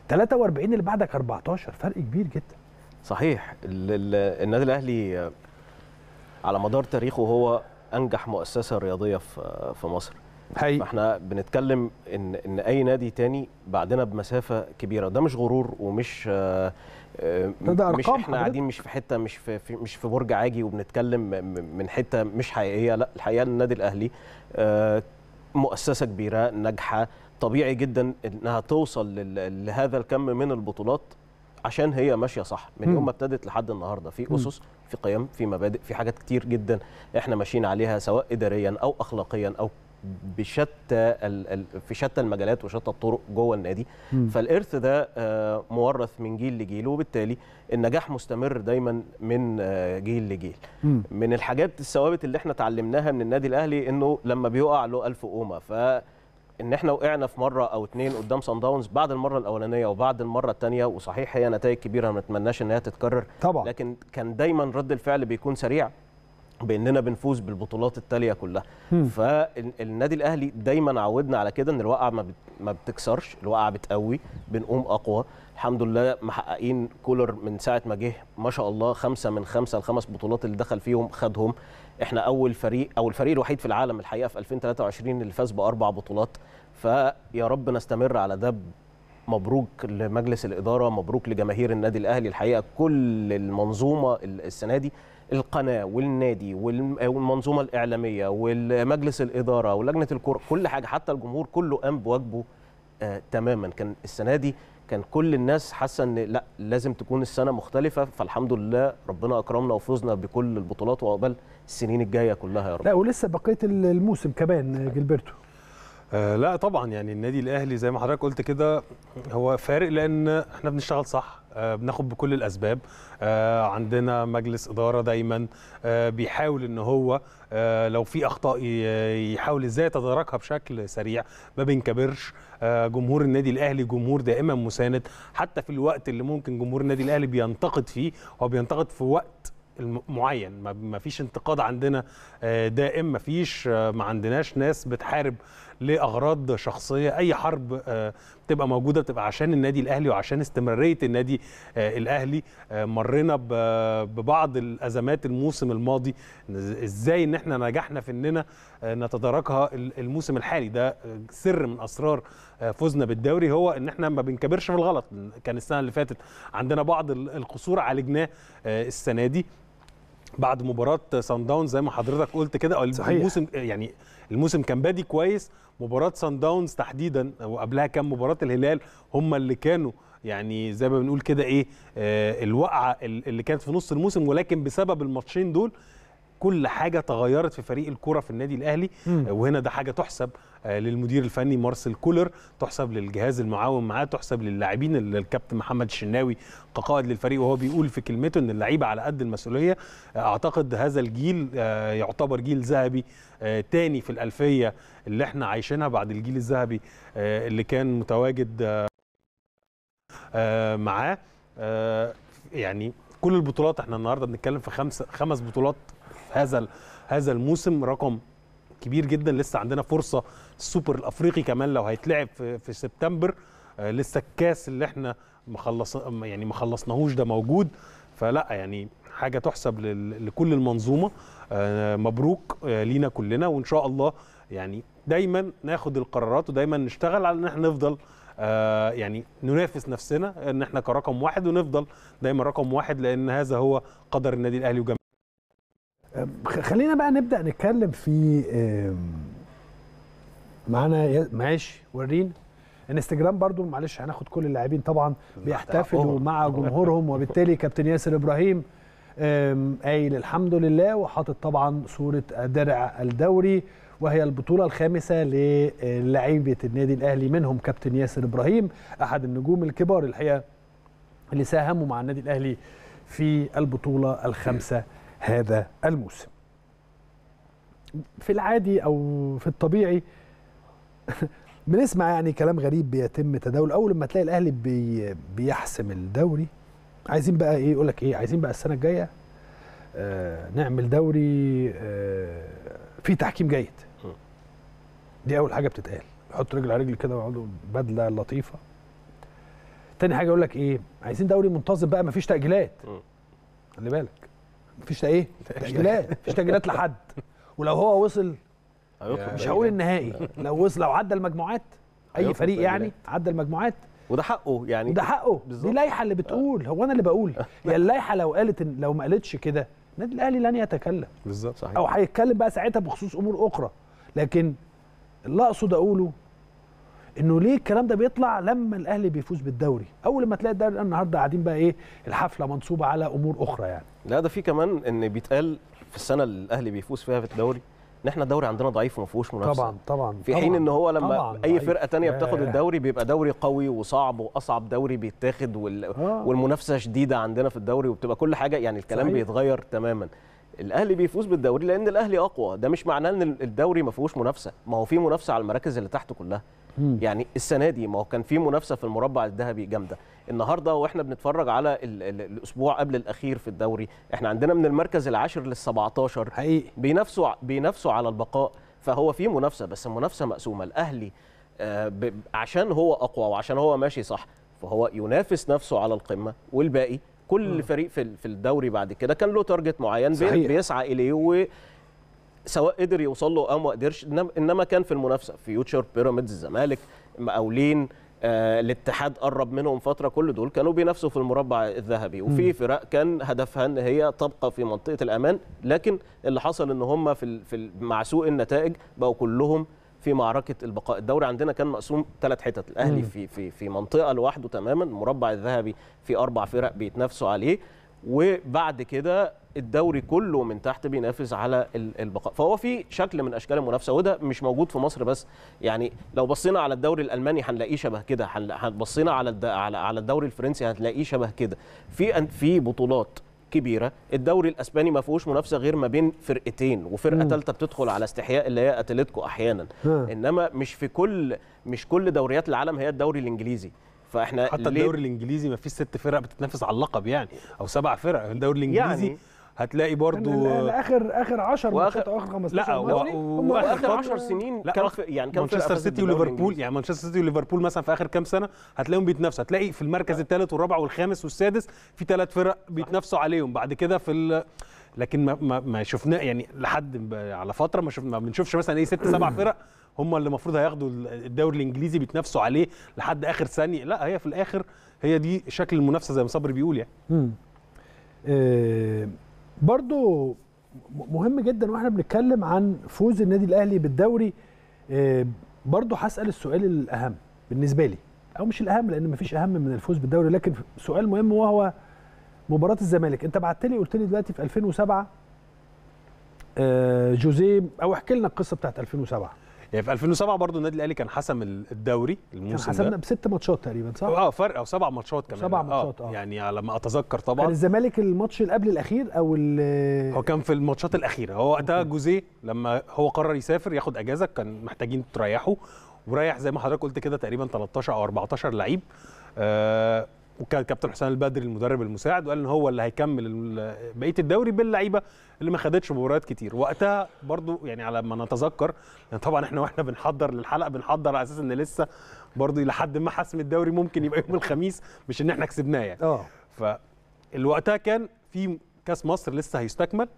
43 اللي بعدك 14 فرق كبير جدا صحيح النادي الاهلي على مدار تاريخه هو انجح مؤسسه رياضيه في مصر حقيقي. فاحنا بنتكلم ان ان اي نادي تاني بعدنا بمسافه كبيره ده مش غرور ومش آه, آه، ده مش احنا قاعدين مش في حته مش في, في مش في برج عاجي وبنتكلم من حته مش حقيقيه لا الحقيقه النادي الاهلي آه، مؤسسه كبيره ناجحه طبيعي جدا انها توصل لهذا الكم من البطولات عشان هي ماشيه صح من يوم ما ابتدت لحد النهارده في اسس في قيم في مبادئ في حاجات كتير جدا احنا ماشيين عليها سواء اداريا او اخلاقيا او بشتى في شتى المجالات وشتى الطرق جوه النادي فالارث ده آه، مورث من جيل لجيل وبالتالي النجاح مستمر دايما من آه، جيل لجيل من الحاجات الثوابت اللي احنا اتعلمناها من النادي الاهلي انه لما بيقع له الف قومه ف ان احنا وقعنا في مره او اتنين قدام سان داونز بعد المره الاولانيه وبعد المره الثانيه وصحيح هي نتائج كبيره ما نتمناش ان هي تتكرر طبعا لكن كان دايما رد الفعل بيكون سريع باننا بنفوز بالبطولات التاليه كلها فالنادي الاهلي دايما عودنا على كده ان الواقعه ما, ما بتكسرش الواقعه بتقوي بنقوم اقوى الحمد لله محققين كولر من ساعه ما جه ما شاء الله خمسه من خمسه الخمس بطولات اللي دخل فيهم خدهم احنا اول فريق او الفريق الوحيد في العالم الحقيقه في 2023 اللي فاز باربع بطولات فيا رب نستمر على ده مبروك لمجلس الاداره مبروك لجماهير النادي الاهلي الحقيقه كل المنظومه السنه دي القناه والنادي والمنظومه الاعلاميه ومجلس الاداره ولجنه الكره كل حاجه حتى الجمهور كله قام بواجبه آه تماما كان السنه دي كان كل الناس حاسه ان لا لازم تكون السنه مختلفه فالحمد لله ربنا اكرمنا وفزنا بكل البطولات وعقبال السنين الجايه كلها يا رب لا ولسه بقيه الموسم كمان جيلبرتو. آه لا طبعا يعني النادي الاهلي زي ما حضرتك قلت كده هو فارق لان احنا بنشتغل صح آه، بناخد بكل الاسباب آه، عندنا مجلس اداره دايما آه، بيحاول ان هو لو في اخطاء يحاول ازاي يتداركها بشكل سريع ما بنكبرش جمهور النادي الاهلي جمهور دائما مساند حتى في الوقت اللي ممكن جمهور النادي الاهلي بينتقد فيه هو بينتقد في وقت معين ما فيش انتقاد عندنا دائم ما فيش ما عندناش ناس بتحارب لاغراض شخصيه اي حرب آه، بتبقى موجوده بتبقى عشان النادي الاهلي وعشان استمراريه النادي آه، الاهلي آه، مرينا ببعض الازمات الموسم الماضي ازاي ان احنا نجحنا في اننا نتداركها الموسم الحالي ده سر من اسرار فوزنا بالدوري هو ان احنا ما بنكبرش في الغلط كان السنه اللي فاتت عندنا بعض القصور عالجناه السنه دي بعد مباراه سان داون زي ما حضرتك قلت كده الموسم يعني الموسم كان بادي كويس مباراه سان داونز تحديدا وقبلها كان مباراه الهلال هم اللي كانوا يعني زي ما بنقول كده ايه آه الوقعه اللي كانت في نص الموسم ولكن بسبب الماتشين دول كل حاجه تغيرت في فريق الكوره في النادي الاهلي مم. آه، وهنا ده حاجه تحسب آه، للمدير الفني مارسيل كولر تحسب للجهاز المعاون معاه تحسب للاعبين الكابتن محمد الشناوي كقائد للفريق وهو بيقول في كلمته ان اللعيبه على قد المسؤوليه آه، اعتقد هذا الجيل يعتبر جيل ذهبي تاني في الالفيه اللي احنا عايشينها بعد الجيل الذهبي اللي كان متواجد معاه يعني كل البطولات احنا النهارده بنتكلم في خمس خمس بطولات هذا هذا الموسم رقم كبير جدا لسه عندنا فرصه السوبر الافريقي كمان لو هيتلعب في, سبتمبر آه، لسه الكاس اللي احنا مخلص يعني ما خلصناهوش ده موجود فلا يعني حاجه تحسب لكل المنظومه آه، مبروك آه، لينا كلنا وان شاء الله يعني دايما ناخد القرارات ودايما نشتغل على ان احنا نفضل يعني ننافس نفسنا ان احنا كرقم واحد ونفضل دايما رقم واحد لان هذا هو قدر النادي الاهلي وجماهيره خلينا بقى نبدا نتكلم في معانا معلش ورينا انستجرام برضو معلش هناخد كل اللاعبين طبعا بيحتفلوا مع جمهورهم وبالتالي كابتن ياسر ابراهيم قايل الحمد لله وحاطط طبعا صوره درع الدوري وهي البطوله الخامسه للعيبه النادي الاهلي منهم كابتن ياسر ابراهيم احد النجوم الكبار الحقيقه اللي ساهموا مع النادي الاهلي في البطوله الخامسه هذا الموسم في العادي او في الطبيعي بنسمع يعني كلام غريب بيتم تداول اول لما تلاقي الاهلي بي بيحسم الدوري عايزين بقى ايه يقول لك ايه عايزين بقى السنه الجايه آه نعمل دوري آه تحكيم جيد دي اول حاجه بتتقال يحط رجل على رجل كده ويقعدوا بدله لطيفه تاني حاجه يقول لك ايه عايزين دوري منتظم بقى مفيش تاجيلات خلي بالك مفيش ايه تاجيلات مفيش تاجيلات لحد ولو هو وصل مش هقول النهائي لو وصل لو عدى المجموعات اي فريق يعني عدى المجموعات وده حقه يعني وده حقه بالزبط. دي اللائحه اللي بتقول هو انا اللي بقول يا اللائحه لو قالت لو ما قالتش كده النادي الاهلي لن يتكلم بالظبط صحيح او هيتكلم بقى ساعتها بخصوص امور اخرى لكن اللي اقصد اقوله انه ليه الكلام ده بيطلع لما الاهلي بيفوز بالدوري اول ما تلاقي الدوري النهارده قاعدين بقى ايه الحفله منصوبه على امور اخرى يعني لا ده في كمان ان بيتقال في السنه اللي الاهلي بيفوز فيها في الدوري ان احنا الدوري عندنا ضعيف وما فيهوش منافسه طبعا طبعا في حين ان هو لما اي فرقه تانية بتاخد الدوري بيبقى دوري قوي وصعب واصعب دوري بيتاخد وال... آه. والمنافسه شديده عندنا في الدوري وبتبقى كل حاجه يعني الكلام صحيح. بيتغير تماما الاهلي بيفوز بالدوري لان الاهلي اقوى ده مش معناه ان الدوري ما فيهوش منافسه ما هو في منافسه على المراكز اللي تحت كلها يعني السنه دي ما هو كان في منافسه في المربع الذهبي جامده النهارده واحنا بنتفرج على الـ الـ الاسبوع قبل الاخير في الدوري احنا عندنا من المركز العاشر لل17 حقيقي بينافسوا بينافسوا على البقاء فهو في منافسه بس المنافسه مقسومه الاهلي آه عشان هو اقوى وعشان هو ماشي صح فهو ينافس نفسه على القمه والباقي كل م. فريق في في الدوري بعد كده كان له تارجت معين صحيح. بيسعى اليه و سواء قدر يوصل له او ما قدرش انما كان في المنافسه فيوتشر بيراميدز الزمالك مقاولين آه، الاتحاد قرب منهم فتره كل دول كانوا بينافسوا في المربع الذهبي وفي فرق كان هدفها ان هي تبقى في منطقه الامان لكن اللي حصل ان هم في, في مع سوء النتائج بقوا كلهم في معركه البقاء الدوري عندنا كان مقسوم ثلاث حتت الاهلي في في في منطقه لوحده تماما المربع الذهبي في اربع فرق بيتنافسوا عليه وبعد كده الدوري كله من تحت بينافس على البقاء فهو في شكل من اشكال المنافسه وده مش موجود في مصر بس يعني لو بصينا على الدوري الالماني هنلاقيه شبه كده بصينا على على الدوري الفرنسي هتلاقيه شبه كده في في بطولات كبيره الدوري الاسباني ما فيهوش منافسه غير ما بين فرقتين وفرقه ثالثه بتدخل على استحياء اللي هي اتلتيكو احيانا ها. انما مش في كل مش كل دوريات العالم هي الدوري الانجليزي فاحنا حتى الدوري الانجليزي ما فيش ست فرق بتتنافس على اللقب يعني او سبع فرق الدوري الانجليزي يعني هتلاقي برضو اخر اخر 10 ماتشات اخر 15 لا اخر 10 سنين لا كان آه، يعني كان مانشستر سيتي وليفربول يعني مانشستر سيتي وليفربول مثلا في اخر كام سنه هتلاقيهم بيتنافسوا هتلاقي في المركز الثالث والرابع والخامس والسادس في ثلاث فرق بيتنافسوا عليهم بعد كده في ال... لكن ما ما, ما شفنا يعني لحد على فتره ما شفنا ما بنشوفش مثلا ايه ست سبع فرق هم اللي المفروض هياخدوا الدوري الانجليزي بيتنافسوا عليه لحد اخر ثانيه لا هي في الاخر هي دي شكل المنافسه زي ما صبري بيقول يعني. برضو مهم جدا واحنا بنتكلم عن فوز النادي الاهلي بالدوري آه، برضو هسال السؤال الاهم بالنسبه لي او مش الاهم لان مفيش اهم من الفوز بالدوري لكن سؤال مهم وهو مباراه الزمالك انت بعت لي قلت لي دلوقتي في 2007 آه، جوزيه او احكي لنا القصه بتاعت 2007 يعني في 2007 برضه النادي الاهلي كان حسم الدوري الموسم كان حسمنا بست ماتشات تقريبا صح؟ اه فرق او سبع ماتشات كمان سبع آه، ماتشات اه يعني على ما اتذكر طبعا كان الزمالك الماتش اللي قبل الاخير او هو كان في الماتشات الاخيره هو وقتها جوزيه لما هو قرر يسافر ياخد اجازه كان محتاجين تريحه وريح زي ما حضرتك قلت كده تقريبا 13 او 14 لعيب آه وكان كابتن حسام البدري المدرب المساعد وقال ان هو اللي هيكمل بقيه الدوري باللعيبه اللي ما خدتش مباريات كتير وقتها برضو يعني على ما نتذكر يعني طبعا احنا واحنا بنحضر للحلقه بنحضر على اساس ان لسه برضو لحد ما حسم الدوري ممكن يبقى يوم الخميس مش ان احنا كسبناه يعني اه فالوقتها كان في كاس مصر لسه هيستكمل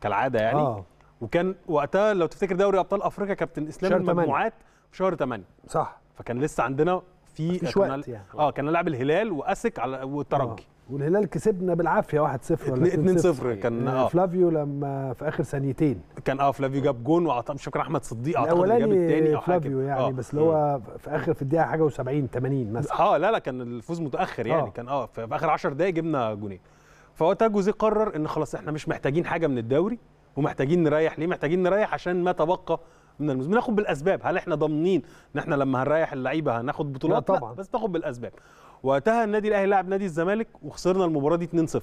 كالعاده يعني أوه. وكان وقتها لو تفتكر دوري ابطال افريقيا كابتن اسلام المجموعات في شهر 8 صح فكان لسه عندنا في مفيش وقت يعني. اه كان لاعب الهلال واسك على والترجي آه. والهلال كسبنا بالعافيه 1-0 ولا 2-0 كان آه،, اه فلافيو لما في اخر ثانيتين كان اه فلافيو جاب جون وعطى مش فاكر احمد صديق اعتقد جاب الثاني او حاجه فلافيو يعني آه. بس اللي هو في اخر في الدقيقه حاجه و70 80 مثلا اه لا لا كان الفوز متاخر يعني آه. كان اه في اخر 10 دقائق جبنا جونين فوقتها جوزيه قرر ان خلاص احنا مش محتاجين حاجه من الدوري ومحتاجين نريح ليه محتاجين نريح عشان ما تبقى من الموسم بناخد بالاسباب هل احنا ضامنين ان احنا لما هنريح اللعيبه هناخد بطولات لا طبعا لا بس ناخد بالاسباب وقتها النادي الاهلي لعب نادي الزمالك وخسرنا المباراه دي 2-0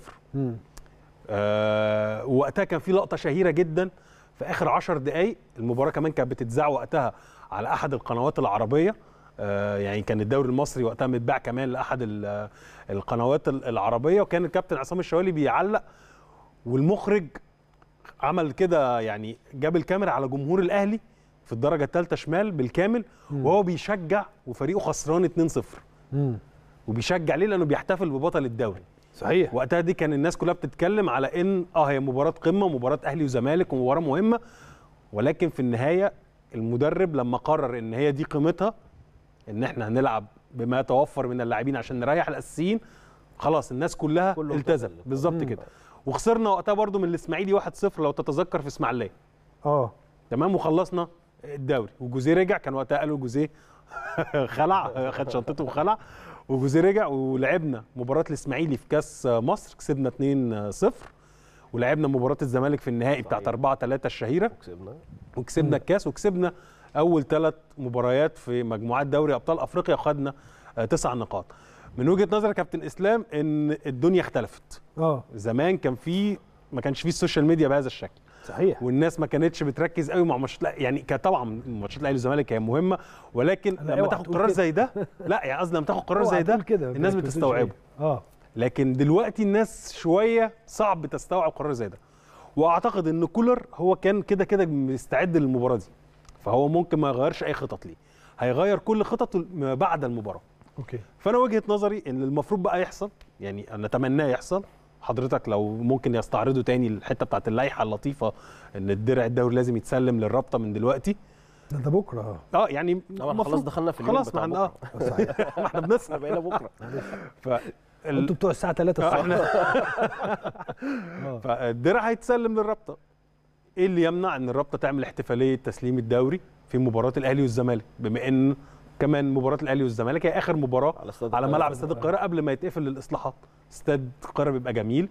آه وقتها كان في لقطه شهيره جدا في اخر 10 دقائق المباراه كمان كانت بتتذاع وقتها على احد القنوات العربيه آه يعني كان الدوري المصري وقتها متباع كمان لاحد القنوات العربيه وكان الكابتن عصام الشوالي بيعلق والمخرج عمل كده يعني جاب الكاميرا على جمهور الاهلي في الدرجه الثالثه شمال بالكامل مم. وهو بيشجع وفريقه خسران 2-0 وبيشجع ليه لانه بيحتفل ببطل الدوري صحيح وقتها دي كان الناس كلها بتتكلم على ان اه هي مباراه قمه ومباراه اهلي وزمالك ومباراه مهمه ولكن في النهايه المدرب لما قرر ان هي دي قيمتها ان احنا هنلعب بما يتوفر من اللاعبين عشان نريح الاساسيين خلاص الناس كلها التزمت بالظبط كده وخسرنا وقتها برضو من الاسماعيلي 1-0 لو تتذكر في اسماعيليه اه تمام وخلصنا الدوري وجوزيه رجع كان وقتها قالوا جوزيه خلع خد شنطته وخلع وجوزيه رجع ولعبنا مباراه الاسماعيلي في كاس مصر كسبنا 2-0 ولعبنا مباراه الزمالك في النهائي بتاعت 4 3 الشهيره وكسبنا وكسبنا الكاس وكسبنا اول ثلاث مباريات في مجموعات دوري ابطال افريقيا وخدنا آه، تسع نقاط من وجهه نظر كابتن اسلام ان الدنيا اختلفت اه زمان كان في ما كانش فيه السوشيال ميديا بهذا الشكل صحيح والناس ما كانتش بتركز قوي مع ماتشات يعني كان طبعا ماتشات الاهلي والزمالك هي مهمه ولكن لما تاخد قرار زي ده لا يعني قصدي لما تاخد قرار زي ده الناس بتستوعبه إيه؟ اه لكن دلوقتي الناس شويه صعب تستوعب قرار زي ده واعتقد ان كولر هو كان كده كده مستعد للمباراه دي فهو ممكن ما يغيرش اي خطط ليه هيغير كل خططه بعد المباراه اوكي فانا وجهه نظري ان المفروض بقى يحصل يعني نتمناه يحصل حضرتك لو ممكن يستعرضوا تاني الحته بتاعت اللائحه اللطيفه ان الدرع الدوري لازم يتسلم للرابطه من دلوقتي ده ده بكره اه يعني خلاص دخلنا في اليوم خلاص احنا اه ما احنا بنصحى بقينا بكره ف انتوا بتوع الساعه 3 آه، الصبح آه. فالدرع هيتسلم للرابطه ايه اللي يمنع ان الرابطه تعمل احتفاليه تسليم الدوري في مباراه الاهلي والزمالك بما ان كمان مباراه الاهلي والزمالك هي اخر مباراه على, على ملعب استاد القاهره قبل ما يتقفل للاصلاحات استاد القاهره بيبقى جميل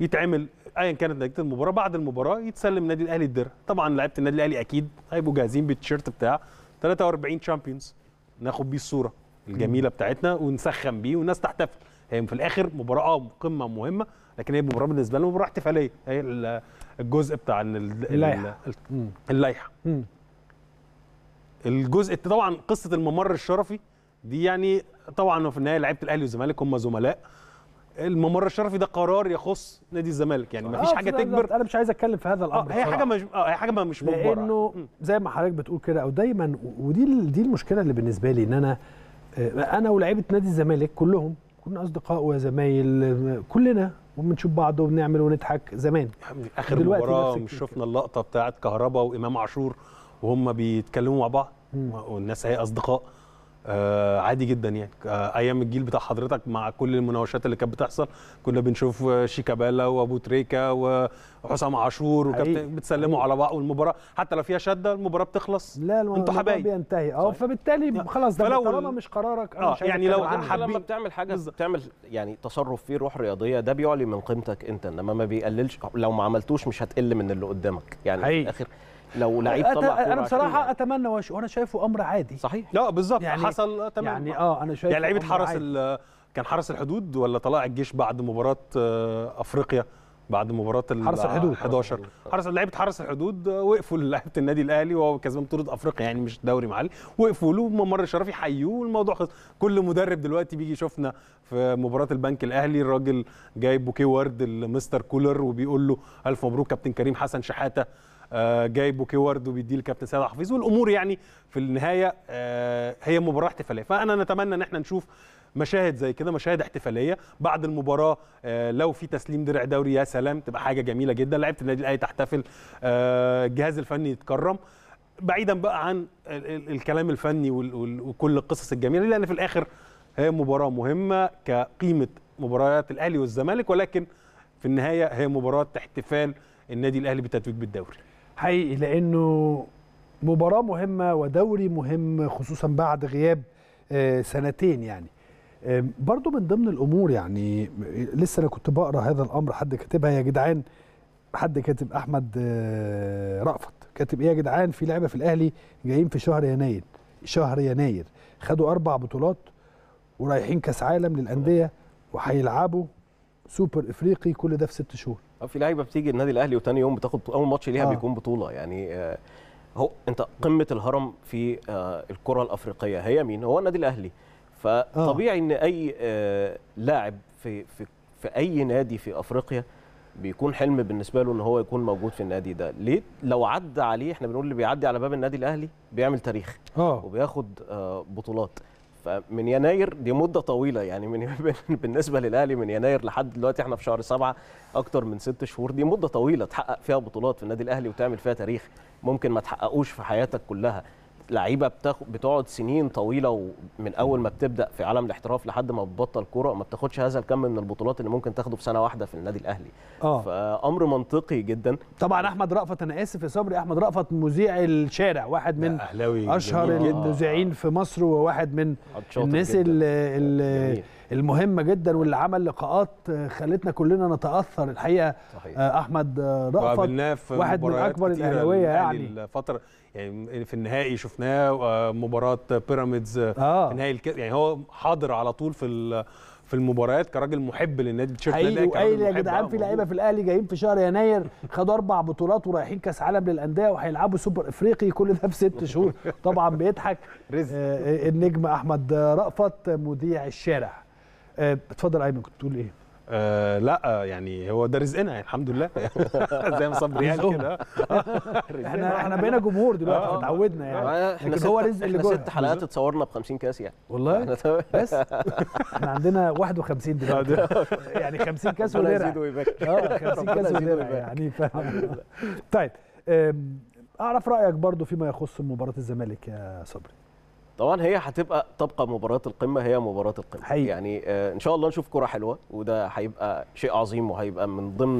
يتعمل ايا كانت نتيجه المباراه بعد المباراه يتسلم نادي الاهلي الدرع طبعا لعيبه النادي الاهلي اكيد هيبقوا جاهزين بالتيشيرت بتاع 43 شامبيونز ناخد بيه الصوره الجميله بتاعتنا ونسخن بيه والناس تحتفل هي في الاخر مباراه اه قمه مهمه لكن هي مباراه بالنسبه لنا مباراه احتفاليه هي الجزء بتاع اللائحه اللائحه الجزء طبعا قصه الممر الشرفي دي يعني طبعا في النهايه لعيبه الاهلي والزمالك هم زملاء الممر الشرفي ده قرار يخص نادي الزمالك يعني مفيش آه، حاجه تكبر انا مش عايز اتكلم في هذا آه، الامر آه هي حاجه مش آه هي حاجه ما مش مجبره لانه زي ما حضرتك بتقول كده او دايما ودي دي المشكله اللي بالنسبه لي ان انا آه، انا ولاعيبه نادي الزمالك كلهم كنا اصدقاء وزمايل كلنا وبنشوف بعض وبنعمل ونضحك زمان اخر مباراه مش شفنا اللقطه بتاعت كهربا وامام عاشور وهم بيتكلموا مع بعض والناس هي اصدقاء آه عادي جدا يعني آه ايام الجيل بتاع حضرتك مع كل المناوشات اللي كانت بتحصل كنا بنشوف شيكابالا وابو تريكا وحسام عاشور وكابتن بتسلموا على بعض والمباراه حتى لو فيها شده المباراه بتخلص لا انتوا حبايب بينتهي اه فبالتالي خلاص ده طالما مش قرارك اه مش يعني لو حتى لما بتعمل حاجه بالزبط. بتعمل يعني تصرف فيه روح رياضيه ده بيعلي من قيمتك انت انما ما بيقللش لو ما عملتوش مش هتقل من اللي قدامك يعني في الاخر لو لعيب طلع انا بصراحه اتمنى وانا شايفه امر عادي صحيح لا بالظبط يعني حصل تمام يعني اه انا شايفه يعني لعيبه حرس كان حرس الحدود ولا طلائع الجيش بعد مباراه آه، افريقيا بعد مباراه حرس الحدود 11 آه، حرس لعيبه حرس الحدود آه، وقفوا لعيبه النادي الاهلي وهو كسبان بطوله افريقيا يعني مش دوري محلي وقفوا له ممر الشرفي حيوه والموضوع خلص كل مدرب دلوقتي بيجي يشوفنا في مباراه البنك الاهلي الراجل جايب بوكيه ورد لمستر كولر وبيقول له الف مبروك كابتن كريم حسن شحاته آه، جايب ورد وبيديه الكابتن سيد حفيظ والامور يعني في النهايه آه، هي مباراه احتفاليه فانا نتمنى ان احنا نشوف مشاهد زي كده مشاهد احتفاليه بعد المباراه آه، لو في تسليم درع دوري يا سلام تبقى حاجه جميله جدا لعيبه النادي الاهلي تحتفل الجهاز الفني يتكرم بعيدا بقى عن الكلام الفني وكل القصص الجميله لان في الاخر هي مباراه مهمه كقيمه مباريات الاهلي والزمالك ولكن في النهايه هي مباراه احتفال النادي الاهلي بالتتويج بالدوري حقيقي لانه مباراه مهمه ودوري مهم خصوصا بعد غياب آه، سنتين يعني آه، برضو من ضمن الامور يعني لسه انا كنت بقرا هذا الامر حد كاتبها يا جدعان حد كاتب احمد آه، رأفت كاتب ايه يا جدعان في لعبه في الاهلي جايين في شهر يناير شهر يناير خدوا اربع بطولات ورايحين كاس عالم للانديه وهيلعبوا سوبر افريقي كل ده في ست شهور في لعيبه بتيجي النادي الاهلي وتاني يوم بتاخد اول ماتش ليها آه. بيكون بطوله يعني آه، هو انت قمه الهرم في آه، الكره الافريقيه هي مين هو النادي الاهلي آه. فطبيعي آه. ان اي لاعب في في في اي نادي في افريقيا بيكون حلم بالنسبه له ان هو يكون موجود في النادي ده ليه لو عدى عليه احنا بنقول اللي بيعدي على باب النادي الاهلي بيعمل تاريخ آه. وبياخد بطولات فمن يناير دي مده طويله يعني من بالنسبه للاهلي من يناير لحد دلوقتي احنا في شهر سبعه اكتر من ست شهور دي مده طويله تحقق فيها بطولات في النادي الاهلي وتعمل فيها تاريخ ممكن ما تحققوش في حياتك كلها لعيبه بتقعد سنين طويله ومن اول ما بتبدا في عالم الاحتراف لحد ما بتبطل كوره ما بتاخدش هذا الكم من البطولات اللي ممكن تاخده في سنه واحده في النادي الاهلي آه. فامر منطقي جدا طبعا احمد رأفت انا اسف يا صبري احمد رأفت مذيع الشارع واحد من أهلاوي اشهر آه. المذيعين في مصر وواحد من الناس ال المهمه جدا واللي عمل لقاءات خلتنا كلنا نتاثر الحقيقه صحيح. آه، احمد رأفت واحد من اكبر الاهلاويه يعني الفتره يعني في النهائي شفناه آه، مباراه بيراميدز آه. آه. في نهائي الكاس يعني هو حاضر على طول في في المباريات كراجل محب للنادي تيشيرت ايوه أيوة يا جدعان في لعيبه في الاهلي جايين في شهر يناير خدوا اربع بطولات ورايحين كاس عالم للانديه وهيلعبوا سوبر افريقي كل ده في ست شهور طبعا بيضحك آه،, آه النجم احمد رأفت مذيع الشارع اتفضل آه ايمن كنت تقول ايه؟ آه، لا آه، يعني هو ده رزقنا يعني الحمد لله زي ما صبري قال كده احنا احنا بقينا جمهور دلوقتي اتعودنا آه، يعني لكن هو رزق اللي جوه ست حلقات اتصورنا ب 50 كاس يعني والله احنا بس احنا عندنا 51 دلوقتي يعني 50 كاس ولا يزيد ويبارك اه 50 كاس ودرع يعني فاهم طيب اعرف رايك برضو فيما يخص مباراه الزمالك يا صبري طبعا هي هتبقى تبقى مباراه القمه هي مباراه القمه حقيقي. يعني آه، ان شاء الله نشوف كره حلوه وده هيبقى شيء عظيم وهيبقى من ضمن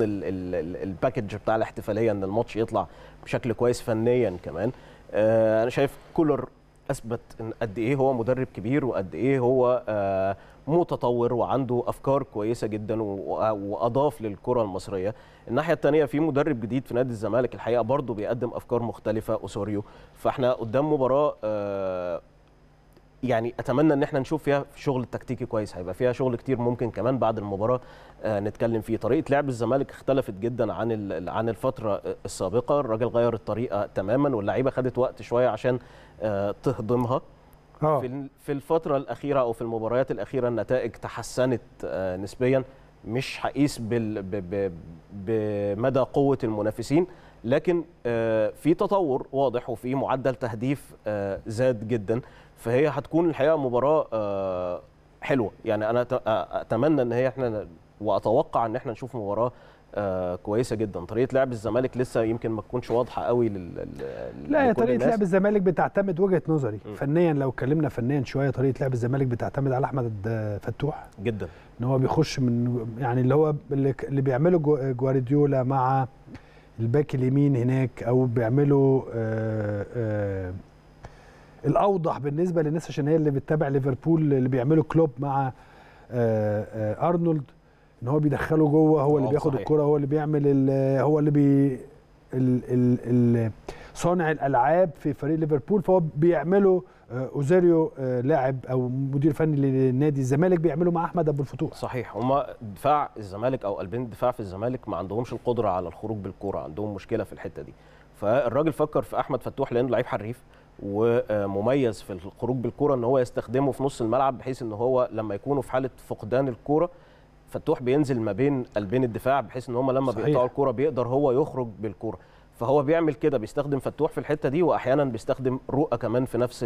الباكج بتاع الاحتفاليه ان الماتش يطلع بشكل كويس فنيا كمان آه، انا شايف كولر اثبت ان قد ايه هو مدرب كبير وقد ايه هو آه، متطور وعنده افكار كويسه جدا واضاف للكره المصريه الناحيه الثانيه في مدرب جديد في نادي الزمالك الحقيقه برضه بيقدم افكار مختلفه اسوريو فاحنا قدام مباراه يعني اتمنى ان احنا نشوف فيها شغل تكتيكي كويس هيبقى فيها شغل كتير ممكن كمان بعد المباراه آه، نتكلم فيه طريقه لعب الزمالك اختلفت جدا عن عن الفتره آه، السابقه الراجل غير الطريقه تماما واللعيبه خدت وقت شويه عشان آه، تهضمها في في الفتره الاخيره او في المباريات الاخيره النتائج تحسنت نسبيا مش هقيس بمدى قوه المنافسين لكن آه، في تطور واضح وفي معدل تهديف آه، زاد جدا فهي هتكون الحقيقه مباراه آه، حلوه يعني انا اتمنى ان هي احنا واتوقع ان احنا نشوف مباراه آه كويسه جدا طريقه لعب الزمالك لسه يمكن ما تكونش واضحه قوي لل, لا هي طريقه الناس. لعب الزمالك بتعتمد وجهه نظري م. فنيا لو اتكلمنا فنيا شويه طريقه لعب الزمالك بتعتمد على احمد فتوح جدا ان هو بيخش من يعني اللي هو اللي بيعمله جوارديولا مع الباك اليمين هناك او بيعملوا آه، آه، الاوضح بالنسبه للناس عشان هي اللي بتتابع ليفربول اللي بيعمله كلوب مع آه، ارنولد ان هو بيدخله جوه هو اللي بياخد الكره هو اللي بيعمل هو اللي بي ال ال ال صانع الالعاب في فريق ليفربول فهو بيعمله آه، اوزاريو آه، لاعب او مدير فني لنادي الزمالك بيعمله مع احمد ابو الفتوح صحيح هما دفاع الزمالك او قلبين الدفاع في الزمالك ما عندهمش القدره على الخروج بالكوره عندهم مشكله في الحته دي فالراجل فكر في احمد فتوح لانه لعيب حريف ومميز في الخروج بالكوره ان هو يستخدمه في نص الملعب بحيث ان هو لما يكونوا في حاله فقدان الكوره فتوح بينزل ما بين قلبين الدفاع بحيث ان هم لما صحيح. بيقطعوا الكوره بيقدر هو يخرج بالكوره فهو بيعمل كده بيستخدم فتوح في الحته دي واحيانا بيستخدم رؤى كمان في نفس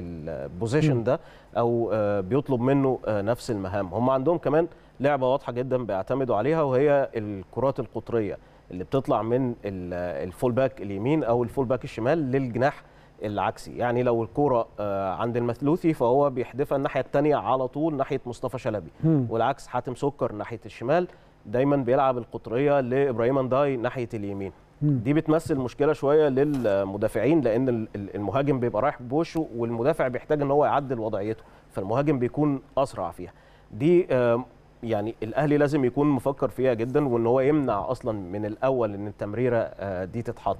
البوزيشن ده او آه، بيطلب منه آه، نفس المهام هم عندهم كمان لعبه واضحه جدا بيعتمدوا عليها وهي الكرات القطريه اللي بتطلع من الفول باك اليمين او الفول باك الشمال للجناح العكسي يعني لو الكرة آه، عند المثلوثي فهو بيحدفها الناحية الثانية على طول ناحية مصطفى شلبي والعكس حاتم سكر ناحية الشمال دايما بيلعب القطريه لابراهيم انداي ناحيه اليمين دي بتمثل مشكله شويه للمدافعين لان المهاجم بيبقى رايح بوشه والمدافع بيحتاج ان هو يعدل وضعيته فالمهاجم بيكون اسرع فيها دي يعني الاهلي لازم يكون مفكر فيها جدا وان هو يمنع اصلا من الاول ان التمريره آه، دي تتحط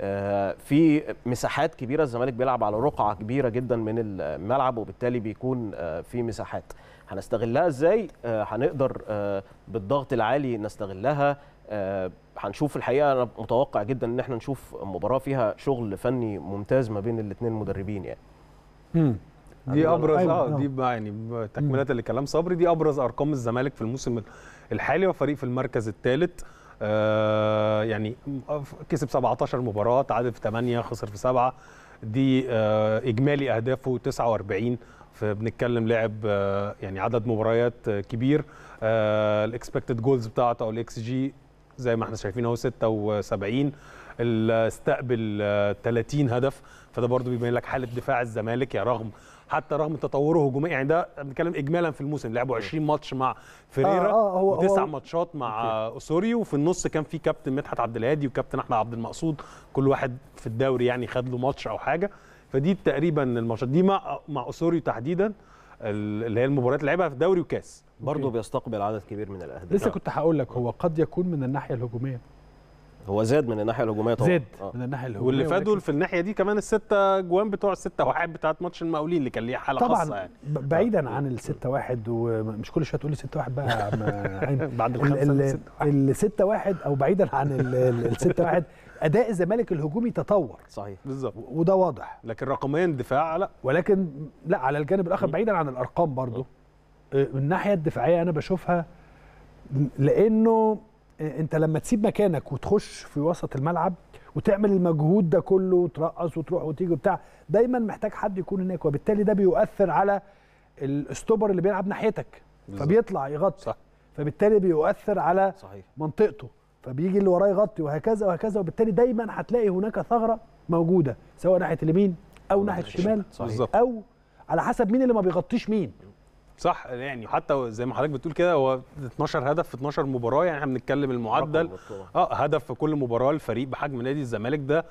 آه، في مساحات كبيره الزمالك بيلعب على رقعه كبيره جدا من الملعب وبالتالي بيكون آه، في مساحات هنستغلها ازاي آه، هنقدر آه، بالضغط العالي نستغلها آه، هنشوف الحقيقه انا متوقع جدا ان احنا نشوف مباراه فيها شغل فني ممتاز ما بين الاثنين مدربين يعني مم. دي أيوة. ابرز أيوة. اه أيوة. دي يعني تكمله لكلام صبري دي ابرز ارقام الزمالك في الموسم الحالي وفريق في المركز الثالث آه يعني كسب 17 مباراه تعادل في 8 خسر في 7 دي آه اجمالي اهدافه 49 فبنتكلم لعب آه، يعني عدد مباريات آه، كبير آه، الاكسبكتد جولز بتاعته او الاكس جي زي ما احنا شايفين اهو 76 استقبل 30 هدف فده برضو بيبين لك حاله دفاع الزمالك يا رغم حتى رغم تطوره هجوميا يعني ده بنتكلم اجمالا في الموسم لعبوا 20 ماتش مع فيريرا آه آه هو وتسع هو ماتشات مع اوسوريو وفي النص كان في كابتن مدحت عبد الهادي وكابتن احمد عبد المقصود كل واحد في الدوري يعني خد له ماتش او حاجه فدي تقريبا الماتشات دي مع مع اسوريو تحديدا اللي هي المباريات اللي لعبها في دوري وكاس برضه بيستقبل عدد كبير من الاهداف لسه كنت هقول لك هو قد يكون من الناحيه الهجوميه هو زاد من الناحيه الهجوميه طبعا زاد آه. من الناحيه الهجوميه واللي فادوا في الناحيه دي كمان الستة جوان بتوع الستة واحد بتاعت ماتش المقاولين اللي كان ليها حاله طبعا خاصه يعني طبعا بعيدا عن الستة واحد ومش كل شويه تقول لي ستة واحد بقى بعد الخمسه الستة واحد او بعيدا عن الستة واحد اداء الزمالك الهجومي تطور صحيح بالظبط وده واضح لكن رقميا دفاع لا ولكن لا على الجانب الاخر بعيدا عن الارقام برضو آه، من الناحيه الدفاعيه انا بشوفها لانه آه، انت لما تسيب مكانك وتخش في وسط الملعب وتعمل المجهود ده كله وترقص وتروح وتيجي وبتاع دايما محتاج حد يكون هناك وبالتالي ده بيؤثر على الاستوبر اللي بيلعب ناحيتك بالزبط. فبيطلع يغطي صح. فبالتالي بيؤثر على صحيح. منطقته فبيجي اللي وراه يغطي وهكذا وهكذا وبالتالي دايما هتلاقي هناك ثغره موجوده سواء ناحيه اليمين او ناحيه الشمال او على حسب مين اللي ما بيغطيش مين صح يعني حتى زي ما حضرتك بتقول كده هو 12 هدف في 12 مباراه يعني احنا بنتكلم المعدل اه هدف في كل مباراه الفريق بحجم نادي الزمالك ده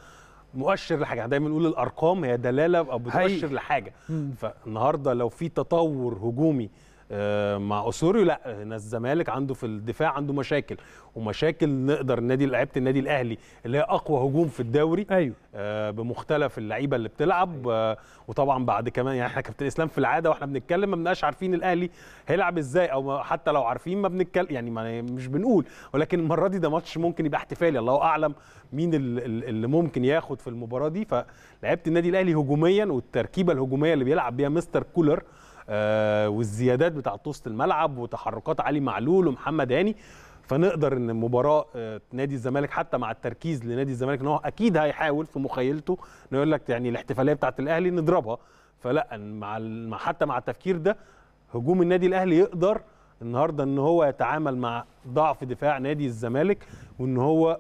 مؤشر لحاجه دايما نقول الارقام هي دلاله او بتؤشر لحاجه فالنهارده لو في تطور هجومي آه، مع اسوريو لا هنا الزمالك عنده في الدفاع عنده مشاكل ومشاكل نقدر النادي لعيبه النادي الاهلي اللي هي اقوى هجوم في الدوري ايوه آه، بمختلف اللعيبه اللي بتلعب أيوة. آه، وطبعا بعد كمان يعني احنا كابتن اسلام في العاده واحنا بنتكلم ما بنبقاش عارفين الاهلي هيلعب ازاي او حتى لو عارفين ما بنتكلم يعني ما مش بنقول ولكن المره دي ده ماتش ممكن يبقى احتفالي الله اعلم مين اللي ممكن ياخد في المباراه دي فلعيبه النادي الاهلي هجوميا والتركيبه الهجوميه اللي بيلعب بيها مستر كولر آه، والزيادات بتاعت وسط الملعب وتحركات علي معلول ومحمد هاني فنقدر ان مباراه آه، نادي الزمالك حتى مع التركيز لنادي الزمالك ان هو اكيد هيحاول في مخيلته انه يقول لك يعني الاحتفاليه بتاعت الاهلي نضربها فلا مع حتى مع التفكير ده هجوم النادي الاهلي يقدر النهارده ان هو يتعامل مع ضعف دفاع نادي الزمالك وان هو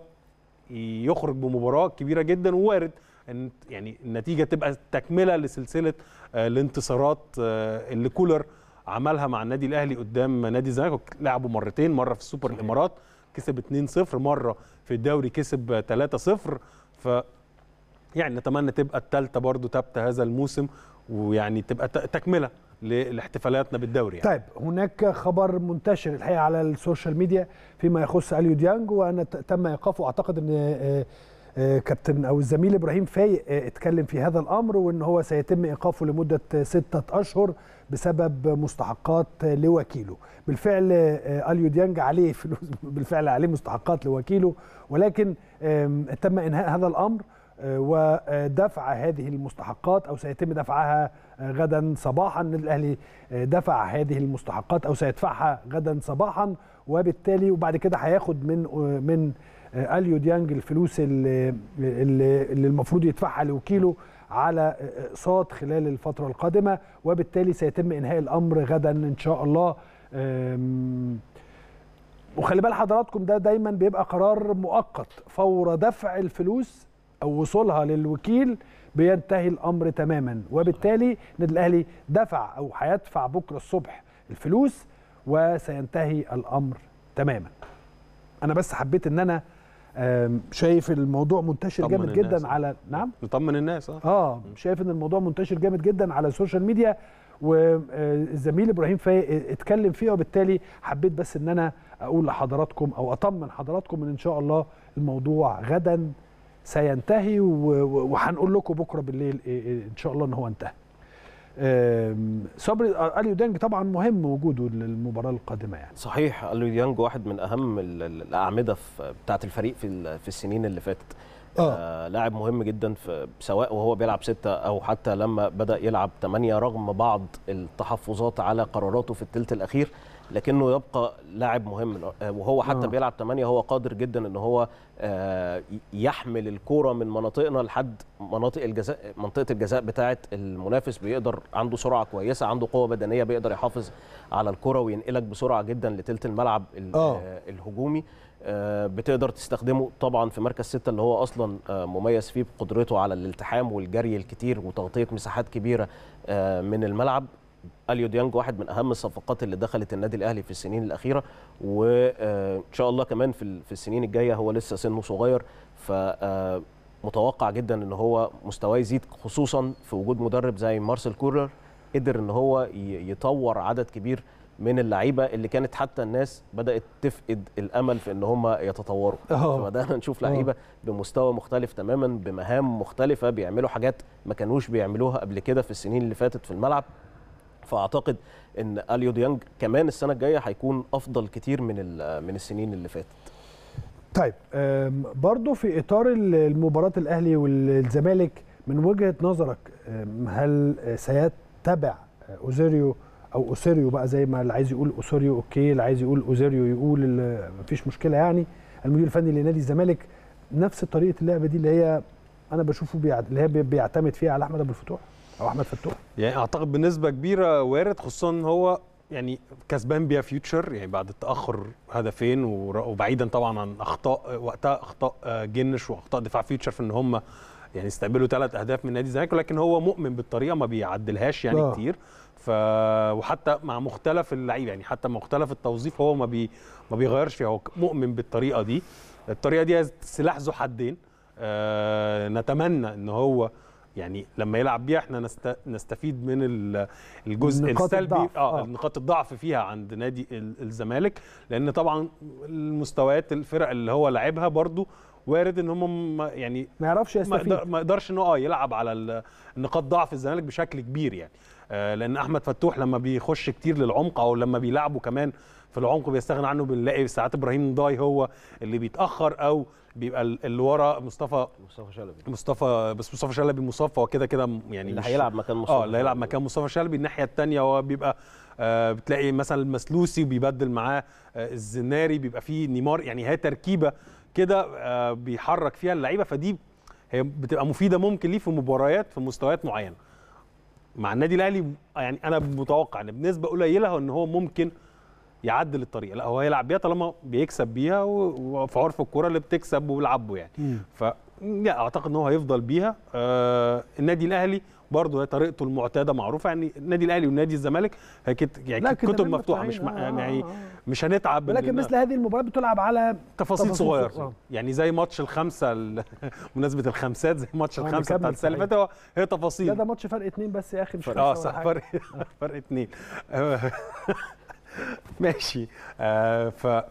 يخرج بمباراه كبيره جدا ووارد ان يعني النتيجه تبقى تكمله لسلسله آه، الانتصارات آه، اللي كولر عملها مع النادي الاهلي قدام نادي الزمالك لعبوا مرتين مره في السوبر الامارات كسب 2-0 مره في الدوري كسب 3-0 ف يعني نتمنى تبقى الثالثه برضو ثابته هذا الموسم ويعني تبقى تكمله لاحتفالاتنا بالدوري يعني. طيب هناك خبر منتشر الحقيقه على السوشيال ميديا فيما يخص اليو ديانج وان تم ايقافه اعتقد ان آه، آه، كابتن او الزميل ابراهيم فايق آه، اتكلم في هذا الامر وان هو سيتم ايقافه لمده سته اشهر بسبب مستحقات لوكيله بالفعل آه، اليو ديانج عليه فلوس بالفعل عليه مستحقات لوكيله ولكن تم انهاء هذا الامر ودفع هذه المستحقات او سيتم دفعها غدا صباحا الاهلي دفع هذه المستحقات او سيدفعها غدا صباحا وبالتالي وبعد كده هياخد من من اليو ديانج الفلوس اللي, اللي, اللي المفروض يدفعها لوكيله على اقساط خلال الفتره القادمه وبالتالي سيتم انهاء الامر غدا ان شاء الله وخلي بال حضراتكم ده دايما بيبقى قرار مؤقت فور دفع الفلوس او وصولها للوكيل بينتهي الامر تماما وبالتالي النادي الاهلي دفع او هيدفع بكره الصبح الفلوس وسينتهي الامر تماما انا بس حبيت ان انا شايف الموضوع منتشر جامد جدا آه. على نعم نطمن الناس اه اه شايف ان الموضوع منتشر جامد جدا على السوشيال ميديا والزميل ابراهيم فايق اتكلم فيها وبالتالي حبيت بس ان انا اقول لحضراتكم او اطمن حضراتكم ان ان شاء الله الموضوع غدا سينتهي وهنقول لكم بكره بالليل إيه، إيه، ان شاء الله ان هو انتهى صبري آه، اليو ديانج طبعا مهم وجوده للمباراه القادمه يعني صحيح اليو ديانج واحد من اهم الاعمده بتاعه الفريق في في السنين اللي فاتت آه. آه لاعب مهم جدا في سواء وهو بيلعب ستة او حتى لما بدا يلعب ثمانية رغم بعض التحفظات على قراراته في الثلث الاخير لكنه يبقى لاعب مهم وهو حتى آه. بيلعب 8 هو قادر جدا ان هو آه، يحمل الكوره من مناطقنا لحد مناطق الجزاء منطقه الجزاء بتاعه المنافس بيقدر عنده سرعه كويسه عنده قوه بدنيه بيقدر يحافظ على الكوره وينقلك بسرعه جدا لتلت الملعب آه. آه. الهجومي آه، بتقدر تستخدمه طبعا في مركز ستة اللي هو اصلا مميز فيه بقدرته على الالتحام والجري الكتير وتغطيه مساحات كبيره من الملعب اليو ديانج واحد من اهم الصفقات اللي دخلت النادي الاهلي في السنين الاخيره وان آه، شاء الله كمان في في السنين الجايه هو لسه سنه صغير ف آه، متوقع جدا ان هو مستواه يزيد خصوصا في وجود مدرب زي مارسيل كولر قدر ان هو يطور عدد كبير من اللعيبه اللي كانت حتى الناس بدات تفقد الامل في ان هم يتطوروا فبدانا نشوف لعيبه بمستوى مختلف تماما بمهام مختلفه بيعملوا حاجات ما كانوش بيعملوها قبل كده في السنين اللي فاتت في الملعب فاعتقد ان اليو ديانج كمان السنه الجايه هيكون افضل كتير من من السنين اللي فاتت طيب برضو في اطار المباراه الاهلي والزمالك من وجهه نظرك هل سيتبع اوزيريو او اوسيريو بقى زي ما اللي عايز يقول اوسيريو اوكي اللي عايز يقول اوزيريو يقول مفيش مشكله يعني المدير الفني لنادي الزمالك نفس طريقه اللعب دي اللي هي انا بشوفه اللي هي بيعتمد فيها على احمد ابو الفتوح او احمد فتوح يعني اعتقد بنسبه كبيره وارد خصوصا ان هو يعني كسبان بيها فيوتشر يعني بعد التاخر هدفين وبعيدا طبعا عن اخطاء وقتها اخطاء آه، جنش واخطاء دفاع فيوتشر في ان هم يعني استقبلوا ثلاث اهداف من نادي الزمالك ولكن هو مؤمن بالطريقه ما بيعدلهاش يعني آه. كتير ف وحتى مع مختلف اللعيبه يعني حتى مختلف التوظيف هو ما بي ما بيغيرش فيها هو مؤمن بالطريقه دي الطريقه دي سلاح ذو حدين آه نتمنى ان هو يعني لما يلعب بيها احنا نست... نستفيد من الجزء السلبي الضعف. اه, آه. نقاط الضعف فيها عند نادي الزمالك لان طبعا المستويات الفرق اللي هو لعبها برضو وارد ان هم يعني ما يعرفش يستفيد ما يقدرش ان اه يلعب على نقاط ضعف الزمالك بشكل كبير يعني آه لان احمد فتوح لما بيخش كتير للعمق او لما بيلعبه كمان في العمق بيستغنى عنه بنلاقي ساعات ابراهيم ضاي هو اللي بيتاخر او بيبقى اللي ورا مصطفى مصطفى شلبي مصطفى بس مصطفى شلبي مصفى وكده كده يعني اللي هيلعب مكان مصطفى اه اللي هيلعب مكان مصطفى شلبي الناحيه الثانيه هو بيبقى آه بتلاقي مثلا المسلوسي وبيبدل معاه آه الزناري بيبقى فيه نيمار يعني هي تركيبه كده آه بيحرك فيها اللعيبه فدي هي بتبقى مفيده ممكن ليه في مباريات في مستويات معينه مع النادي الاهلي يعني انا متوقع ان بنسبه قليله ان هو ممكن يعدل الطريقه لا هو هيلعب بيها طالما بيكسب بيها وفي عرف الكوره اللي بتكسب وبيلعبه يعني مم. ف لا اعتقد ان هو هيفضل بيها آه النادي الاهلي برضه هي طريقته المعتاده معروفه يعني النادي الاهلي ونادي الزمالك هيكت... يعني كتب مفتوحه مش آه،, آه يعني آه مش هنتعب ولكن مثل هذه المباريات بتلعب على تفاصيل صغيره آه. يعني زي ماتش الخمسه بمناسبه الخمسات زي ماتش الخمسه بتاع السنه اللي فاتت هي تفاصيل ده, ده ماتش فرق اثنين بس يا اخي مش فرق اه صح فرق فرق اثنين ماشي آه ف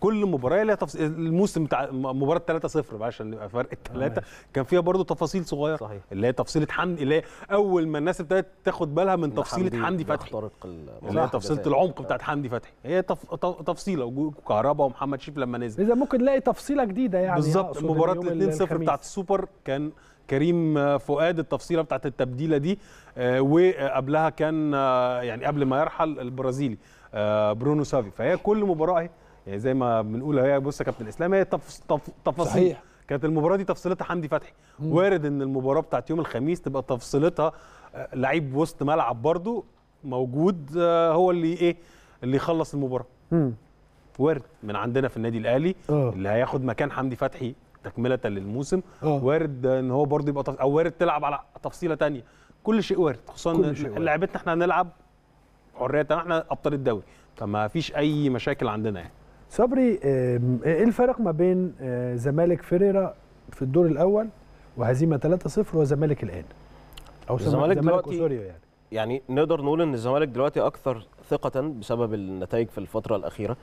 كل مباراه ليها تفاصيل الموسم بتاع مباراه 3 0 بقى عشان نبقى فرق الثلاثه كان فيها برضو تفاصيل صغيره صحيح. اللي هي تفصيله حمدي اللي هي اول ما الناس ابتدت تاخد بالها من تفصيله حمدي فتحي اللي هي تفصيله العمق آه. بتاعت حمدي فتحي هي تف... تفصيله كهربا ومحمد شريف لما نزل اذا ممكن نلاقي تفصيله جديده يعني بالظبط مباراه 2 0 بتاعت السوبر كان كريم فؤاد التفصيله بتاعت التبديله دي آه، وقبلها كان آه، يعني قبل ما يرحل البرازيلي آه، برونو سافي فهي كل مباراه اهي يعني زي ما بنقول هي بص يا كابتن اسلام هي تف... تفاصيل صحيح كانت المباراه دي تفصيلتها حمدي فتحي وارد ان المباراه بتاعت يوم الخميس تبقى تفصيلتها آه، لعيب وسط ملعب برضو موجود آه، هو اللي ايه اللي يخلص المباراه وارد من عندنا في النادي الاهلي أوه. اللي هياخد مكان حمدي فتحي تكمله للموسم أوه. وارد ان هو برده يبقى تف... او وارد تلعب على تفصيله تانية كل شيء وارد خصوصا لعبتنا احنا هنلعب حريه تمام احنا ابطال الدوري فما فيش اي مشاكل عندنا يعني صبري ايه الفرق ما بين آه، زمالك فيريرا في الدور الاول وهزيمه 3-0 وزمالك الان او الزمالك دلوقتي يعني يعني نقدر نقول ان الزمالك دلوقتي اكثر ثقه بسبب النتائج في الفتره الاخيره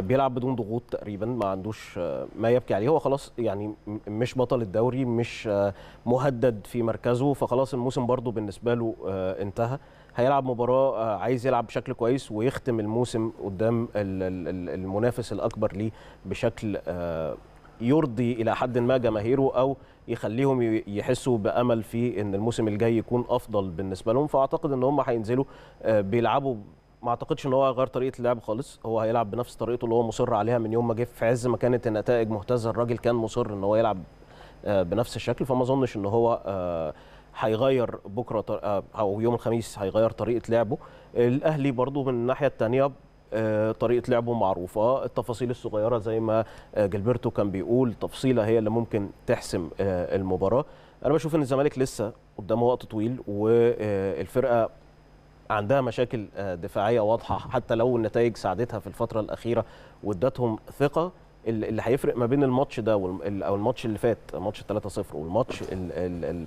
بيلعب بدون ضغوط تقريبا ما عندوش آه، ما يبكي عليه هو خلاص يعني مش بطل الدوري مش آه، مهدد في مركزه فخلاص الموسم برضه بالنسبه له انتهى هيلعب مباراه آه، عايز يلعب بشكل كويس ويختم الموسم قدام المنافس الاكبر ليه بشكل آه، يرضي الى حد ما جماهيره او يخليهم يحسوا بامل في ان الموسم الجاي يكون افضل بالنسبه لهم فاعتقد ان هم هينزلوا آه، بيلعبوا ما اعتقدش ان هو هيغير طريقه اللعب خالص هو هيلعب بنفس طريقته اللي هو مصر عليها من يوم ما جه في عز ما كانت النتائج مهتزه الراجل كان مصر ان هو يلعب بنفس الشكل فما اظنش ان هو هيغير بكره آه، او يوم الخميس هيغير طريقه لعبه الاهلي برضو من الناحيه الثانيه آه، طريقه لعبه معروفه التفاصيل الصغيره زي ما آه، جلبرتو كان بيقول تفصيله هي اللي ممكن تحسم المباراه انا بشوف ان الزمالك لسه قدامه وقت طويل والفرقه عندها مشاكل دفاعيه واضحه حتى لو النتائج ساعدتها في الفتره الاخيره وادتهم ثقه اللي هيفرق ما بين الماتش ده او الماتش اللي فات ماتش 3-0 والماتش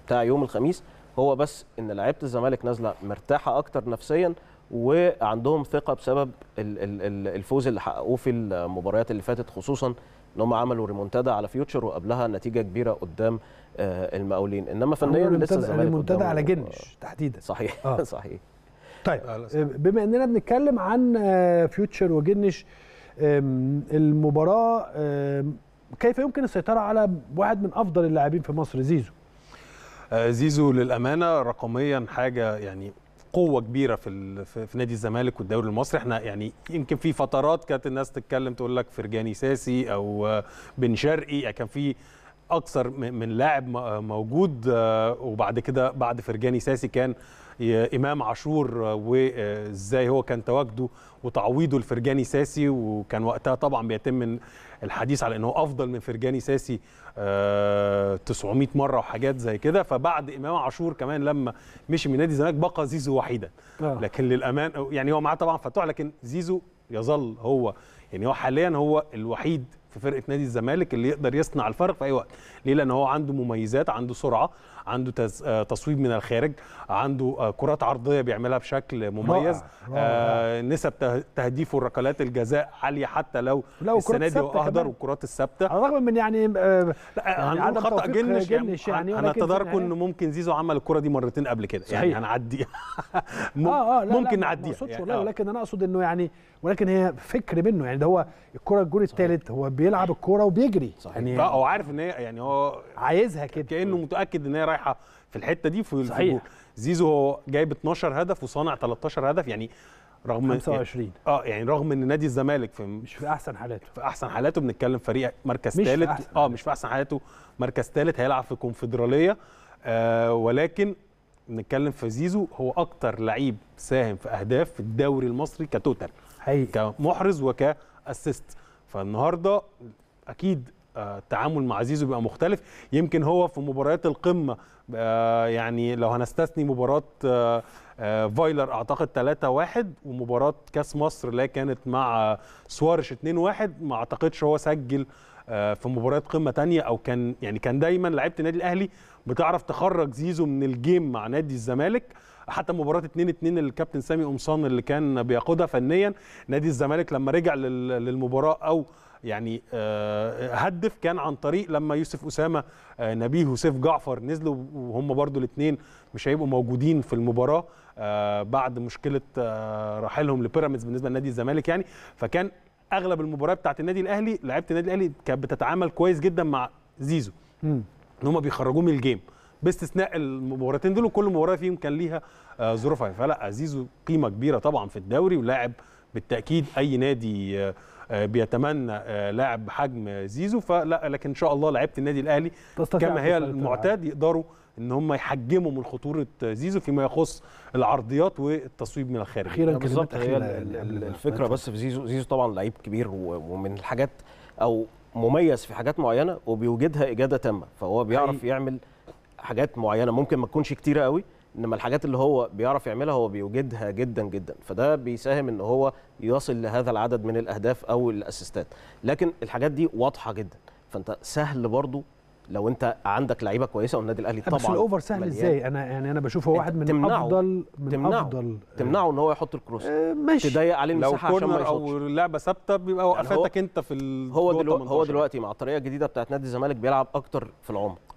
بتاع يوم الخميس هو بس ان لعيبه الزمالك نازله مرتاحه اكتر نفسيا وعندهم ثقه بسبب الفوز اللي حققوه في المباريات اللي فاتت خصوصا ان هم عملوا ريمونتادا على فيوتشر وقبلها نتيجه كبيره قدام آه، المقاولين انما فنيا لسه الزمالك ريمونتادا على جنش تحديدا صحيح آه. صحيح طيب آه، بما اننا بنتكلم عن آه، فيوتشر وجنش المباراه كيف يمكن السيطره على واحد من افضل اللاعبين في مصر زيزو آه، زيزو للامانه رقميا حاجه يعني قوه كبيره في في نادي الزمالك والدوري المصري احنا يعني يمكن في فترات كانت الناس تتكلم تقول لك فرجاني ساسي او آه، بن شرقي يعني كان في اكثر من لاعب آه، موجود وبعد كده بعد فرجاني ساسي كان امام عاشور وازاي هو كان تواجده وتعويضه لفرجاني ساسي وكان وقتها طبعا بيتم الحديث على انه افضل من فرجاني ساسي 900 آه، مره وحاجات زي كده فبعد امام عاشور كمان لما مشي من نادي الزمالك بقى زيزو وحيدا آه. لكن للامان يعني هو معاه طبعا فتوح لكن زيزو يظل هو يعني هو حاليا هو الوحيد في فرقه نادي الزمالك اللي يقدر يصنع الفرق في اي وقت ليه لان هو عنده مميزات عنده سرعه عنده آه، تصويب من الخارج عنده آه، كرات عرضيه بيعملها بشكل مميز رائع. رائع. آه، نسب تهديفه لركلات الجزاء عاليه حتى لو, لو السنه دي اهدر والكرات الثابته على الرغم من يعني, آه يعني, يعني عدم خطا جنش, يعني. جنش يعني انا اتداركه يعني انه ممكن زيزو عمل الكره دي مرتين قبل كده يعني هنعديها آه آه ممكن نعديها يعني ولكن انا اقصد انه يعني ولكن هي فكر منه يعني ده هو الكره الجول الثالث هو بيلعب الكره وبيجري صحيح. يعني هو عارف ان هي يعني هو عايزها كده كانه متاكد ان هي رايحه في الحته دي في صحيح زيزو هو جايب 12 هدف وصانع 13 هدف يعني رغم 25 اه يعني رغم ان نادي الزمالك في مش في احسن حالاته في احسن حالاته بنتكلم فريق مركز ثالث اه مش في احسن حالاته مركز ثالث هيلعب في الكونفدراليه آه ولكن بنتكلم في زيزو هو اكتر لعيب ساهم في اهداف في الدوري المصري كتوتال حقيقي كمحرز وكاسيست فالنهارده اكيد التعامل مع زيزو بيبقى مختلف يمكن هو في مباريات القمه آه، يعني لو هنستثني مباراه آه، آه، فايلر اعتقد 3-1 ومباراه كاس مصر اللي كانت مع سوارش 2-1 ما اعتقدش هو سجل في مباريات قمه تانية او كان يعني كان دايما لعيبه النادي الاهلي بتعرف تخرج زيزو من الجيم مع نادي الزمالك حتى مباراه 2 2 اللي الكابتن سامي قمصان اللي كان بيقودها فنيا نادي الزمالك لما رجع للمباراه او يعني آه، هدف كان عن طريق لما يوسف اسامه آه، نبيه وسيف جعفر نزلوا وهم برضو الاثنين مش هيبقوا موجودين في المباراه آه، بعد مشكله رحيلهم لبيراميدز بالنسبه لنادي الزمالك يعني فكان اغلب المباريات بتاعت النادي الاهلي لعيبه النادي الاهلي كانت بتتعامل كويس جدا مع زيزو ان هم بيخرجوه من الجيم باستثناء المباراتين دول وكل مباراه فيهم كان ليها ظروفها فلا زيزو قيمه كبيره طبعا في الدوري ولاعب بالتاكيد اي نادي آه، بيتمنى آه، لاعب بحجم زيزو فلا لكن ان شاء الله لعيبه النادي الاهلي كما هي المعتاد يقدروا ان هم يحجموا من خطوره زيزو فيما يخص العرضيات والتصويب من الخارج اخيرا أيوة، بالظبط هي الفكره بس في زيزو زيزو طبعا لعيب كبير ومن الحاجات او مميز في حاجات معينه وبيوجدها اجاده تامه فهو بيعرف يعمل حاجات معينه ممكن ما تكونش كتيره قوي انما الحاجات اللي هو بيعرف يعملها هو بيوجدها جدا جدا فده بيساهم ان هو يصل لهذا العدد من الاهداف او الاسيستات لكن الحاجات دي واضحه جدا فانت سهل برضو لو انت عندك لعيبه كويسه والنادي الاهلي أه، طبعا بس الاوفر سهل مليان. ازاي انا يعني انا بشوفه واحد من تمنعه. افضل من تمنعه. افضل آه، تمنعه ان هو يحط الكروس اه ماشي تضيق عليه المساحه عشان ما يشوطش لو لعبه ثابته بيبقى يعني وقفتك يعني انت في هو دلوقتي هو دلوقتي مع الطريقه الجديده بتاعت نادي الزمالك بيلعب اكتر في العمق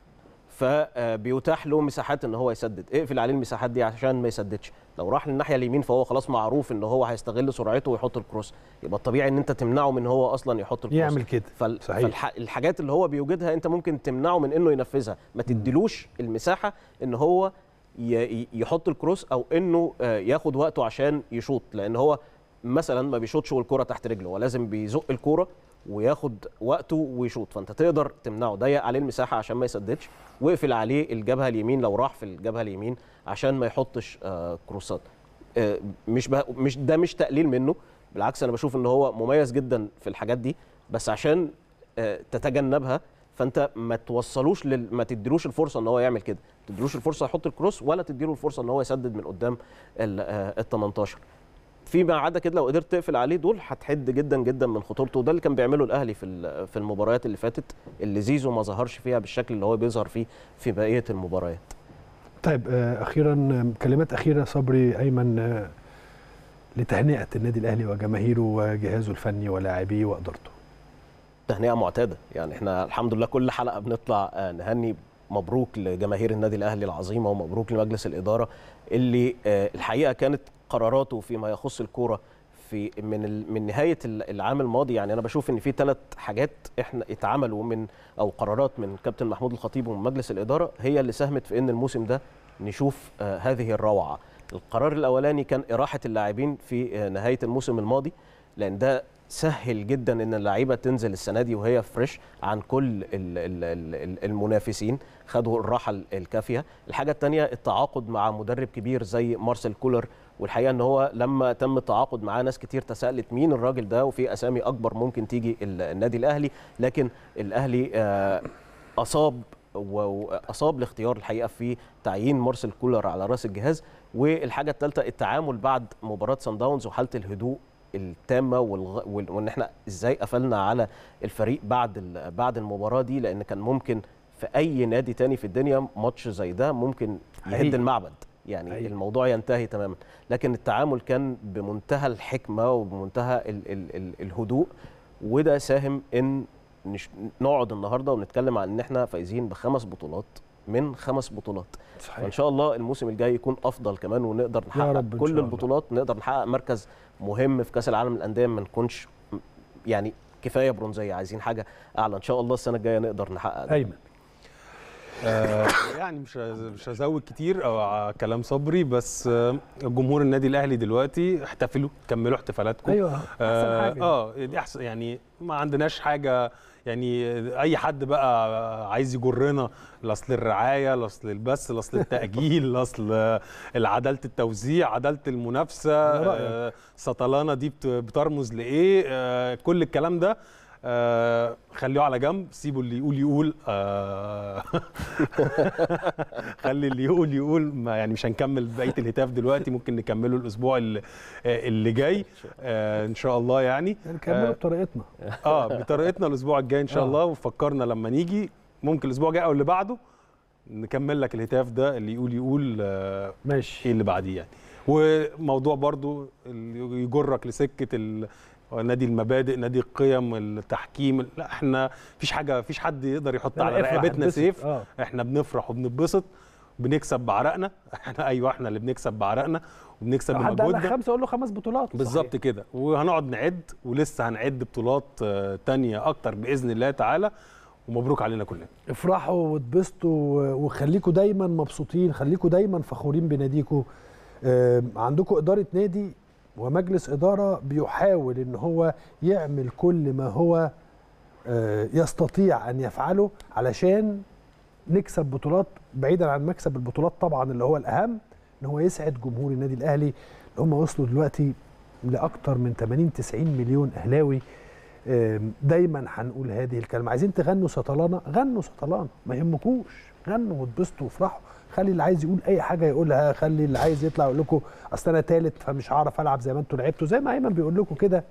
فبيتاح له مساحات ان هو يسدد اقفل عليه المساحات دي عشان ما يسددش لو راح للناحيه اليمين فهو خلاص معروف ان هو هيستغل سرعته ويحط الكروس يبقى الطبيعي ان انت تمنعه من هو اصلا يحط الكروس يعمل كده فال... صحيح فالحاجات اللي هو بيوجدها انت ممكن تمنعه من انه ينفذها ما تديلوش المساحه ان هو ي... يحط الكروس او انه آه، ياخد وقته عشان يشوط لان هو مثلا ما بيشوطش والكره تحت رجله ولازم بيزق الكوره وياخد وقته ويشوط فانت تقدر تمنعه ضيق عليه المساحه عشان ما يسددش واقفل عليه الجبهه اليمين لو راح في الجبهه اليمين عشان ما يحطش آه، كروسات آه، مش مش ده مش تقليل منه بالعكس انا بشوف ان هو مميز جدا في الحاجات دي بس عشان آه، تتجنبها فانت ما توصلوش لل... ما تديلوش الفرصه ان هو يعمل كده ما تديلوش الفرصه يحط الكروس ولا تديله الفرصه ان هو يسدد من قدام ال 18 فيما عدا كده لو قدرت تقفل عليه دول هتحد جدا جدا من خطورته وده اللي كان بيعمله الاهلي في في المباريات اللي فاتت اللي زيزو ما ظهرش فيها بالشكل اللي هو بيظهر فيه في بقيه المباريات. طيب آه، اخيرا كلمات اخيره صبري ايمن آه، لتهنئه النادي الاهلي وجماهيره وجهازه الفني ولاعبيه وادارته. تهنئه معتاده يعني احنا الحمد لله كل حلقه بنطلع آه، نهني مبروك لجماهير النادي الاهلي العظيمه ومبروك لمجلس الاداره اللي الحقيقه كانت قراراته فيما يخص الكوره في من من نهايه العام الماضي يعني انا بشوف ان في ثلاث حاجات احنا اتعملوا من او قرارات من كابتن محمود الخطيب ومن مجلس الاداره هي اللي ساهمت في ان الموسم ده نشوف آه، هذه الروعه القرار الاولاني كان اراحه اللاعبين في آه، نهايه الموسم الماضي لان ده سهل جدا ان اللعيبه تنزل السنه دي وهي فريش عن كل المنافسين خدوا الراحه الكافيه الحاجه الثانيه التعاقد مع مدرب كبير زي مارسيل كولر والحقيقه ان هو لما تم التعاقد معاه ناس كتير تساءلت مين الراجل ده وفي اسامي اكبر ممكن تيجي النادي الاهلي لكن الاهلي آه، اصاب واصاب الاختيار الحقيقه في تعيين مارسيل كولر على راس الجهاز والحاجه الثالثه التعامل بعد مباراه سان داونز وحاله الهدوء التامه والغ... وان احنا ازاي قفلنا على الفريق بعد ال... بعد المباراه دي لان كان ممكن في اي نادي تاني في الدنيا ماتش زي ده ممكن يهد المعبد يعني أيه. الموضوع ينتهي تماما لكن التعامل كان بمنتهى الحكمه وبمنتهى ال ال ال الهدوء وده ساهم ان نقعد النهارده ونتكلم عن ان احنا فايزين بخمس بطولات من خمس بطولات صحيح. فان شاء الله الموسم الجاي يكون افضل كمان ونقدر نحقق كل البطولات نقدر نحقق مركز مهم في كاس العالم للانديه ما نكونش يعني كفايه برونزيه عايزين حاجه اعلى ان شاء الله السنه الجايه نقدر نحقق ايمن آه، يعني مش مش هزود كتير او كلام صبري بس جمهور النادي الاهلي دلوقتي احتفلوا كملوا احتفالاتكم ايوه احسن آه، حاجه اه دي احسن يعني ما عندناش حاجه يعني اي حد بقى عايز يجرنا لاصل الرعايه لاصل البث لاصل التاجيل لاصل عداله التوزيع عداله المنافسه آه، سطلانه دي بترمز لايه آه، كل الكلام ده آه، خليه على جنب سيبه اللي يقول يقول آه، خلي اللي يقول يقول ما يعني مش هنكمل بقيه الهتاف دلوقتي ممكن نكمله الاسبوع اللي, آه، اللي جاي ان شاء الله يعني نكمله بطريقتنا اه بطريقتنا الاسبوع الجاي ان شاء الله وفكرنا لما نيجي ممكن الاسبوع الجاي او اللي بعده نكمل لك الهتاف ده اللي يقول يقول ماشي ايه اللي بعديه يعني وموضوع برضو يجرك لسكه نادي المبادئ نادي القيم التحكيم لا احنا فيش حاجه فيش حد يقدر يحط على رقبتنا سيف آه. احنا بنفرح وبنتبسط بنكسب بعرقنا احنا ايوه احنا اللي بنكسب بعرقنا وبنكسب بمجهودنا حد خمسه اقول له خمس بطولات بالظبط كده وهنقعد نعد ولسه هنعد بطولات آه، تانية اكتر باذن الله تعالى ومبروك علينا كلنا افرحوا واتبسطوا وخليكم دايما مبسوطين خليكم دايما فخورين بناديكم آه، عندكم اداره نادي ومجلس إدارة بيحاول أن هو يعمل كل ما هو آه، يستطيع أن يفعله علشان نكسب بطولات بعيدا عن مكسب البطولات طبعا اللي هو الأهم أن هو يسعد جمهور النادي الأهلي اللي هم وصلوا دلوقتي لأكثر من 80 90 مليون أهلاوي دايما هنقول هذه الكلمة عايزين تغنوا سطلانة غنوا سطلانة ما يهمكوش غنوا واتبسطوا وافرحوا خلي اللي عايز يقول اي حاجه يقولها خلي اللي عايز يطلع يقول لكم اصل انا ثالث فمش هعرف العب زي ما انتوا لعبتوا زي ما ايمن بيقول لكم كده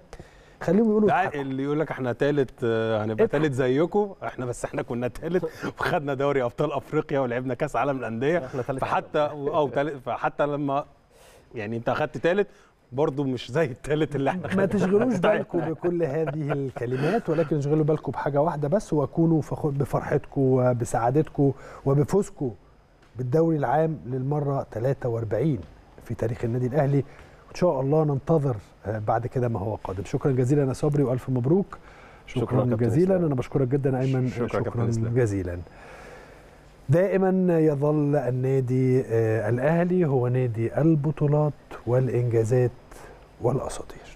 خليهم يقولوا اللي يقول لك احنا ثالث آه، هنبقى ثالث زيكم احنا بس احنا كنا ثالث وخدنا دوري ابطال افريقيا ولعبنا كاس عالم الانديه فحتى او فحتى لما يعني انت اخدت ثالث برضه مش زي التالت اللي احنا ما تشغلوش بالكم بكل هذه الكلمات ولكن اشغلوا بالكم بحاجه واحده بس وكونوا بفرحتكم وبسعادتكم وبفوزكم بالدوري العام للمرة 43 في تاريخ النادي الأهلي وإن شاء الله ننتظر آه، بعد كده ما هو قادم شكرا جزيلا يا صبري وألف مبروك شكرا, شكرا جزيلا أنا بشكرك جدا أيمن شكرا, شكرا جزيلا دائما يظل النادي آه، الأهلي هو نادي البطولات والإنجازات والأساطير